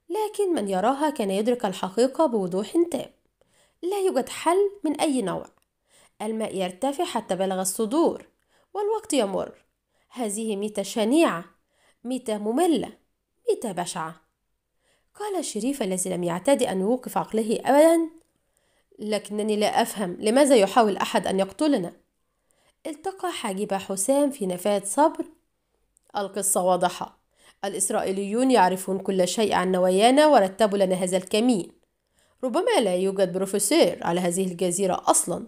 لكن من يراها كان يدرك الحقيقة بوضوح تام لا يوجد حل من أي نوع الماء يرتفع حتى بلغ الصدور والوقت يمر هذه ميتة شنيعة ميتة مملة بيتا بشعة قال الشريف الذي لم يعتد أن يوقف عقله أبدا لكنني لا أفهم لماذا يحاول أحد أن يقتلنا التقى حاجب حسام في نفاد صبر القصة واضحة الإسرائيليون يعرفون كل شيء عن نوايانا ورتبوا لنا هذا الكمين ربما لا يوجد بروفيسور على هذه الجزيرة أصلا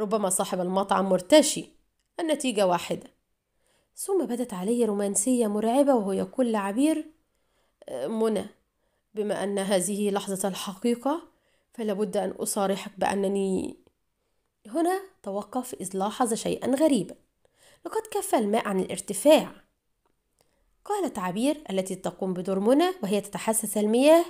ربما صاحب المطعم مرتشي النتيجة واحدة ثم بدت علي رومانسية مرعبة وهو يقول لعبير منى بما أن هذه لحظة الحقيقة فلا بد أن أصارحك بأنني هنا توقف إذ لاحظ شيئا غريبا لقد كف الماء عن الارتفاع قالت عبير التي تقوم بدور منى وهي تتحسس المياه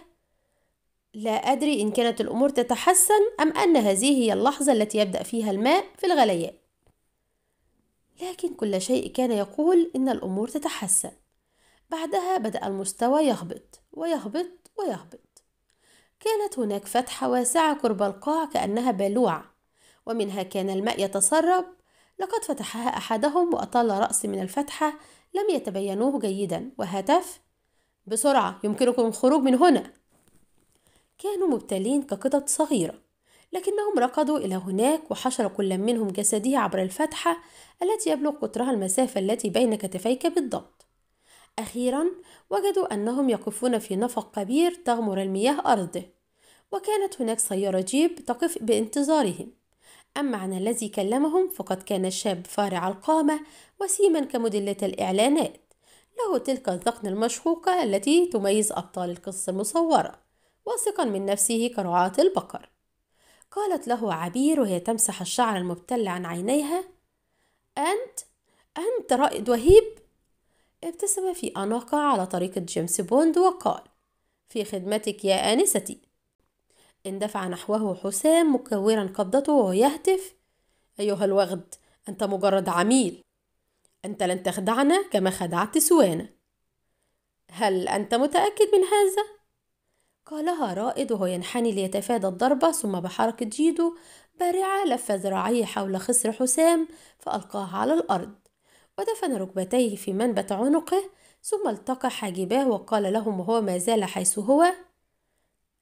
لا أدري إن كانت الأمور تتحسن أم أن هذه هي اللحظة التي يبدأ فيها الماء في الغليان لكن كل شيء كان يقول إن الأمور تتحسن بعدها بدأ المستوى يهبط ويهبط ويهبط كانت هناك فتحة واسعة قرب القاع كأنها بالوعة ومنها كان الماء يتسرب لقد فتحها أحدهم وأطال رأسي من الفتحة لم يتبينوه جيدا وهتف بسرعة يمكنكم الخروج من هنا كانوا مبتلين كقطط صغيرة لكنهم ركضوا إلى هناك وحشر كل منهم جسده عبر الفتحة التي يبلغ قطرها المسافة التي بين كتفيك بالضبط أخيرا وجدوا أنهم يقفون في نفق كبير تغمر المياه أرضه وكانت هناك سيارة جيب تقف بانتظارهم أما عن الذي كلمهم فقد كان الشاب فارع القامة وسيما كمدلة الإعلانات له تلك الذقن المشقوقة التي تميز أبطال القصة المصورة واثقا من نفسه كرعاة البقر قالت له عبير وهي تمسح الشعر المبتل عن عينيها أنت أنت رائد وهيب ابتسم في أناقة على طريقة جيمس بوند وقال في خدمتك يا آنستي اندفع نحوه حسام مكورا قبضته وهو يهتف أيها الوغد أنت مجرد عميل أنت لن تخدعنا كما خدعت سوانا هل أنت متأكد من هذا؟ قالها رائد وهو ينحني ليتفادى الضربة ثم بحركة جيدو بارعة لف ذراعيه حول خصر حسام فألقاه على الأرض ودفن ركبتيه في منبت عنقه ثم التقى حاجباه وقال لهم وهو ما زال حيث هو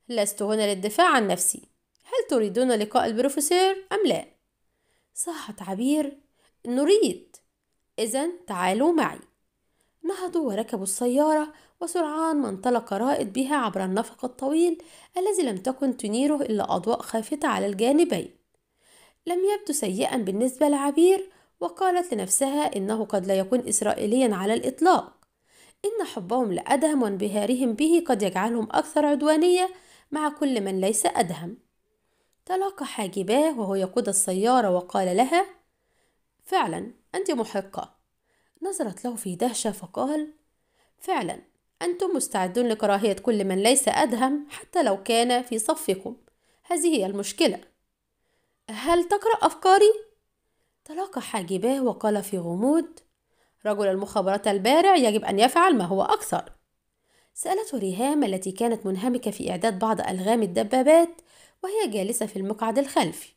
لست هنا للدفاع عن نفسي هل تريدون لقاء البروفيسور أم لا؟ صاحت عبير نريد إذا تعالوا معي نهضوا وركبوا السيارة وسرعان ما انطلق رائد بها عبر النفق الطويل الذي لم تكن تنيره إلا أضواء خافتة على الجانبين لم يبدو سيئا بالنسبة لعبير وقالت لنفسها إنه قد لا يكون إسرائيليا على الإطلاق إن حبهم لأدهم وانبهارهم به قد يجعلهم أكثر عدوانية مع كل من ليس أدهم تلاقى حاجباه وهو يقود السيارة وقال لها فعلا أنت محقة نظرت له في دهشة فقال فعلا أنتم مستعدون لكراهية كل من ليس أدهم حتى لو كان في صفكم هذه هي المشكلة هل تقرأ أفكاري؟ تلاقى حاجباه وقال في غموض رجل المخابرات البارع يجب أن يفعل ما هو أكثر سألته ريهام التي كانت منهمكة في إعداد بعض ألغام الدبابات وهي جالسة في المقعد الخلفي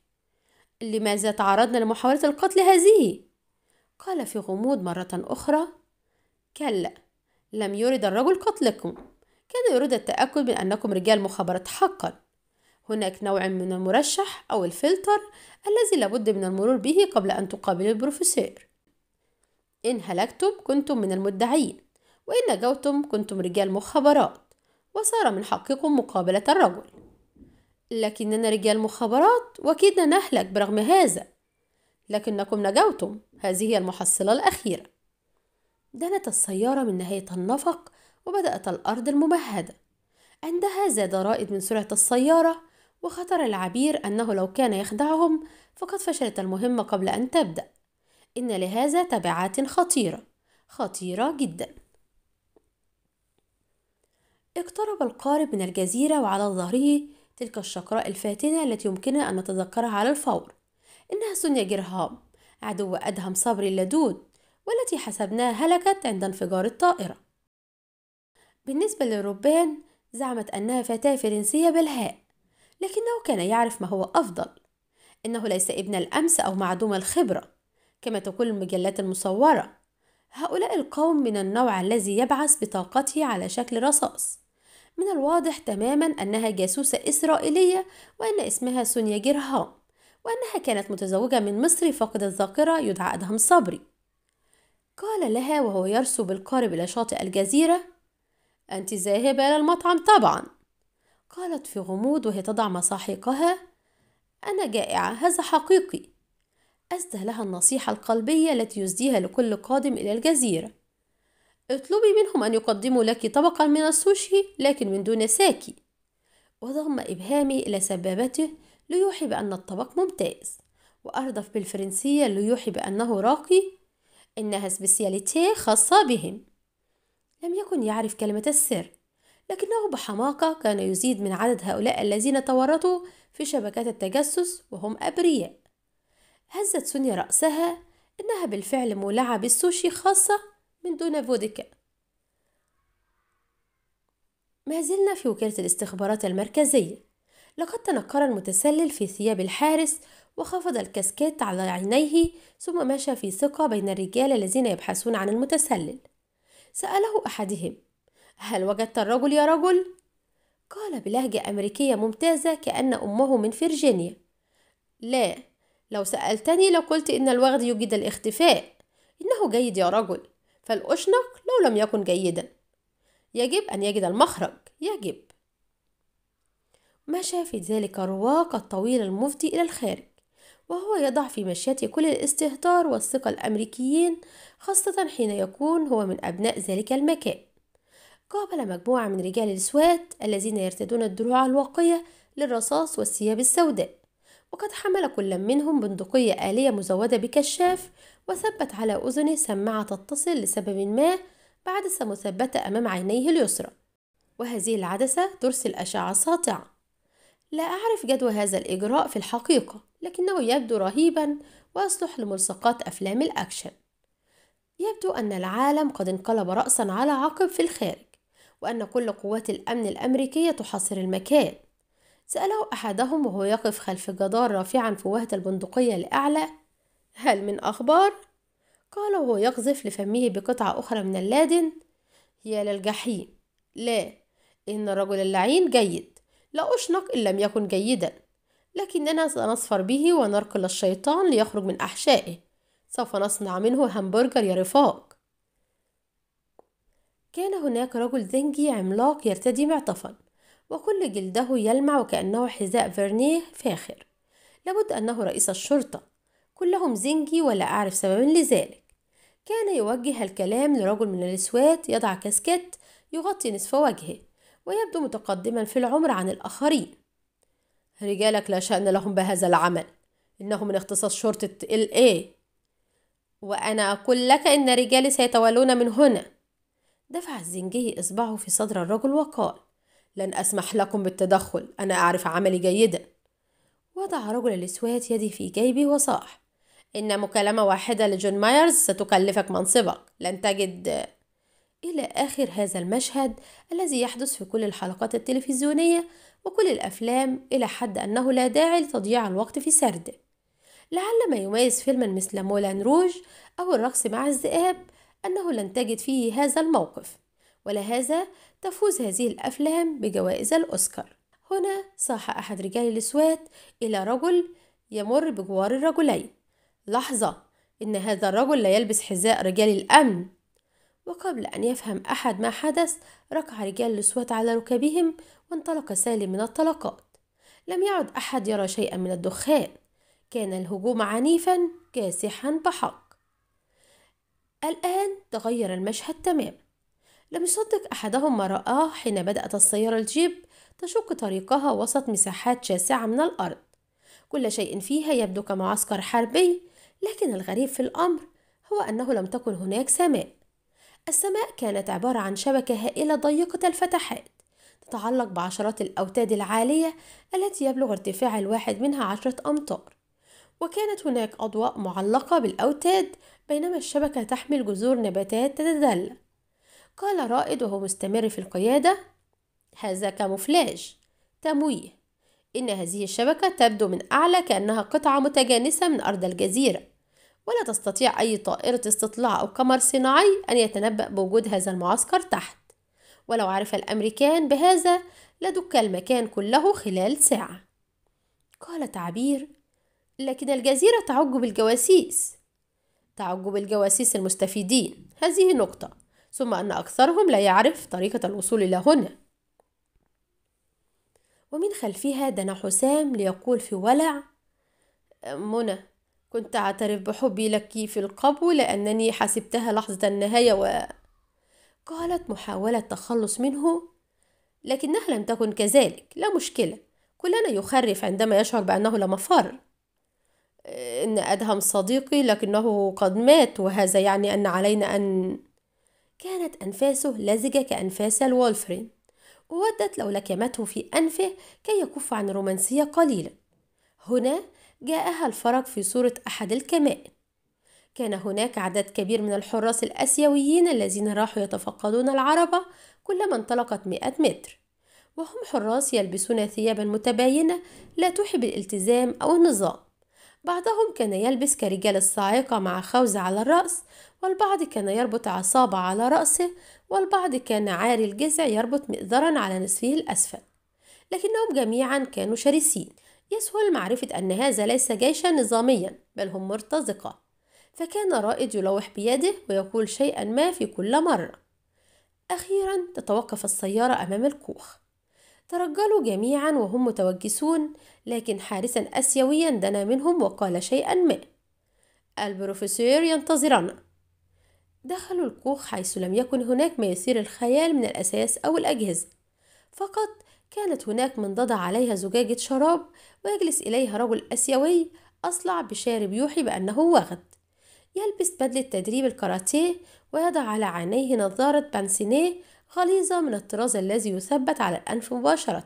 لماذا تعرضنا لمحاولة القتل هذه؟ قال في غموض مرة أخرى كلا لم يرد الرجل قتلكم كان يريد التأكد من أنكم رجال مخابرات حقا هناك نوع من المرشح أو الفلتر الذي لابد من المرور به قبل أن تقابل البروفيسور إن هلكتم كنتم من المدعين وإن نجوتم كنتم رجال مخابرات وصار من حقكم مقابلة الرجل لكننا رجال مخابرات وكدنا نهلك برغم هذا لكنكم نجوتم هذه هي المحصلة الأخيرة دنت السيارة من نهاية النفق وبدأت الأرض الممهدة عندها زاد رائد من سرعة السيارة وخطر العبير أنه لو كان يخدعهم فقد فشلت المهمة قبل أن تبدأ إن لهذا تبعات خطيرة خطيرة جدا اقترب القارب من الجزيرة وعلى ظهره تلك الشقراء الفاتنة التي يمكننا أن نتذكرها على الفور إنها سونيا جرهام عدو أدهم صبري اللدود والتي حسبناها هلكت عند انفجار الطائرة بالنسبة للربان زعمت أنها فتاة فرنسية بلهاء لكنه كان يعرف ما هو أفضل إنه ليس ابن الأمس أو معدوم الخبرة كما تقول المجلات المصورة هؤلاء القوم من النوع الذي يبعث بطاقته على شكل رصاص من الواضح تماما أنها جاسوسة إسرائيلية وأن اسمها سونيا جرهام وأنها كانت متزوجة من مصري فاقد الذاكرة يدعى أدهم صبري قال لها وهو يرسو بالقارب إلى شاطئ الجزيرة أنت ذاهبة إلى المطعم طبعا قالت في غموض وهي تضع مصاحيقها أنا جائعة هذا حقيقي أسدى لها النصيحة القلبية التي يسديها لكل قادم إلى الجزيرة اطلبي منهم أن يقدموا لك طبقا من السوشي لكن من دون ساكي وضم إبهامي إلى سبابته ليوحي بأن الطبق ممتاز وأردف بالفرنسية ليوحي بأنه راقي إنها سبيسياليتي خاصة بهم لم يكن يعرف كلمة السر لكنه بحماقة كان يزيد من عدد هؤلاء الذين تورطوا في شبكات التجسس وهم أبرياء هزت سونيا رأسها إنها بالفعل مولعة بالسوشي خاصة من دون فودكا ما زلنا في وكالة الاستخبارات المركزية لقد تنكر المتسلل في ثياب الحارس وخفض الكاسكيت على عينيه ثم مشى في ثقة بين الرجال الذين يبحثون عن المتسلل سأله أحدهم هل وجدت الرجل يا رجل؟ قال بلهجة أمريكية ممتازة كأن أمه من فرجينيا لا لو سألتني لقلت إن الوغد يجد الاختفاء إنه جيد يا رجل فالأشنق لو لم يكن جيدا يجب أن يجد المخرج يجب مشى في ذلك الرواق الطويل المفضي إلى الخارج وهو يضع في مشيته كل الاستهتار والثقة الأمريكيين خاصة حين يكون هو من أبناء ذلك المكان قابل مجموعة من رجال السوات الذين يرتدون الدروع الواقية للرصاص والثياب السوداء وقد حمل كل منهم بندقية آلية مزودة بكشاف وثبت على أذنه سماعة تتصل لسبب ما بعدسة مثبتة أمام عينيه اليسرى وهذه العدسة ترسل أشعة ساطعة لا أعرف جدوى هذا الإجراء في الحقيقة لكنه يبدو رهيبا ويصلح لملصقات أفلام الأكشن يبدو أن العالم قد انقلب رأسا على عقب في الخارج وأن كل قوات الأمن الأمريكية تحاصر المكان سأله أحدهم وهو يقف خلف جدار رافعا فوهة البندقية لأعلى هل من أخبار؟ قال وهو يقذف لفمه بقطعة أخرى من اللادن يا للجحيم لا إن الرجل اللعين جيد لا أشنق إن لم يكن جيدا لكننا سنصفر به ونركل الشيطان ليخرج من أحشائه سوف نصنع منه همبرجر يا رفاق كان هناك رجل زنجي عملاق يرتدي معطفا وكل جلده يلمع وكأنه حذاء فيرنيه فاخر لابد أنه رئيس الشرطة كلهم زنجي ولا أعرف سببا لذلك كان يوجه الكلام لرجل من الإسوات يضع كاسكيت يغطي نصف وجهه ويبدو متقدما في العمر عن الآخرين رجالك لا شأن لهم بهذا العمل إنه من اختصاص شرطة ال إيه. وأنا أقول لك إن رجالي سيتولون من هنا دفع الزنجي إصبعه في صدر الرجل وقال لن أسمح لكم بالتدخل أنا أعرف عملي جيدا وضع رجل الإسوات يدي في جيبي وصاح إن مكالمة واحدة لجون مايرز ستكلفك منصبك لن تجد إلى آخر هذا المشهد الذي يحدث في كل الحلقات التلفزيونية وكل الأفلام إلى حد أنه لا داعي لتضييع الوقت في سرده لعل ما يميز فيلما مثل مولان روج أو الرقص مع الذئاب أنه لن تجد فيه هذا الموقف ولهذا تفوز هذه الأفلام بجوائز الأوسكار هنا صاح أحد رجال الإسوات إلى رجل يمر بجوار الرجلين لحظة إن هذا الرجل لا يلبس حذاء رجال الأمن وقبل أن يفهم أحد ما حدث ركع رجال الأسوات على ركبهم وانطلق سالم من الطلقات لم يعد أحد يرى شيئا من الدخان كان الهجوم عنيفا كاسحا بحق الآن تغير المشهد تمام لم يصدق أحدهم ما رآه حين بدأت السيارة الجيب تشق طريقها وسط مساحات شاسعة من الأرض كل شيء فيها يبدو كمعسكر حربي لكن الغريب في الأمر هو أنه لم تكن هناك سماء السماء كانت عبارة عن شبكة هائلة ضيقة الفتحات تتعلق بعشرات الأوتاد العالية التي يبلغ ارتفاع الواحد منها عشرة أمتار وكانت هناك أضواء معلقة بالأوتاد بينما الشبكة تحمل جذور نباتات تتدلى قال رائد وهو مستمر في القيادة هذا كاموفلاج تمويه إن هذه الشبكة تبدو من أعلى كأنها قطعة متجانسة من أرض الجزيرة ولا تستطيع أي طائرة استطلاع أو قمر صناعي أن يتنبأ بوجود هذا المعسكر تحت ولو عرف الأمريكان بهذا لدك المكان كله خلال ساعة قال تعبير لكن الجزيرة تعج بالجواسيس تعج بالجواسيس المستفيدين هذه نقطة ثم أن أكثرهم لا يعرف طريقة الوصول إلى هنا ومن خلفها دنا حسام ليقول في ولع منى كنت أعترف بحبي لك في القبو لأنني حسبتها لحظة النهاية و... قالت محاولة تخلص منه لكنها لم تكن كذلك لا مشكلة كلنا يخرف عندما يشعر بأنه لا مفر إن أدهم صديقي لكنه قد مات وهذا يعني أن علينا أن كانت أنفاسه لزجة كأنفاس الولفرين وودت لو لكمته في أنفه كي يكف عن الرومانسية قليلا هنا جاءها الفرج في صورة أحد الكمائن كان هناك عدد كبير من الحراس الأسيويين الذين راحوا يتفقدون العربة كلما انطلقت مئة متر وهم حراس يلبسون ثيابا متباينة لا توحي بالالتزام أو النظام بعضهم كان يلبس كرجال الصاعقة مع خوذة على الرأس والبعض كان يربط عصابة على رأسه والبعض كان عاري الجذع يربط مئذرا على نصفه الأسفل لكنهم جميعا كانوا شرسين يسهل معرفة أن هذا ليس جيشا نظاميا بل هم مرتزقة فكان رائد يلوح بيده ويقول شيئا ما في كل مرة أخيرا تتوقف السيارة أمام الكوخ ترجلوا جميعا وهم متوجسون لكن حارسا آسيويا دنا منهم وقال شيئا ما البروفيسور ينتظرنا دخلوا الكوخ حيث لم يكن هناك ما يثير الخيال من الأساس أو الأجهزة فقط كانت هناك منضدة عليها زجاجة شراب ويجلس إليها رجل أسيوي أصلع بشارب يوحي بأنه وغد يلبس بدلة تدريب الكاراتيه ويضع على عينيه نظارة بانسينيه غليظة من الطراز الذي يثبت على الأنف مباشرة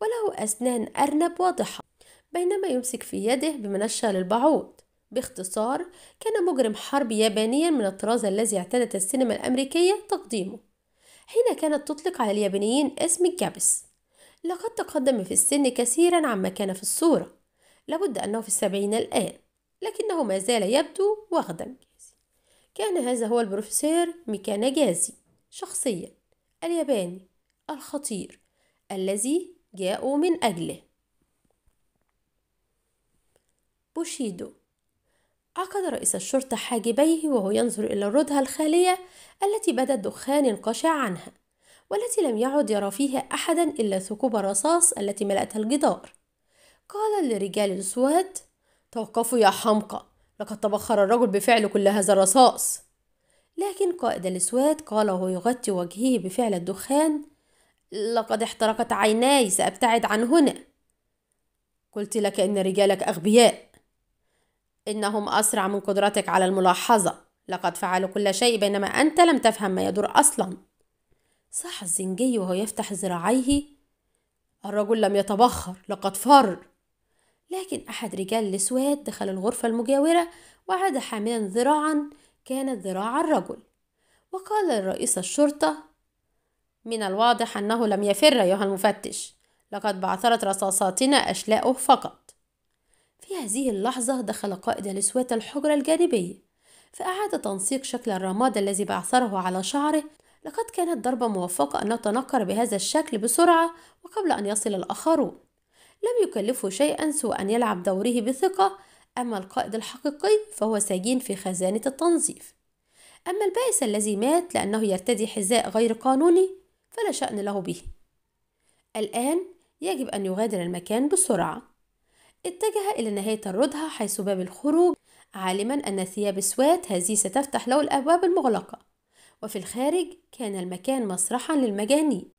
وله أسنان أرنب واضحة بينما يمسك في يده بمنشأ للبعوض باختصار كان مجرم حرب يابانيا من الطراز الذي اعتادت السينما الأمريكية تقديمه حين كانت تطلق على اليابانيين اسم الجابس لقد تقدم في السن كثيرا عما كان في الصورة لابد أنه في السبعين الآن لكنه ما زال يبدو وغدا كان هذا هو البروفيسور ميكانا جازي شخصيا الياباني الخطير الذي جاءوا من أجله بوشيدو عقد رئيس الشرطة حاجبيه وهو ينظر إلى الردهة الخالية التي بدا الدخان ينقشع عنها والتي لم يعد يرى فيها أحدا إلا ثقوب الرصاص التي ملأتها الجدار قال لرجال السواد توقفوا يا حمقى لقد تبخر الرجل بفعل كل هذا الرصاص لكن قائد السواد قال وهو يغطي وجهه بفعل الدخان لقد احترقت عيناي سأبتعد عن هنا قلت لك إن رجالك أغبياء إنهم أسرع من قدرتك على الملاحظة لقد فعلوا كل شيء بينما أنت لم تفهم ما يدور أصلا صح الزنجي وهو يفتح ذراعيه الرجل لم يتبخر لقد فر لكن أحد رجال الأسود دخل الغرفة المجاورة وعاد حاملا ذراعا كانت ذراع الرجل وقال لرئيس الشرطة من الواضح أنه لم يفر أيها المفتش لقد بعثرت رصاصاتنا أشلاؤه فقط في هذه اللحظة دخل قائد الأسوات الحجرة الجانبية فأعاد تنسيق شكل الرماد الذي بعثره على شعره لقد كانت ضربة موفقة أن تنكر بهذا الشكل بسرعة وقبل أن يصل الآخرون لم يكلفه شيئا سوى أن يلعب دوره بثقة أما القائد الحقيقي فهو سجين في خزانة التنظيف أما البائس الذي مات لأنه يرتدي حذاء غير قانوني فلا شأن له به الآن يجب أن يغادر المكان بسرعة اتجه إلى نهاية الردهة حيث باب الخروج عالما أن ثياب سوات هذه ستفتح له الأبواب المغلقة وفي الخارج كان المكان مسرحا للمجانين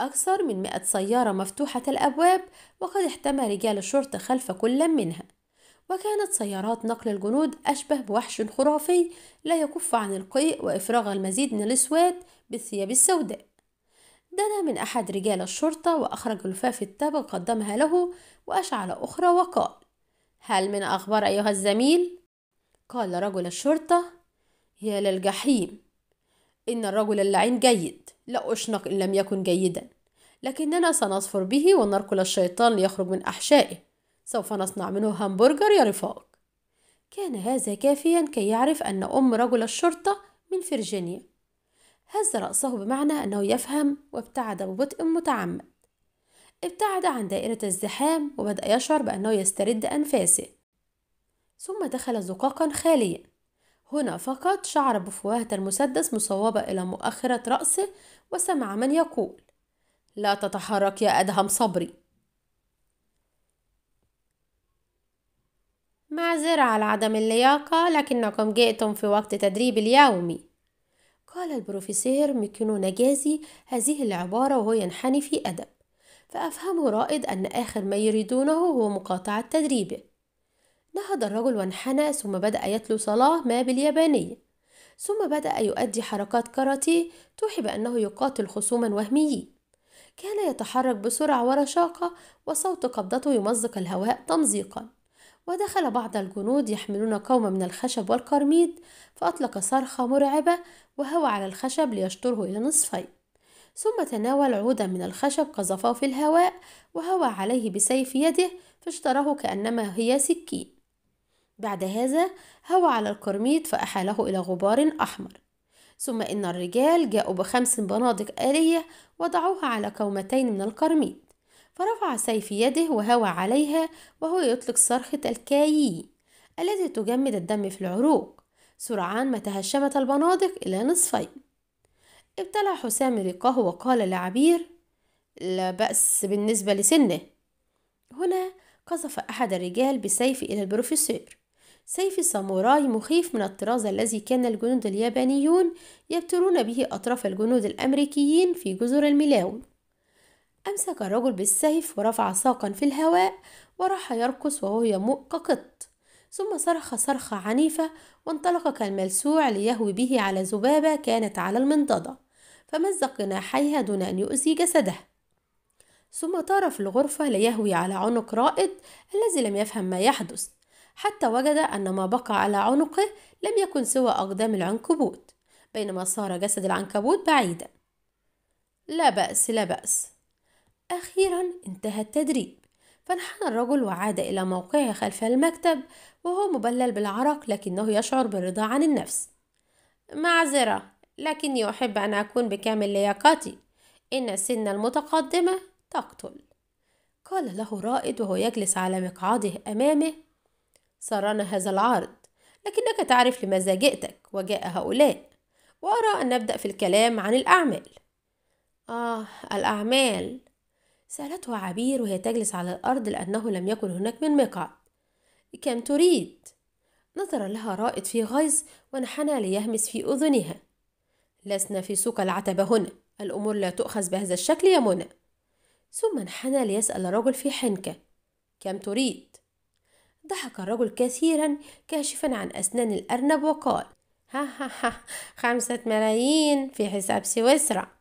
أكثر من مئة سيارة مفتوحة الأبواب وقد احتمى رجال الشرطة خلف كل منها وكانت سيارات نقل الجنود أشبه بوحش خرافي لا يكف عن القيء وإفراغ المزيد من الأسوات بالثياب السوداء دنا من أحد رجال الشرطة وأخرج لفاف التاب وقدمها له وأشعل أخرى وقال هل من أخبار أيها الزميل؟ قال رجل الشرطة يا للجحيم إن الرجل اللعين جيد لا أشنق إن لم يكن جيدا لكننا سنصفر به ونركل الشيطان ليخرج من أحشائه سوف نصنع منه همبرجر يا رفاق كان هذا كافيا كي يعرف أن أم رجل الشرطة من فرجينيا هز رأسه بمعنى أنه يفهم وابتعد ببطء متعمد ابتعد عن دائرة الزحام وبدأ يشعر بأنه يسترد أنفاسه ثم دخل زقاقا خاليا هنا فقط شعر بفواهة المسدس مصوبة إلى مؤخرة رأسه وسمع من يقول لا تتحرك يا أدهم صبري معذرة على عدم اللياقة لكنكم جئتم في وقت تدريب اليومي قال البروفيسير ميكينو نجازي هذه العبارة وهو ينحني في أدب فأفهمه رائد أن آخر ما يريدونه هو مقاطعة تدريبه نهض الرجل وانحنى ثم بدأ يتلو صلاة ما باليابانية ثم بدأ يؤدي حركات كاراتيه توحي بأنه يقاتل خصوما وهميين كان يتحرك بسرعة ورشاقة وصوت قبضته يمزق الهواء تمزيقا ودخل بعض الجنود يحملون قوم من الخشب والقرميد فأطلق صرخة مرعبة وهوى على الخشب ليشطره إلى نصفين ثم تناول عودا من الخشب قذفه في الهواء وهوى عليه بسيف يده فاشتره كأنما هي سكين بعد هذا هوى على القرميد فأحاله إلى غبار أحمر ثم إن الرجال جاءوا بخمس بنادق آلية وضعوها على كومتين من القرميد فرفع سيف يده وهوى عليها وهو يطلق صرخة الكايي التي تجمد الدم في العروق سرعان ما تهشمت البنادق إلى نصفين ابتلع حسام ريقه وقال لعبير لا بأس بالنسبة لسنه هنا قذف أحد الرجال بسيف إلى البروفيسور سيف ساموراي مخيف من الطراز الذي كان الجنود اليابانيون يبترون به أطراف الجنود الأمريكيين في جزر الميلاون أمسك الرجل بالسيف ورفع ساقا في الهواء وراح يرقص وهو كقط ثم صرخ صرخة عنيفة وانطلق كالملسوع ليهوي به على ذبابة كانت على المنضدة فمزق جناحيها دون أن يؤذي جسده ثم طار في الغرفة ليهوي على عنق رائد الذي لم يفهم ما يحدث حتى وجد أن ما بقى على عنقه لم يكن سوى أقدام العنكبوت بينما صار جسد العنكبوت بعيدا لا بأس لا بأس أخيرا انتهى التدريب فانحنى الرجل وعاد إلى موقعه خلف المكتب وهو مبلل بالعرق لكنه يشعر بالرضا عن النفس معذرة لكني أحب أن أكون بكامل لياقتي إن السن المتقدمة تقتل قال له رائد وهو يجلس على مقعده أمامه سرنا هذا العرض لكنك تعرف لماذا جئتك وجاء هؤلاء وأرى أن نبدأ في الكلام عن الأعمال آه الأعمال سألته عبير وهي تجلس على الأرض لأنه لم يكن هناك من مقعد كم تريد؟ نظر لها رائد في غيظ وانحنى ليهمس في أذنها لسنا في سوق العتبة هنا الأمور لا تؤخذ بهذا الشكل يا منى ثم انحنى ليسأل الرجل في حنكة كم تريد؟ ضحك الرجل كثيرا كاشفا عن أسنان الأرنب وقال ها ها ها خمسة ملايين في حساب سويسرا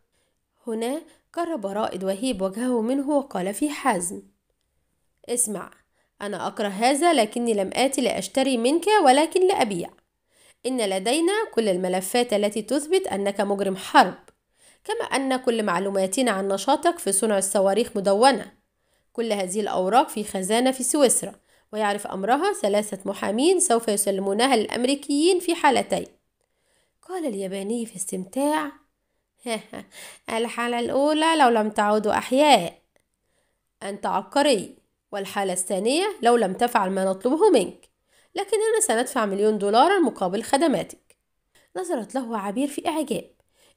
هنا قرب رائد وهيب وجهه منه وقال في حزم اسمع أنا أكره هذا لكني لم آتي لأشتري منك ولكن لأبيع إن لدينا كل الملفات التي تثبت أنك مجرم حرب كما أن كل معلوماتنا عن نشاطك في صنع الصواريخ مدونة كل هذه الأوراق في خزانة في سويسرا ويعرف أمرها ثلاثة محامين سوف يسلمونها للأمريكيين في حالتين قال الياباني في استمتاع <laughs> الحالة الأولى لو لم تعودوا أحياء أنت عبقري والحالة الثانية لو لم تفعل ما نطلبه منك لكننا سندفع مليون دولار مقابل خدماتك نظرت له عبير في إعجاب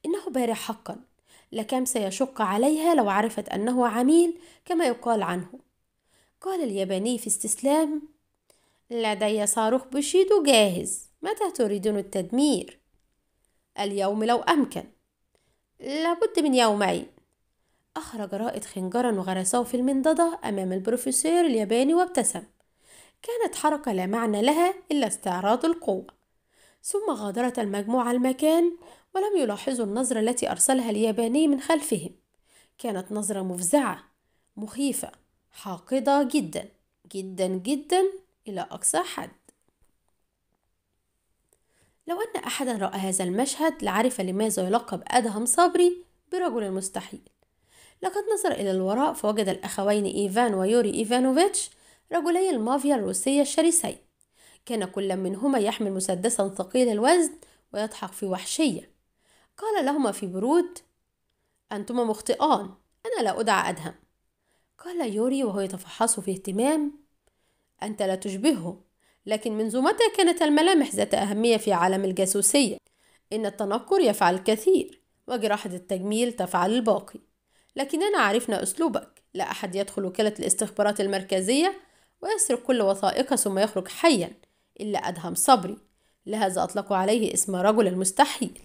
إنه بارع حقا لكم سيشق عليها لو عرفت أنه عميل كما يقال عنه قال الياباني في استسلام لدي صاروخ بوشيدو جاهز متى تريدون التدمير اليوم لو أمكن لابد من يومين أخرج رائد خنجرا وغرسه في المنضدة أمام البروفيسور الياباني وابتسم كانت حركة لا معنى لها إلا استعراض القوة ثم غادرت المجموعة المكان ولم يلاحظوا النظرة التي أرسلها الياباني من خلفهم كانت نظرة مفزعة مخيفة حاقدة جدا جدا جدا إلى أقصى حد لو أن أحدا رأى هذا المشهد لعرف لماذا يلقب أدهم صبري برجل المستحيل لقد نظر إلى الوراء فوجد الأخوين إيفان ويوري إيفانوفيتش رجلي المافيا الروسية الشرسين كان كل منهما يحمل مسدسا ثقيل الوزن ويضحك في وحشية قال لهما في برود أنتما مخطئان أنا لا أدعى أدهم قال يوري وهو يتفحصه في اهتمام أنت لا تشبهه لكن منذ متى كانت الملامح ذات أهمية في عالم الجاسوسية؟ إن التنكر يفعل الكثير وجراحة التجميل تفعل الباقي لكننا عرفنا أسلوبك لا أحد يدخل وكالة الاستخبارات المركزية ويسرق كل وثائقها ثم يخرج حيا إلا أدهم صبري لهذا أطلقوا عليه اسم رجل المستحيل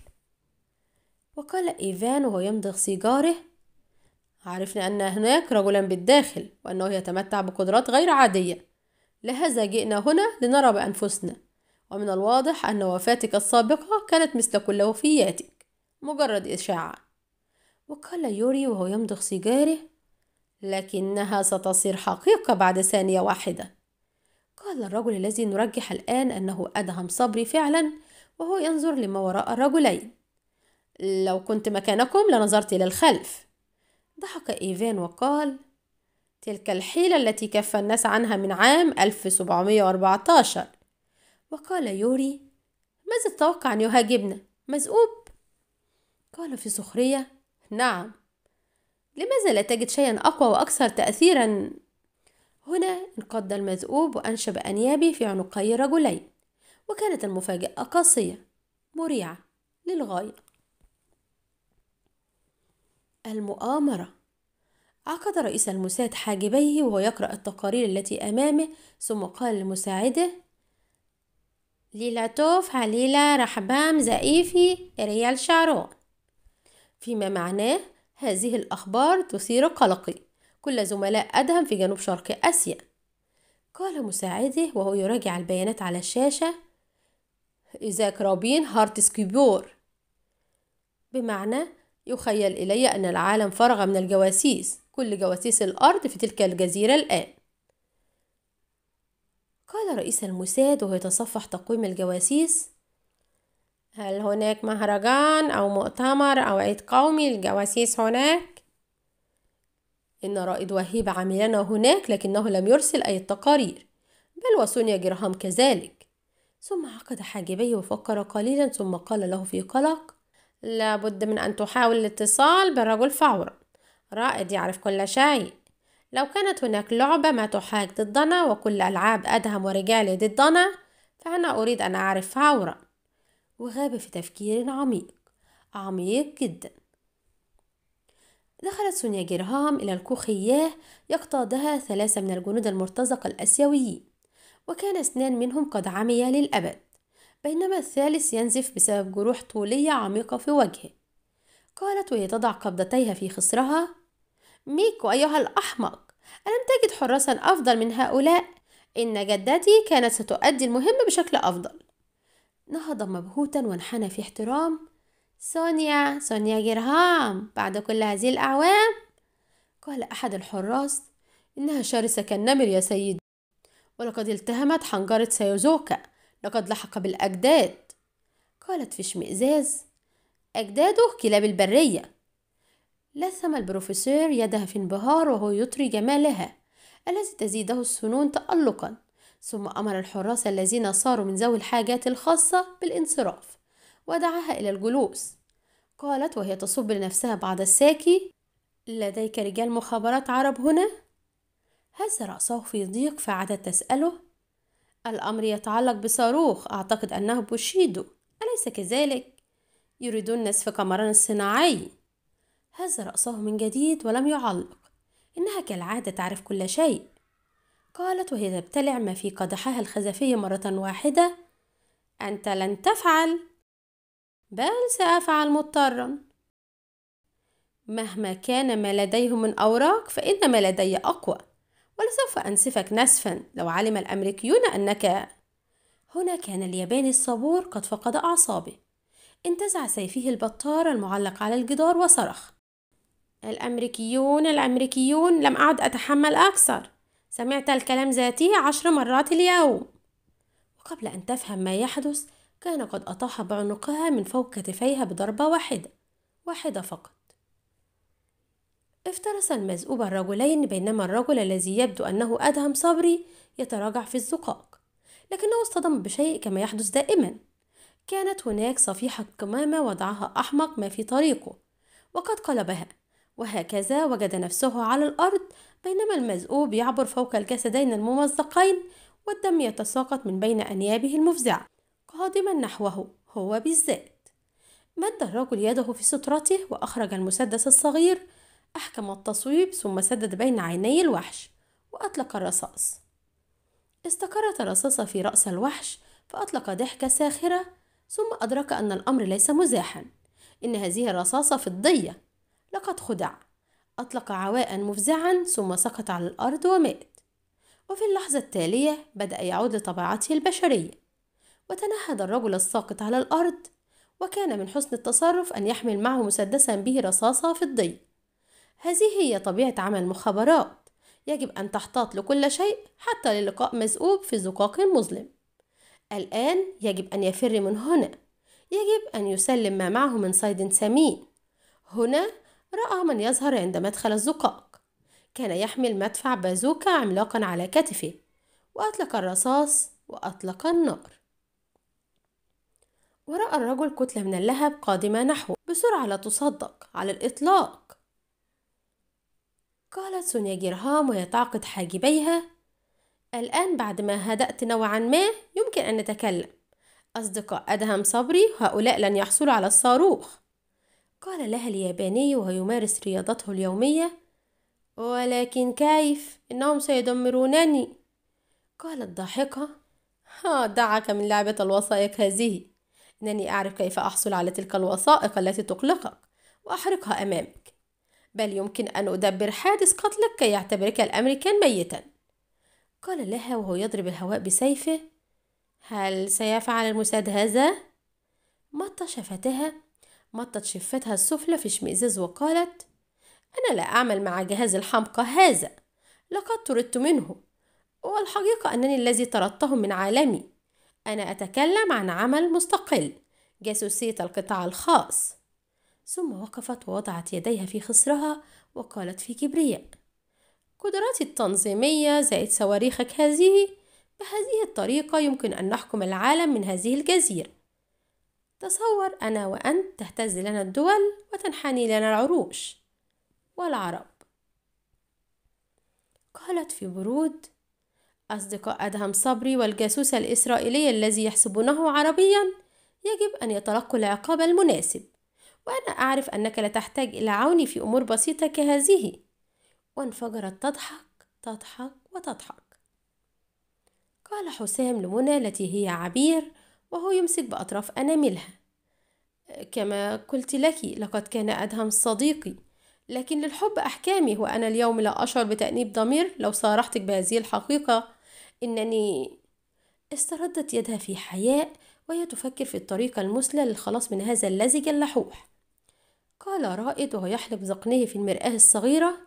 وقال إيفان وهو يمضغ سيجاره عرفنا أن هناك رجلا بالداخل وأنه يتمتع بقدرات غير عادية لهذا جئنا هنا لنرى بأنفسنا ومن الواضح أن وفاتك السابقة كانت مثل كل وفياتك مجرد إشاعة وقال يوري وهو يمضغ سيجاره لكنها ستصير حقيقة بعد ثانية واحدة قال الرجل الذي نرجح الآن أنه أدهم صبري فعلا وهو ينظر لما وراء الرجلين لو كنت مكانكم لنظرت إلى الخلف ضحك إيفان وقال تلك الحيلة التي كف الناس عنها من عام 1714 وقال يوري ماذا تتوقع أن يهاجمنا؟ مذئوب؟ قال في سخرية نعم لماذا لا تجد شيئا أقوى وأكثر تأثيرا؟ هنا انقض المذئوب وأنشب أنيابي في عنقي رجلين وكانت المفاجأة قاسية مريعة للغاية المؤامرة عقد رئيس الموساد حاجبيه وهو يقرأ التقارير التي أمامه ثم قال لمساعده ليلاتوف عليلا رحبام زائفي ريال شارون فيما معناه هذه الأخبار تثير قلقي كل زملاء أدهم في جنوب شرق آسيا قال مساعده وهو يراجع البيانات على الشاشة إذاك رابين هارتسكيبور بمعنى يخيل إلي أن العالم فرغ من الجواسيس كل جواسيس الأرض في تلك الجزيرة الآن قال رئيس الموساد وهو يتصفح تقويم الجواسيس هل هناك مهرجان أو مؤتمر أو عيد قومي للجواسيس هناك؟ إن رائد وهيب عملنا هناك لكنه لم يرسل أي تقارير بل وسونيا جرهام كذلك ثم عقد حاجبيه وفكر قليلا ثم قال له في قلق لابد من أن تحاول الاتصال بالرجل فورا رائد يعرف كل شيء لو كانت هناك لعبة ما تحاك ضدنا وكل ألعاب أدهم ورجالي ضدنا فأنا أريد أن أعرف فورا وغاب في تفكير عميق عميق جدا دخلت سونيا جيرهام إلى الكوخياه يقتادها ثلاثة من الجنود المرتزقة الأسيويين وكان اثنان منهم قد عميا للأبد بينما الثالث ينزف بسبب جروح طولية عميقة في وجهه قالت وهي تضع قبضتيها في خصرها ميكو أيها الأحمق ألم تجد حراسا أفضل من هؤلاء؟ إن جدتي كانت ستؤدي المهمة بشكل أفضل نهض مبهوتا وانحنى في احترام سونيا سونيا جرهام بعد كل هذه الأعوام قال أحد الحراس إنها شرسة كالنمر يا سيدي ولقد التهمت حنجرة سيوزوكا لقد لحق بالأجداد قالت في اشمئزاز أجداده كلاب البرية لثم البروفيسور يدها في انبهار وهو يطري جمالها الذي تزيده السنون تألقا ثم أمر الحراس الذين صاروا من ذوي الحاجات الخاصة بالانصراف ودعاها إلى الجلوس قالت وهي تصب لنفسها بعد الساكي لديك رجال مخابرات عرب هنا؟ هز رأسه في ضيق فعادت تسأله الأمر يتعلق بصاروخ أعتقد أنه بوشيدو أليس كذلك؟ يريدون نصف قمران الصناعي هز رأسه من جديد ولم يعلق إنها كالعادة تعرف كل شيء قالت وهي تبتلع ما في قدحها الخزفي مرة واحدة أنت لن تفعل بل سأفعل مضطرا مهما كان ما لديه من أوراق فإن ما لدي أقوى ولسوف أنسفك نسفا لو علم الأمريكيون أنك هنا كان الياباني الصبور قد فقد أعصابه انتزع سيفه البطار المعلق على الجدار وصرخ الأمريكيون الأمريكيون لم أعد أتحمل أكثر سمعت الكلام ذاتي عشر مرات اليوم وقبل أن تفهم ما يحدث كان قد أطاح بعنقها من فوق كتفيها بضربة واحدة واحدة فقط افترس المزؤوب الرجلين بينما الرجل الذي يبدو أنه أدهم صبري يتراجع في الزقاق لكنه اصطدم بشيء كما يحدث دائما كانت هناك صفيحة قمامة وضعها أحمق ما في طريقه وقد قلبها وهكذا وجد نفسه على الأرض بينما المزؤوب يعبر فوق الجسدين الممزقين والدم يتساقط من بين أنيابه المفزعة قادما نحوه هو بالذات مد الرجل يده في سترته وأخرج المسدس الصغير أحكم التصويب ثم سدد بين عيني الوحش وأطلق الرصاص استقرت الرصاصة في رأس الوحش فأطلق ضحكة ساخرة ثم أدرك أن الأمر ليس مزاحا إن هذه الرصاصة فضية لقد خدع أطلق عواء مفزعا ثم سقط على الأرض ومات وفي اللحظة التالية بدأ يعود لطبيعته البشرية وتنهد الرجل الساقط على الأرض وكان من حسن التصرف أن يحمل معه مسدسا به رصاصة فضية هذه هي طبيعة عمل مخابرات يجب أن تحتاط لكل شيء حتى للقاء مذئوب في زقاق مظلم الآن يجب أن يفر من هنا يجب أن يسلم ما معه من صيد سمين هنا رأى من يظهر عند مدخل الزقاق كان يحمل مدفع بازوكا عملاقا على كتفه وأطلق الرصاص وأطلق النار ورأى الرجل كتلة من اللهب قادمة نحوه بسرعة لا تصدق على الإطلاق قالت سونيا جيرهام وهي تعقد حاجبيها الآن بعد ما هدأت نوعا ما يمكن أن نتكلم أصدقاء أدهم صبري هؤلاء لن يحصلوا على الصاروخ قال لها الياباني وهو يمارس رياضته اليومية ولكن كيف إنهم سيدمرونني قالت ضاحكة ها دعك من لعبة الوثائق هذه إنني أعرف كيف أحصل على تلك الوثائق التي تقلقك وأحرقها أمامك بل يمكن أن أدبر حادث قتلك كي يعتبرك الأمريكان ميتا قال لها وهو يضرب الهواء بسيفه هل سيفعل المساد هذا؟ مطت شفتها مطت شفتها السفلى في اشمئزاز وقالت أنا لا أعمل مع جهاز الحمقى هذا لقد طردت منه والحقيقة أنني الذي طردته من عالمي أنا أتكلم عن عمل مستقل جاسوسية القطاع الخاص ثم وقفت ووضعت يديها في خصرها وقالت في كبرياء قدراتي التنظيمية زائد صواريخك هذه بهذه الطريقة يمكن أن نحكم العالم من هذه الجزيرة تصور أنا وأنت تهتز لنا الدول وتنحني لنا العروش والعرب قالت في برود أصدقاء أدهم صبري والجاسوس الإسرائيلي الذي يحسبونه عربيا يجب أن يتلقوا العقاب المناسب وأنا أعرف أنك لا تحتاج إلى عوني في أمور بسيطة كهذه وانفجرت تضحك تضحك وتضحك قال حسام لمنى التي هي عبير وهو يمسك بأطراف أناملها كما قلت لك لقد كان أدهم صديقي لكن للحب أحكامي وأنا اليوم لا أشعر بتأنيب ضمير لو صارحتك بهذه الحقيقة إنني استردت يدها في حياء وهي تفكر في الطريقة المثلى للخلاص من هذا اللزج اللحوح قال رائد وهو يحلق ذقنه في المرآة الصغيرة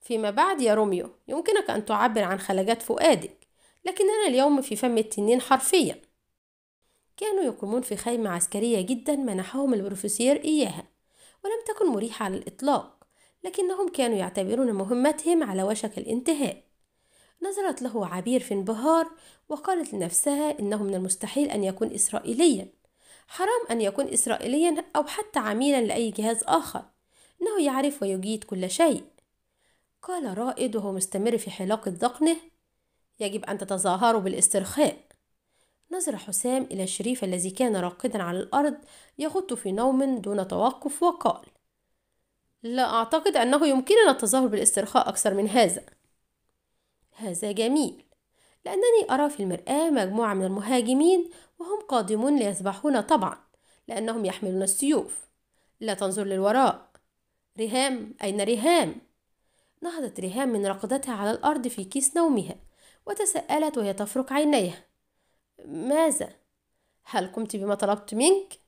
فيما بعد يا روميو يمكنك أن تعبر عن خلجات فؤادك لكننا اليوم في فم التنين حرفيا كانوا يقيمون في خيمة عسكرية جدا منحهم البروفيسير إياها ولم تكن مريحة على الإطلاق لكنهم كانوا يعتبرون مهمتهم على وشك الانتهاء نظرت له عبير في انبهار وقالت لنفسها إنه من المستحيل أن يكون إسرائيليا حرام أن يكون إسرائيليا أو حتى عميلا لأي جهاز آخر إنه يعرف ويجيد كل شيء قال رائد وهو مستمر في حلاقة ذقنه يجب أن تتظاهروا بالاسترخاء نظر حسام إلى الشريف الذي كان راقدا على الأرض يغط في نوم دون توقف وقال لا أعتقد أنه يمكننا التظاهر بالاسترخاء أكثر من هذا هذا جميل لأنني أرى في المرآة مجموعة من المهاجمين وهم قادمون ليسبحون طبعا لأنهم يحملون السيوف لا تنظر للوراء ريهام أين ريهام؟ نهضت ريهام من رقدتها على الأرض في كيس نومها وتسألت وهي تفرك عينيها ماذا؟ هل قمت بما طلبت منك؟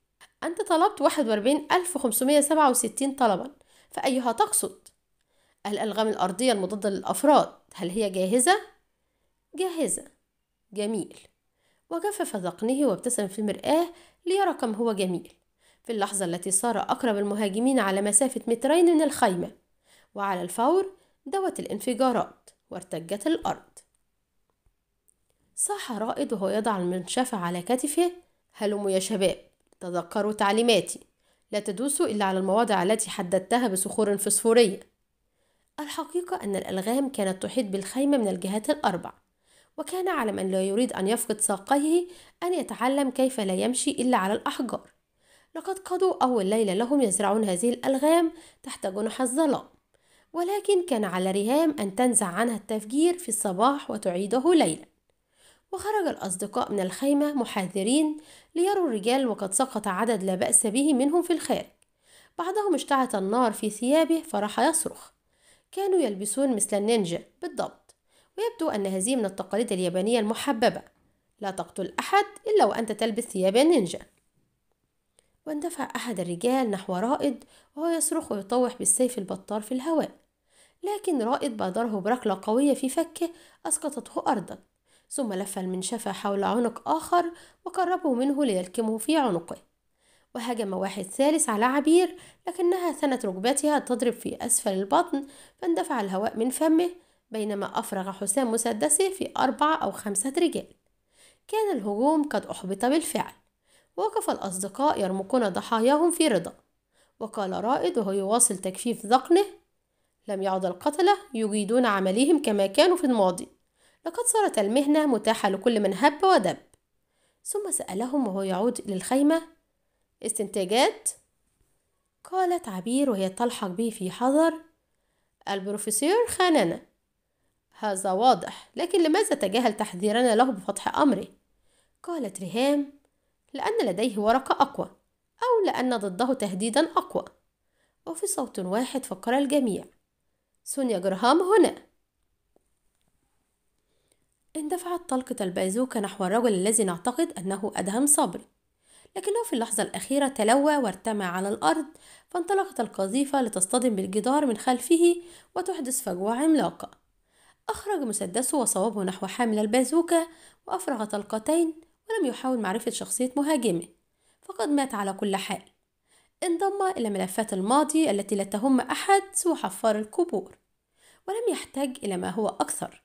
أنت طلبت 41567 طلبا فأيها تقصد؟ الألغام الأرضية المضادة للأفراد هل هي جاهزة؟ جاهزة جميل وجفف ذقنه وابتسم في المرآة ليرى كم هو جميل في اللحظة التي صار أقرب المهاجمين على مسافة مترين من الخيمة وعلى الفور دوت الانفجارات وارتجت الأرض صاح رائد وهو يضع المنشفة على كتفه هلموا يا شباب تذكروا تعليماتي لا تدوسوا إلا على المواضع التي حددتها بصخور فسفورية الحقيقة أن الألغام كانت تحيط بالخيمة من الجهات الأربع وكان على من لا يريد أن يفقد ساقيه أن يتعلم كيف لا يمشي إلا على الأحجار لقد قضوا أول ليلة لهم يزرعون هذه الألغام تحت جنح الظلام ولكن كان على ريهام أن تنزع عنها التفجير في الصباح وتعيده ليلا وخرج الأصدقاء من الخيمة محاذرين ليروا الرجال وقد سقط عدد لا بأس به منهم في الخارج بعضهم اشتعت النار في ثيابه فراح يصرخ كانوا يلبسون مثل النينجا بالضبط ويبدو أن هذه من التقاليد اليابانية المحببة لا تقتل أحد إلا وأنت تلبس ثياب النينجا واندفع أحد الرجال نحو رائد وهو يصرخ ويطوح بالسيف البطار في الهواء لكن رائد بادره بركلة قوية في فكه أسقطته أرضا ثم لف المنشفة حول عنق آخر وقربه منه ليلكمه في عنقه وهجم واحد ثالث على عبير لكنها ثنت ركبتها تضرب في أسفل البطن فاندفع الهواء من فمه بينما أفرغ حسام مسدسه في أربعة أو خمسة رجال كان الهجوم قد أحبط بالفعل وقف الأصدقاء يرمقون ضحاياهم في رضا وقال رائد وهو يواصل تجفيف ذقنه لم يعد القتلة يجيدون عملهم كما كانوا في الماضي لقد صارت المهنة متاحة لكل من هب ودب ثم سألهم وهو يعود للخيمة استنتاجات؟ قالت عبير وهي تلحق به في حذر البروفيسور خاننا هذا واضح لكن لماذا تجاهل تحذيرنا له بفتح أمره؟ قالت ريهام لأن لديه ورقة أقوى أو لأن ضده تهديدا أقوى وفي صوت واحد فكر الجميع سونيا جرهام هنا اندفعت طلقة البازوكة نحو الرجل الذي نعتقد أنه أدهم صبري لكنه في اللحظة الأخيرة تلوى وارتمى على الأرض فانطلقت القذيفة لتصطدم بالجدار من خلفه وتحدث فجوة عملاقة أخرج مسدسه وصوبه نحو حامل البازوكة وأفرغ طلقتين ولم يحاول معرفة شخصية مهاجمه فقد مات على كل حال انضم إلى ملفات الماضي التي لا تهم أحد سوى حفار القبور ولم يحتاج إلى ما هو أكثر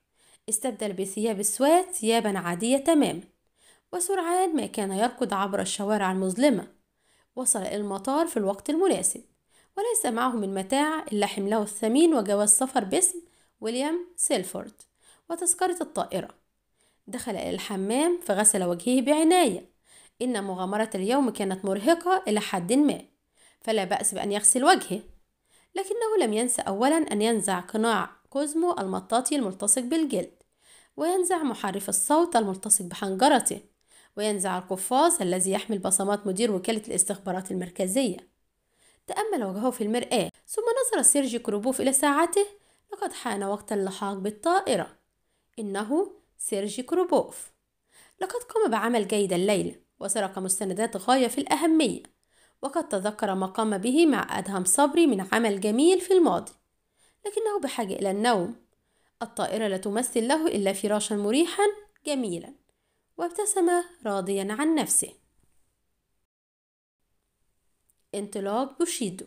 استبدل بثياب السواد ثيابا عادية تماما وسرعان ما كان يركض عبر الشوارع المظلمة وصل إلى المطار في الوقت المناسب وليس معه من متاع إلا حمله الثمين وجواز سفر باسم ويليام سيلفورد وتذكرة الطائرة دخل إلى الحمام فغسل وجهه بعناية إن مغامرة اليوم كانت مرهقة إلى حد ما فلا بأس بأن يغسل وجهه لكنه لم ينس أولا أن ينزع قناع كوزمو المطاطي الملتصق بالجلد وينزع محرف الصوت الملتصق بحنجرته وينزع القفاز الذي يحمل بصمات مدير وكالة الاستخبارات المركزية تأمل وجهه في المرآة ثم نظر سيرجي كروبوف إلى ساعته لقد حان وقت اللحاق بالطائرة إنه سيرجي كروبوف لقد قام بعمل جيد الليلة وسرق مستندات غاية في الأهمية وقد تذكر ما قام به مع أدهم صبري من عمل جميل في الماضي لكنه بحاجة إلى النوم الطائرة لا تمثل له إلا فراشا مريحا جميلا وابتسم راضيا عن نفسه انطلاق بوشيدو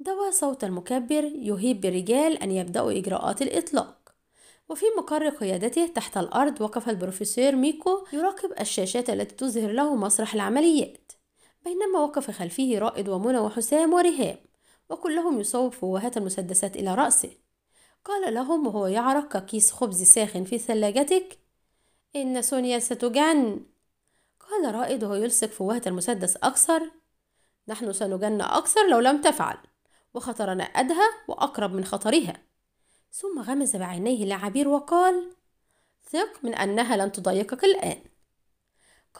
دواء صوت المكبر يهيب بالرجال أن يبدأوا إجراءات الإطلاق وفي مقر قيادته تحت الأرض وقف البروفيسور ميكو يراقب الشاشات التي تظهر له مسرح العمليات بينما وقف خلفه رائد ومنى وحسام وريهام وكلهم يصوب فوهات المسدسات إلى رأسه قال لهم وهو يعرق ككيس خبز ساخن في ثلاجتك إن سونيا ستجن قال رائد وهو يلصق فوهة المسدس أكثر نحن سنجن أكثر لو لم تفعل وخطر أدهى وأقرب من خطرها ثم غمز بعينيه العبير وقال ثق من أنها لن تضايقك الآن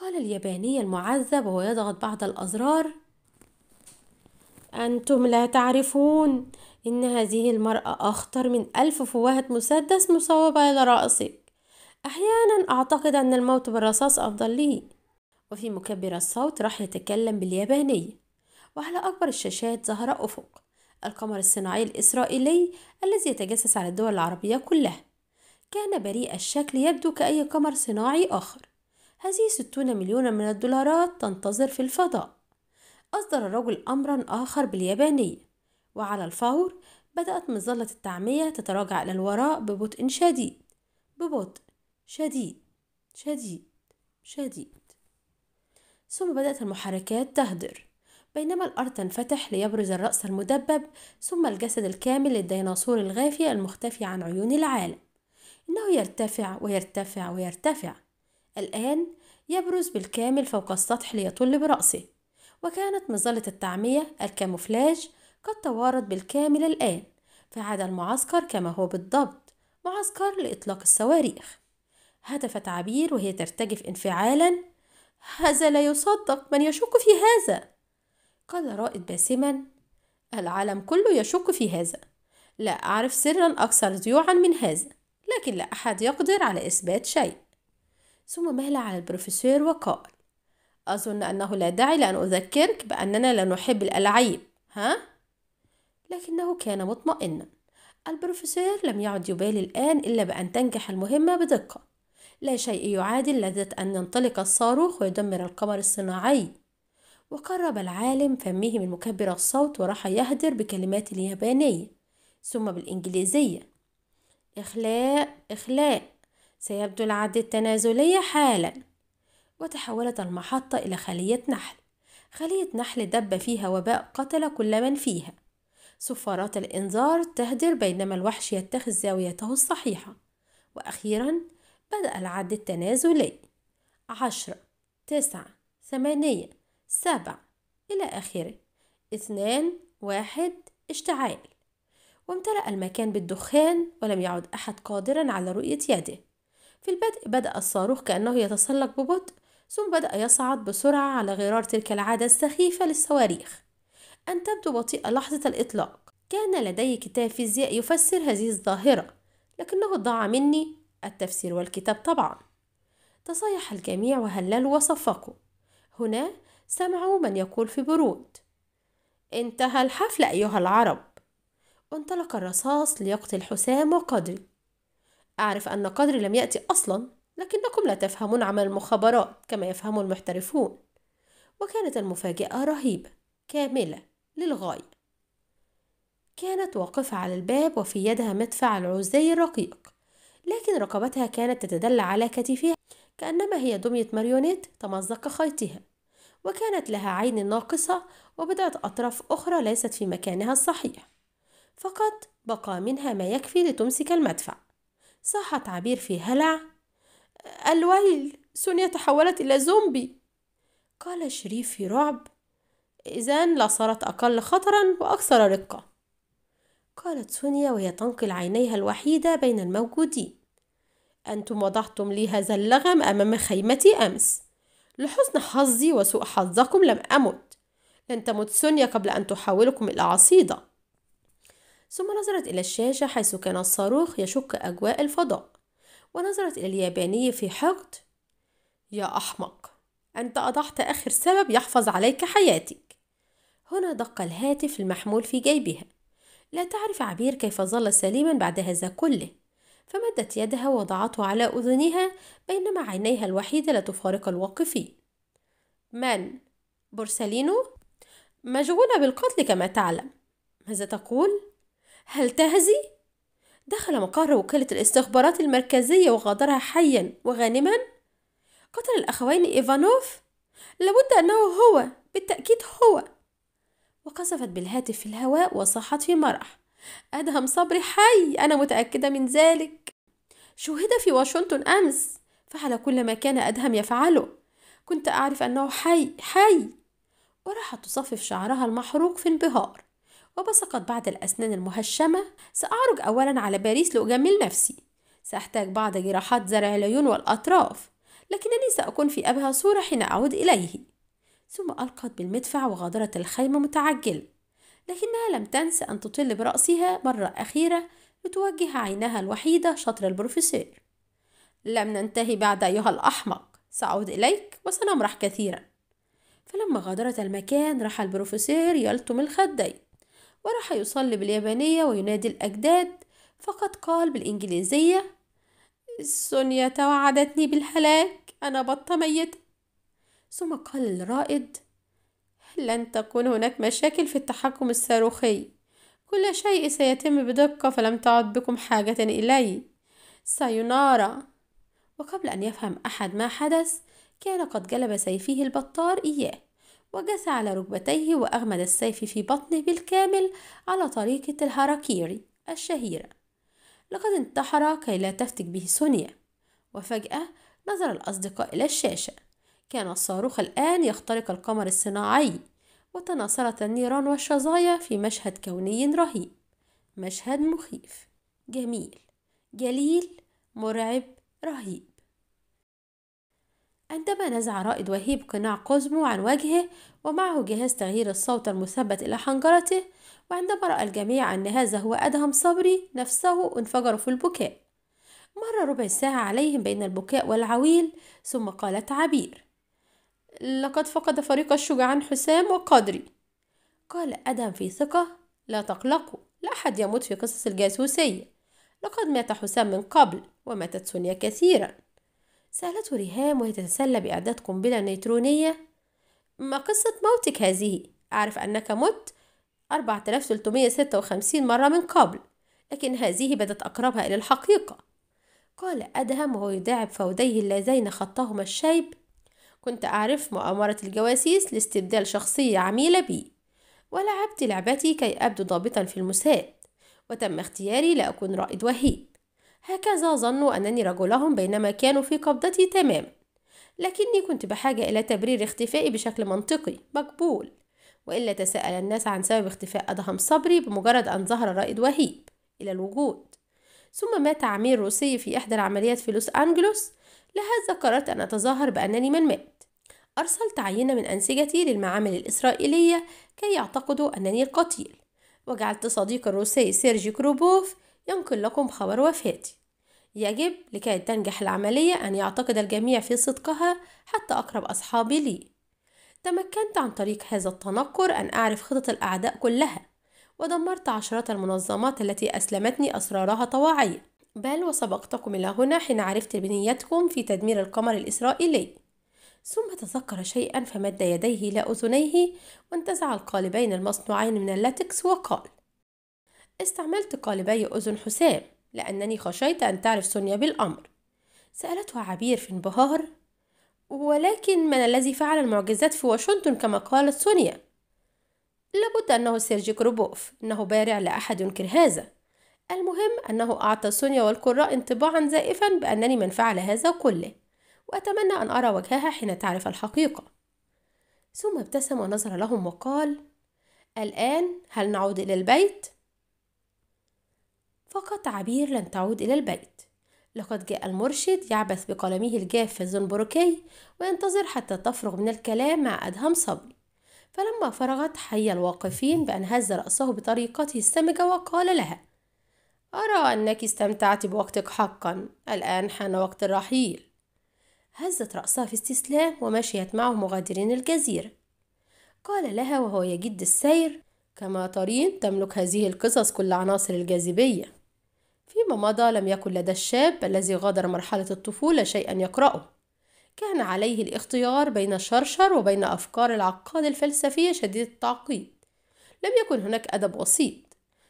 قال الياباني المعذب وهو يضغط بعض الأزرار أنتم لا تعرفون إن هذه المرأة أخطر من ألف فوهة مسدس مصوبة إلى رأسك أحيانا أعتقد أن الموت بالرصاص أفضل لي وفي مكبر الصوت راح يتكلم بالياباني وعلى أكبر الشاشات ظهر أفق القمر الصناعي الإسرائيلي الذي يتجسس على الدول العربية كلها كان بريء الشكل يبدو كأي قمر صناعي آخر هذه ستون مليون من الدولارات تنتظر في الفضاء أصدر الرجل أمرا آخر بالياباني وعلى الفور بدأت مظلة التعمية تتراجع إلى الوراء ببطء شديد ببطء شديد شديد شديد ثم بدأت المحركات تهدر بينما الأرض تنفتح ليبرز الرأس المدبب ثم الجسد الكامل للديناصور الغافي المختفي عن عيون العالم إنه يرتفع ويرتفع ويرتفع الآن يبرز بالكامل فوق السطح ليطل برأسه وكانت مظلة التعمية الكاموفلاج قد توارد بالكامل الآن فعاد المعسكر كما هو بالضبط معسكر لإطلاق الصواريخ هتفت عبير وهي ترتجف انفعالا هذا لا يصدق من يشك في هذا قال رائد باسما العالم كله يشك في هذا لا أعرف سرا أكثر ذيوعا من هذا لكن لا أحد يقدر على إثبات شيء ثم مال على البروفيسور وقال أظن أنه لا داعي لأن أذكرك بأننا لا نحب الألعاب ها؟ لكنه كان مطمئنا البروفيسور لم يعد يبالي الآن إلا بأن تنجح المهمة بدقة لا شيء يعادل لذة أن ينطلق الصاروخ ويدمر القمر الصناعي وقرب العالم فمه من مكبر الصوت وراح يهدر بكلمات اليابانية ثم بالإنجليزية إخلاء إخلاء سيبدو العد التنازلية حالا وتحولت المحطة إلى خلية نحل خلية نحل دب فيها وباء قتل كل من فيها صفارات الإنذار تهدر بينما الوحش يتخذ زاويته الصحيحة وأخيرا بدأ العد التنازلي عشرة تسعة ثمانية سبع إلى آخره اثنان واحد اشتعال وامتلأ المكان بالدخان ولم يعد أحد قادرا على رؤية يده في البدء بدأ الصاروخ كأنه يتسلق ببطء ثم بدأ يصعد بسرعة على غرار تلك العادة السخيفة للصواريخ أن تبدو بطيئة لحظة الإطلاق كان لدي كتاب فيزياء يفسر هذه الظاهرة لكنه ضاع مني التفسير والكتاب طبعا تصيح الجميع وهللوا وصفقوا هنا سمعوا من يقول في برود انتهى الحفل أيها العرب انطلق الرصاص ليقتل حسام وقدري أعرف أن قدري لم يأتي أصلا لكنكم لا تفهمون عمل المخابرات كما يفهم المحترفون وكانت المفاجأة رهيبة كاملة للغاية كانت واقفة على الباب وفي يدها مدفع العزي الرقيق لكن رقبتها كانت تتدلى على كتفها كأنما هي دمية ماريونيت تمزق خيطها وكانت لها عين ناقصة وبضعة أطراف أخرى ليست في مكانها الصحيح فقط بقى منها ما يكفي لتمسك المدفع صاحت عبير في هلع الويل سونيا تحولت إلى زومبي قال شريف في رعب لا لصارت أقل خطرا وأكثر رقة قالت سونيا وهي تنقل عينيها الوحيدة بين الموجودين أنتم وضعتم لي هذا اللغم أمام خيمتي أمس لحسن حظي وسوء حظكم لم أمت لن تمت سونيا قبل أن تحولكم إلى عصيدة ثم نظرت إلى الشاشة حيث كان الصاروخ يشق أجواء الفضاء ونظرت إلى الياباني في حقد يا أحمق أنت أضعت آخر سبب يحفظ عليك حياتك هنا دق الهاتف المحمول في جيبها لا تعرف عبير كيف ظل سليما بعد هذا كله فمدت يدها ووضعته على أذنها بينما عينيها الوحيدة لا تفارق الواقفين من؟ بورسالينو؟ مشغولة بالقتل كما تعلم ماذا تقول؟ هل تهزي؟ دخل مقر وكالة الاستخبارات المركزية وغادرها حيا وغانما قتل الأخوين إيفانوف لابد أنه هو بالتأكيد هو وقذفت بالهاتف في الهواء وصاحت في مرح أدهم صبري حي أنا متأكدة من ذلك شوهد في واشنطن أمس فعل كل ما كان أدهم يفعله كنت أعرف أنه حي حي وراحت تصفف شعرها المحروق في انبهار وبصقت بعض الأسنان المهشمة سأعرج أولا على باريس لأجمل نفسي سأحتاج بعض جراحات زرع العيون والأطراف لكنني سأكون في أبهى صورة حين أعود إليه ثم ألقت بالمدفع وغادرت الخيمة متعجلة لكنها لم تنس أن تطل برأسها مرة أخيرة لتوجه عينها الوحيدة شطر البروفيسور لم ننتهي بعد أيها الأحمق سأعود إليك وسنمرح كثيرا فلما غادرت المكان راح البروفيسور يلتم الخدين وراح يصلي باليابانية وينادي الأجداد فقد قال بالإنجليزية سونيا توعدتني بالهلاك أنا بطة ميتة ثم قال الرائد لن تكون هناك مشاكل في التحكم الصاروخي كل شيء سيتم بدقة فلم تعد بكم حاجة إلي سينارا وقبل أن يفهم أحد ما حدث كان قد جلب سيفه البطار إياه وجس على ركبتيه وأغمد السيف في بطنه بالكامل على طريقة الهاراكيري الشهيرة لقد انتحر كي لا تفتك به سونيا وفجأة نظر الأصدقاء إلى الشاشة كان الصاروخ الآن يخترق القمر الصناعي وتناصرت النيران والشظايا في مشهد كوني رهيب مشهد مخيف جميل جليل مرعب رهيب عندما نزع رائد وهيب قناع كوزمو عن وجهه ومعه جهاز تغيير الصوت المثبت إلى حنجرته وعندما رأى الجميع أن هذا هو أدهم صبري نفسه انفجروا في البكاء مر ربع ساعة عليهم بين البكاء والعويل ثم قالت عبير لقد فقد فريق الشجعان حسام وقادري قال أدم في ثقة لا تقلقوا لا أحد يموت في قصص الجاسوسية لقد مات حسام من قبل وماتت سونيا كثيرا سألته ريهام وهي تتسلى بإعداد قنبلة نيترونية ما قصة موتك هذه؟ أعرف أنك مت 4356 مرة من قبل لكن هذه بدت أقربها إلى الحقيقة قال أدهم وهو يداعب فوديه اللذين خطهما الشيب كنت أعرف مؤامرة الجواسيس لاستبدال شخصية عميلة بي ولعبت لعبتي كي أبدو ضابطا في الموساد وتم اختياري لأكون رائد وهيب هكذا ظنوا أنني رجلهم بينما كانوا في قبضتي تماما لكني كنت بحاجة إلى تبرير اختفائي بشكل منطقي مقبول وإلا تساءل الناس عن سبب اختفاء أدهم صبري بمجرد أن ظهر رائد وهيب إلى الوجود ثم مات عميل روسي في إحدى العمليات في لوس أنجلوس لهذا قررت أن أتظاهر بأنني من مات أرسلت عينة من أنسجتي للمعامل الإسرائيلية كي يعتقدوا أنني القتيل وجعلت صديق الروسي سيرجي كروبوف ينقل لكم خبر وفاتي يجب لكي تنجح العملية أن يعتقد الجميع في صدقها حتى أقرب أصحابي لي تمكنت عن طريق هذا التنكر أن أعرف خطط الأعداء كلها ودمرت عشرات المنظمات التي أسلمتني أسرارها طواعية بل وسبقتكم إلى هنا حين عرفت بنيتكم في تدمير القمر الإسرائيلي ثم تذكر شيئا فمد يديه إلى أذنيه وانتزع القالبين المصنوعين من اللاتكس وقال استعملت قالبي أذن حسام لأنني خشيت أن تعرف سونيا بالأمر سألته عبير في انبهار ولكن من الذي فعل المعجزات في واشنطن كما قالت سونيا لابد أنه سيرجي كروبوف إنه بارع لأحد ينكر هذا المهم أنه أعطى سونيا والقراء انطباعا زائفا بأنني من فعل هذا كله وأتمنى أن أرى وجهها حين تعرف الحقيقة ثم ابتسم ونظر لهم وقال الآن هل نعود إلى البيت؟ فقط عبير لن تعود إلى البيت لقد جاء المرشد يعبث بقلمه الجاف الزنبركي وينتظر حتى تفرغ من الكلام مع أدهم صبري فلما فرغت حي الواقفين بأن هز رأسه بطريقته السمجة وقال لها أرى أنك استمتعت بوقتك حقا الآن حان وقت الرحيل هزت رأسها في استسلام ومشيت معه مغادرين الجزيرة قال لها وهو يجد السير كما ترين تملك هذه القصص كل عناصر الجاذبية فيما مضى لم يكن لدى الشاب الذي غادر مرحلة الطفولة شيئا يقرأه كان عليه الاختيار بين الشرشر وبين أفكار العقاد الفلسفية شديدة التعقيد لم يكن هناك أدب وسيط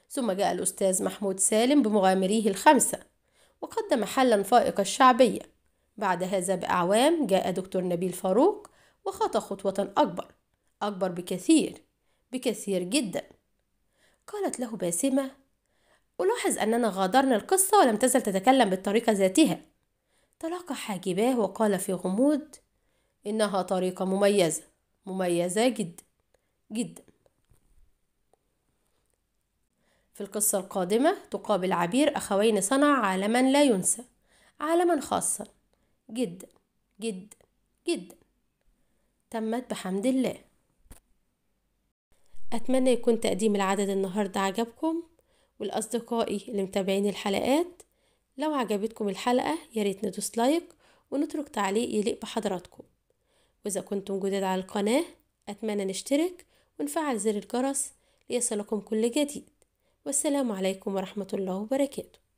ثم جاء الأستاذ محمود سالم بمغامريه الخمسة وقدم حلا فائق الشعبية بعد هذا بأعوام جاء دكتور نبيل فاروق وخطى خطوة أكبر أكبر بكثير بكثير جدا قالت له باسمة ألاحظ أننا غادرنا القصة ولم تزل تتكلم بالطريقة ذاتها تلقى حاجباه وقال في غموض إنها طريقة مميزة مميزة جدا جدا في القصة القادمة تقابل عبير أخوين صنع عالما لا ينسى عالما خاصا جدا جدا جدا تمت بحمد الله أتمنى يكون تقديم العدد النهاردة عجبكم والأصدقائي اللي متابعين الحلقات لو عجبتكم الحلقة ياريت ندوس لايك ونترك تعليق يليق بحضراتكم وإذا كنتم جدد على القناة أتمنى نشترك ونفعل زر الجرس ليصلكم كل جديد والسلام عليكم ورحمة الله وبركاته